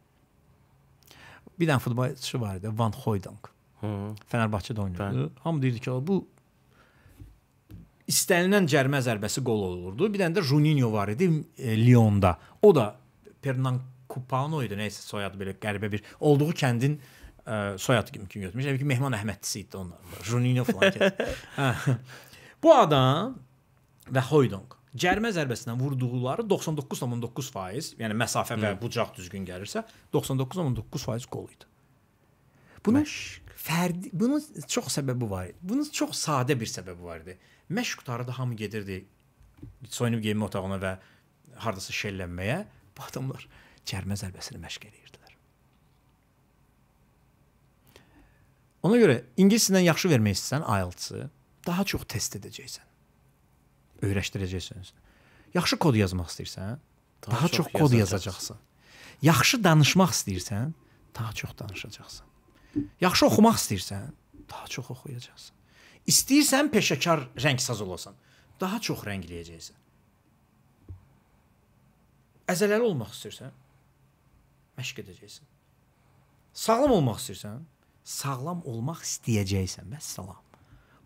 A: Bir dənə futbolçu var idi, Van Hooydonk. Fenerbahçe'de oynuyordu. Ama dedi ki bu istənilən cərimə zərbəsi qol olurdu. Bir dənə də Juninho var idi e, Lyonda. O da Pernancupano idi, nəysə soyadı belə qəribə bir olduğu kəndin ə, e, soyad kimi kim götürmüş. Təbii ki, Mehman Əhmədçisi idi onlar. Juninho falan. Hə. Bu adam və Hoydonq cərimə zərbəsindən vurduqları 99.9%, yəni məsafə və bucaq düzgün gəlirsə, 99.9% qol idi. Bunun Məşq. fərdi bunun çox səbəbi var idi. Bunun çox sadə bir səbəbi var idi. Məşq qutarıda hamı gedirdi soyunub geyinmə otağına və hardasa şellənməyə. Bu adamlar cərimə zərbəsini məşq edirdilər. Ona görə ingiliscədən yaxşı vermək istəsən IELTS-ı daha çox test edəcəksən. Öyrəşdirəcəksən. Yaxşı kod yazmaq istəyirsən, daha, daha çox, çox kod yazacaqsan. Yaxşı danışmaq istəyirsən, daha çox danışacaqsan. Yaxşı oxumaq istəyirsən, daha çox oxuyacaqsan. İstəyirsən peşəkar rəngsaz olasan, daha çox rəngləyəcəksən. Əzələli olmaq istəyirsən, məşq edəcəksən. Sağlam olmaq istəyirsən, sağlam olmaq istəyəcəksən. Vəssalam.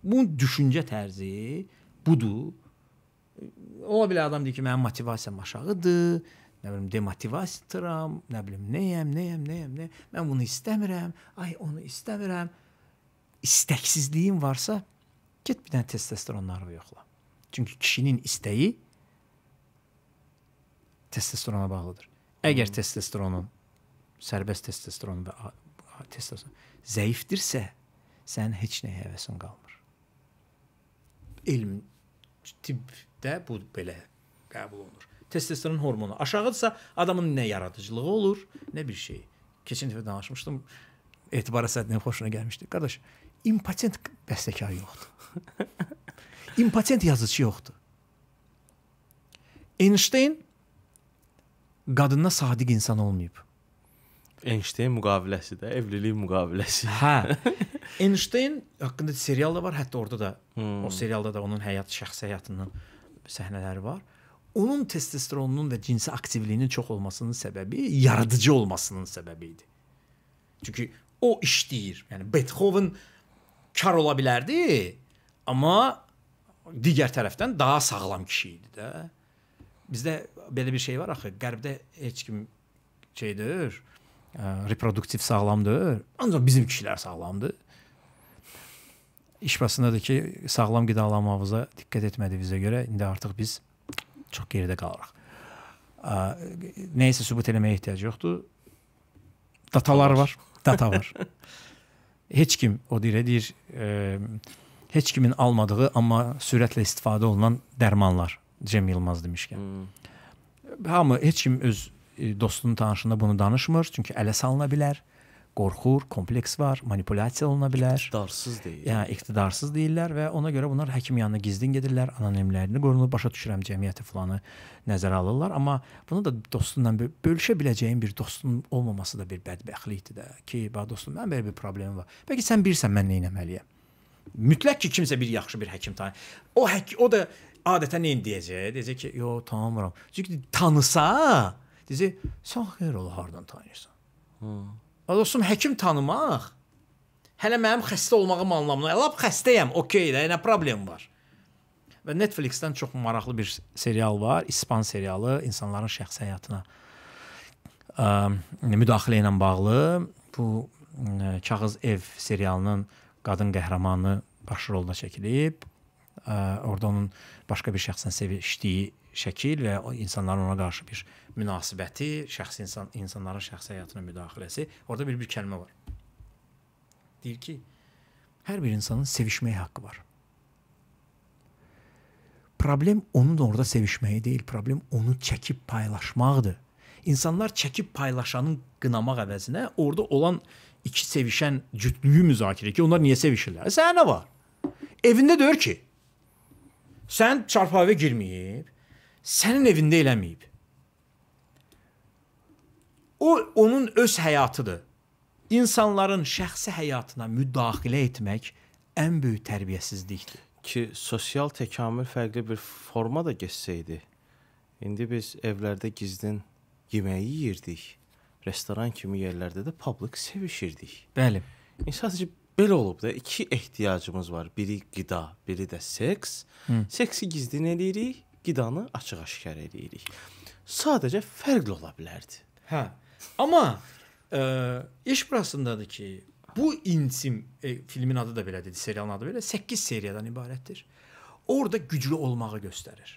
A: Bu düşüncə tərzi budur. Ola bilər adam deyir ki, mənim motivasiyam aşağıdır, nə bilim demotivasiyaram, nə bilim nəyəm, nəyəm, nəyəm, nə. Mən bunu istəmirəm, ay onu istəmirəm istəksizliyin varsa, get bir dənə testosteronları yoxla. Çünki kişinin istəyi testosterona bağlıdır. Əgər hmm. testosteronun sərbəst testosteron və testosteron zəifdirsə, sənin heç nəyə həvəsin qalmır. Elm tibbdə bu belə qəbul olunur. Testosteron hormonu aşağıdsa adamın nə yaradıcılığı olur, nə bir şey. Keçən dəfə danışmışdım. Etibara sədnin xoşuna gəlmişdi. Qardaş, impotent bəstəkar yoxdur. impotent yazıçı yoxdur. Einstein qadına sadiq insan olmayıb. Einstein müqaviləsi də, evlilik müqaviləsi. Hə. Einstein haqqında serial da var, hətta orada da hmm. o serialda da onun həyat şəxsi həyatının səhnələri var. Onun testosteronunun və cinsi aktivliyinin çox olmasının səbəbi yaradıcı olmasının səbəbi idi. Çünki o işləyir. Yəni Beethoven kar ola bilərdi, amma digər tərəfdən daha sağlam kişi idi də. Bizdə belə bir şey var axı, qərbdə heç kim şeydir, reproduktiv sağlamdır. Ancaq bizim kişilər sağlamdır. İş basındadır ki, sağlam qidalanmamıza diqqət etmədiyimizə görə indi artıq biz çox geridə qalırıq. Nəysə sübut eləməyə ehtiyac yoxdur. Datalar var, data var. heç kim o deyir, deyir, e, heç kimin almadığı amma sürətlə istifadə olunan dərmanlar Cem Yılmaz demişkən. Hmm. Hamı heç kim öz e, dostunun tanışında bunu danışmır, çünki ələ salına bilər qorxur, kompleks var, manipulyasiya oluna bilər.
B: İqtidarsız deyil.
A: Yəni iqtidarsız deyillər və ona görə bunlar həkim yanına gizlin gedirlər, anonimlərini qorunur, başa düşürəm cəmiyyəti filanı nəzərə alırlar, amma bunu da dostunla bölüşə biləcəyin bir dostun olmaması da bir bədbəxtlikdir də ki, bax dostum, mənim belə bir problemim var. Bəlkə sən bilirsən mən nə etməliyəm. Mütləq ki, kimsə bir yaxşı bir həkim tanı. O həkim o da adətən nə deyəcək? Deyəcək ki, "Yo, tanımıram." Çünki tanısa, deyəcək, "Sən xeyir ol, hardan tanıyırsan?" Hı. Dostum, həkim tanımaq hələ mənim xəstə olmağım anlamına. Lap xəstəyəm, okey də, nə problem var. Və Netflix-dən çox maraqlı bir serial var, İspan serialı, insanların şəxsi həyatına ə, müdaxilə ilə bağlı. Bu ə, Kağız ev serialının qadın qəhrəmanı baş rolda çəkilib. Ə, orada onun başqa bir şəxslə sevişdiyi şəkil və insanların ona qarşı bir münasibəti, şəxsi insan insanların şəxsi həyatına müdaxiləsi. Orada bir bir kəlmə var. Deyir ki, hər bir insanın sevişməyə haqqı var. Problem onun da orada sevişməyi deyil, problem onu çəkib paylaşmaqdır. İnsanlar çəkib paylaşanın qınamaq əvəzinə orada olan iki sevişən cütlüyü müzakirə ki, onlar niyə sevişirlər? E, sənə nə var? Evində deyir ki, sən çarpayıya girməyib, sənin evində eləməyib. O onun öz həyatıdır. İnsanların şəxsi həyatına müdaxilə etmək ən böyük tərbiyəsizlikdir. Ki sosial təkamül fərqli bir
B: forma da keçsəydi. İndi biz evlərdə gizlin yeməyi yeyirdik. Restoran kimi yerlərdə də public sevişirdik. Bəli. İnsan sadəcə belə olub da iki ehtiyacımız var. Biri qida, biri də seks. Hı. Seksi gizlin eləyirik, qidanı açıq-aşkar eləyirik. Sadəcə fərqli ola bilərdi.
A: Hə. Amma ə, e, iş burasındadır ki, bu intim e, filmin adı da belədir, serialın adı belə 8 seriyadan ibarətdir. Orda güclü olmağı göstərir.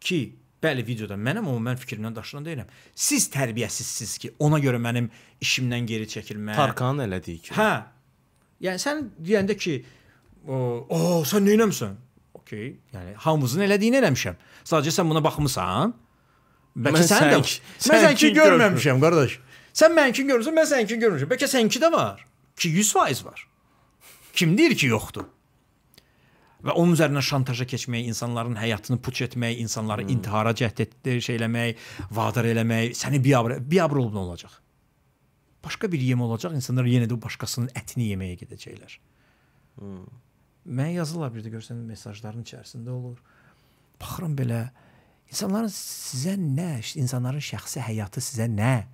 A: Ki, bəli videoda mənəm, amma mən fikrimdən daşınan deyiləm. Siz tərbiyəsizsiniz ki, ona görə mənim işimdən geri çəkilmə. Tarkanın elədiyi kimi. Hə. Yəni sən deyəndə ki, o, o sən nə etmisən? Okay. Yəni hamımızın elədiyini eləmişəm. Sadəcə sən buna baxmısan? Bəlkə sənin də. Mən sənki görməmişəm, qardaş. Sən mənki görürsən, mən sənki görmüşəm. Bəlkə sənki də var. Ki 100% var. Kim deyir ki, yoxdur? və onun üzərinə şantaja keçmək, insanların həyatını puç etmək, insanları hmm. intihara cəhd etdir, şey eləmək, vadar eləmək, səni biabr biabr olub nə olacaq? Başqa bir yem olacaq, insanlar yenə də başqasının ətini yeməyə gedəcəklər. Hmm. Mən yazırlar bir də görsən mesajların içərisində olur. Baxıram belə İnsanların sizə nə, insanların şəxsi həyatı sizə nə?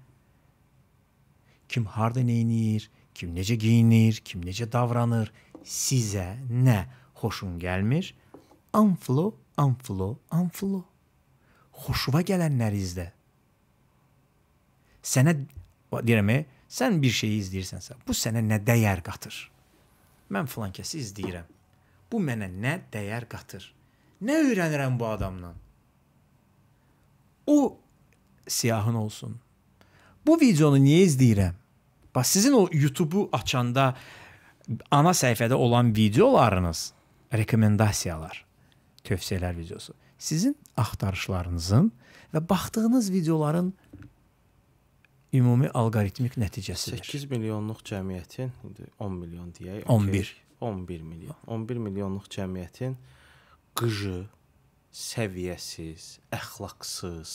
A: Kim harda nəyinir, kim necə geyinir, kim necə davranır, sizə nə xoşun gəlmir? Unfollow, unfollow, unfollow. Xoşuna gələnləri izlə. Sənə deyirəm, e, sən bir şeyi izləyirsənsə, bu sənə nə dəyər qatır? Mən filan kəsi izləyirəm. Bu mənə nə dəyər qatır? Nə öyrənirəm bu adamdan? O siyahın olsun. Bu videonu niyə izləyirəm? Bax sizin o YouTube-u açanda ana səhifədə olan videolarınız, rekomendasiyalar, tövsiyələr videosu sizin axtarışlarınızın və baxdığınız videoların ümumi alqoritmik nəticəsidir. 8
B: milyonluq cəmiyyətin indi 10 milyon deyək, okay, 11 11 milyon. 11 milyonluq cəmiyyətin qıjı, səviyyəsiz, əxlaqsız.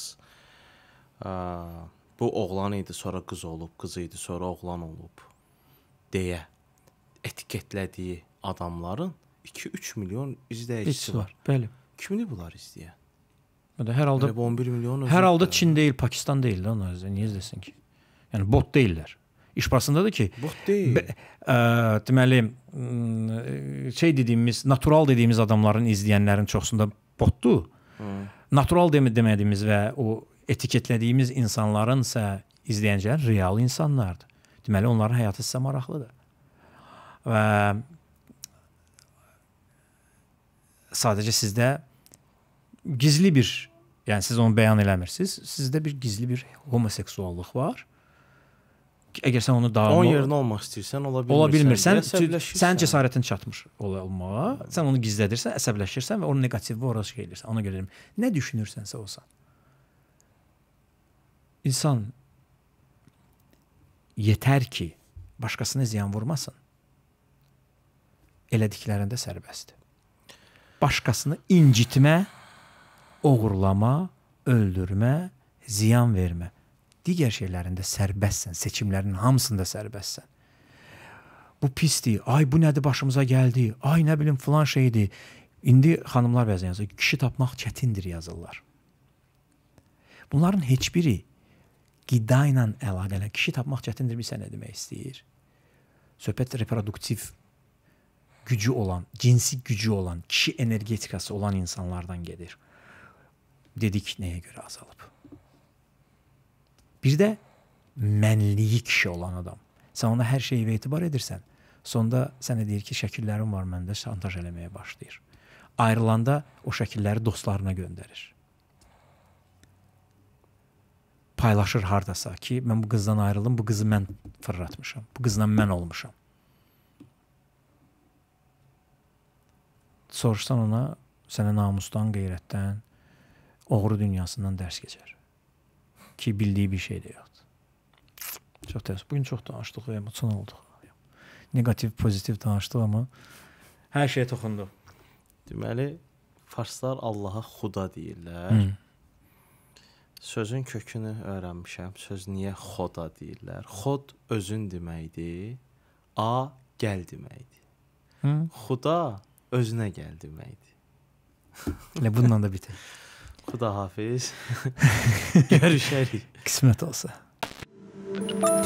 B: Ə, bu oğlan idi, sonra qız olub, qız idi, sonra oğlan olub deyə etiketlədiyi adamların 2-3 milyon izləyicisi var. Bəli. Kimdir bunlar izləyən?
A: Və hər halda Elə 11 milyon. Hər halda Çin deyil, Pakistan deyil də onlar izləyir. Niyə izləsin ki? Yəni bot deyillər. İş burasındadır ki, bot deyil. Ə, deməli, şey dediyimiz, natural dediyimiz adamların izləyənlərin çoxsunda botdur. Hmm. Natural demə demədiyimiz və o etiketlədiyimiz insanların isə izləyəncilər real insanlardır. Deməli onların həyatı sizə maraqlıdır. Və sadəcə sizdə gizli bir, yəni siz onu bəyan eləmirsiniz, sizdə bir gizli bir homoseksuallıq var əgər sən onu dağılma. Onun yerinə olmaq istəyirsən, ola bilmirsən. Ola bilmirsən. bilmirsən sənin cəsarətin çatmır olmağa. Sən onu gizlədirsən, əsəbləşirsən və onu neqativə oraya şey edirsən. Ona görə deyirəm, nə düşünürsənsə olsan. İnsan yetər ki, başqasına ziyan vurmasın. Elədiklərində sərbəstdir. Başqasını incitmə, oğurlama, öldürmə, ziyan vermə digər şeylərində sərbəstsən, seçimlərinin hamısında sərbəstsən. Bu pisdir. Ay bu nədir başımıza gəldi? Ay nə bilim filan şeydir. İndi xanımlar bəzən yazır, kişi tapmaq çətindir yazırlar. Bunların heç biri qida ilə əlaqəli. Kişi tapmaq çətindir, bilirsən nə demək istəyir? Söhbət reproduktiv gücü olan, cinsi gücü olan, kişi energetikası olan insanlardan gedir. Dedik nəyə görə azalır? Bir də mənliyi kişi olan adam. Sən ona hər şeyi etibar edirsən. Sonda sənə deyir ki, şəkillərim var məndə, şantaj eləməyə başlayır. Ayrılanda o şəkilləri dostlarına göndərir. Paylaşır hardasa ki, mən bu qızdan ayrıldım, bu qızı mən fırlatmışam. Bu qızla mən olmuşam. Soruşsan ona, sənə namusdan, qeyrətdən, oğru dünyasından dərs keçər ki bildiyi bir şey də yoxdur. Çox təəssüf. Bu gün çox danışdıq, emosional olduq. Neqativ, pozitiv danışdıq, amma
B: hər şeyə toxunduq. Deməli, farslar Allaha xuda deyirlər. Hı. Sözün kökünü öyrənmişəm. Söz niyə xoda deyirlər? Xod özün deməkdir. A gəl deməkdir. Hı? Xuda özünə gəl deməkdir.
A: Elə bununla da bitir.
B: Xudahafiz.
A: Görüşərik. Qismət olsa. thank you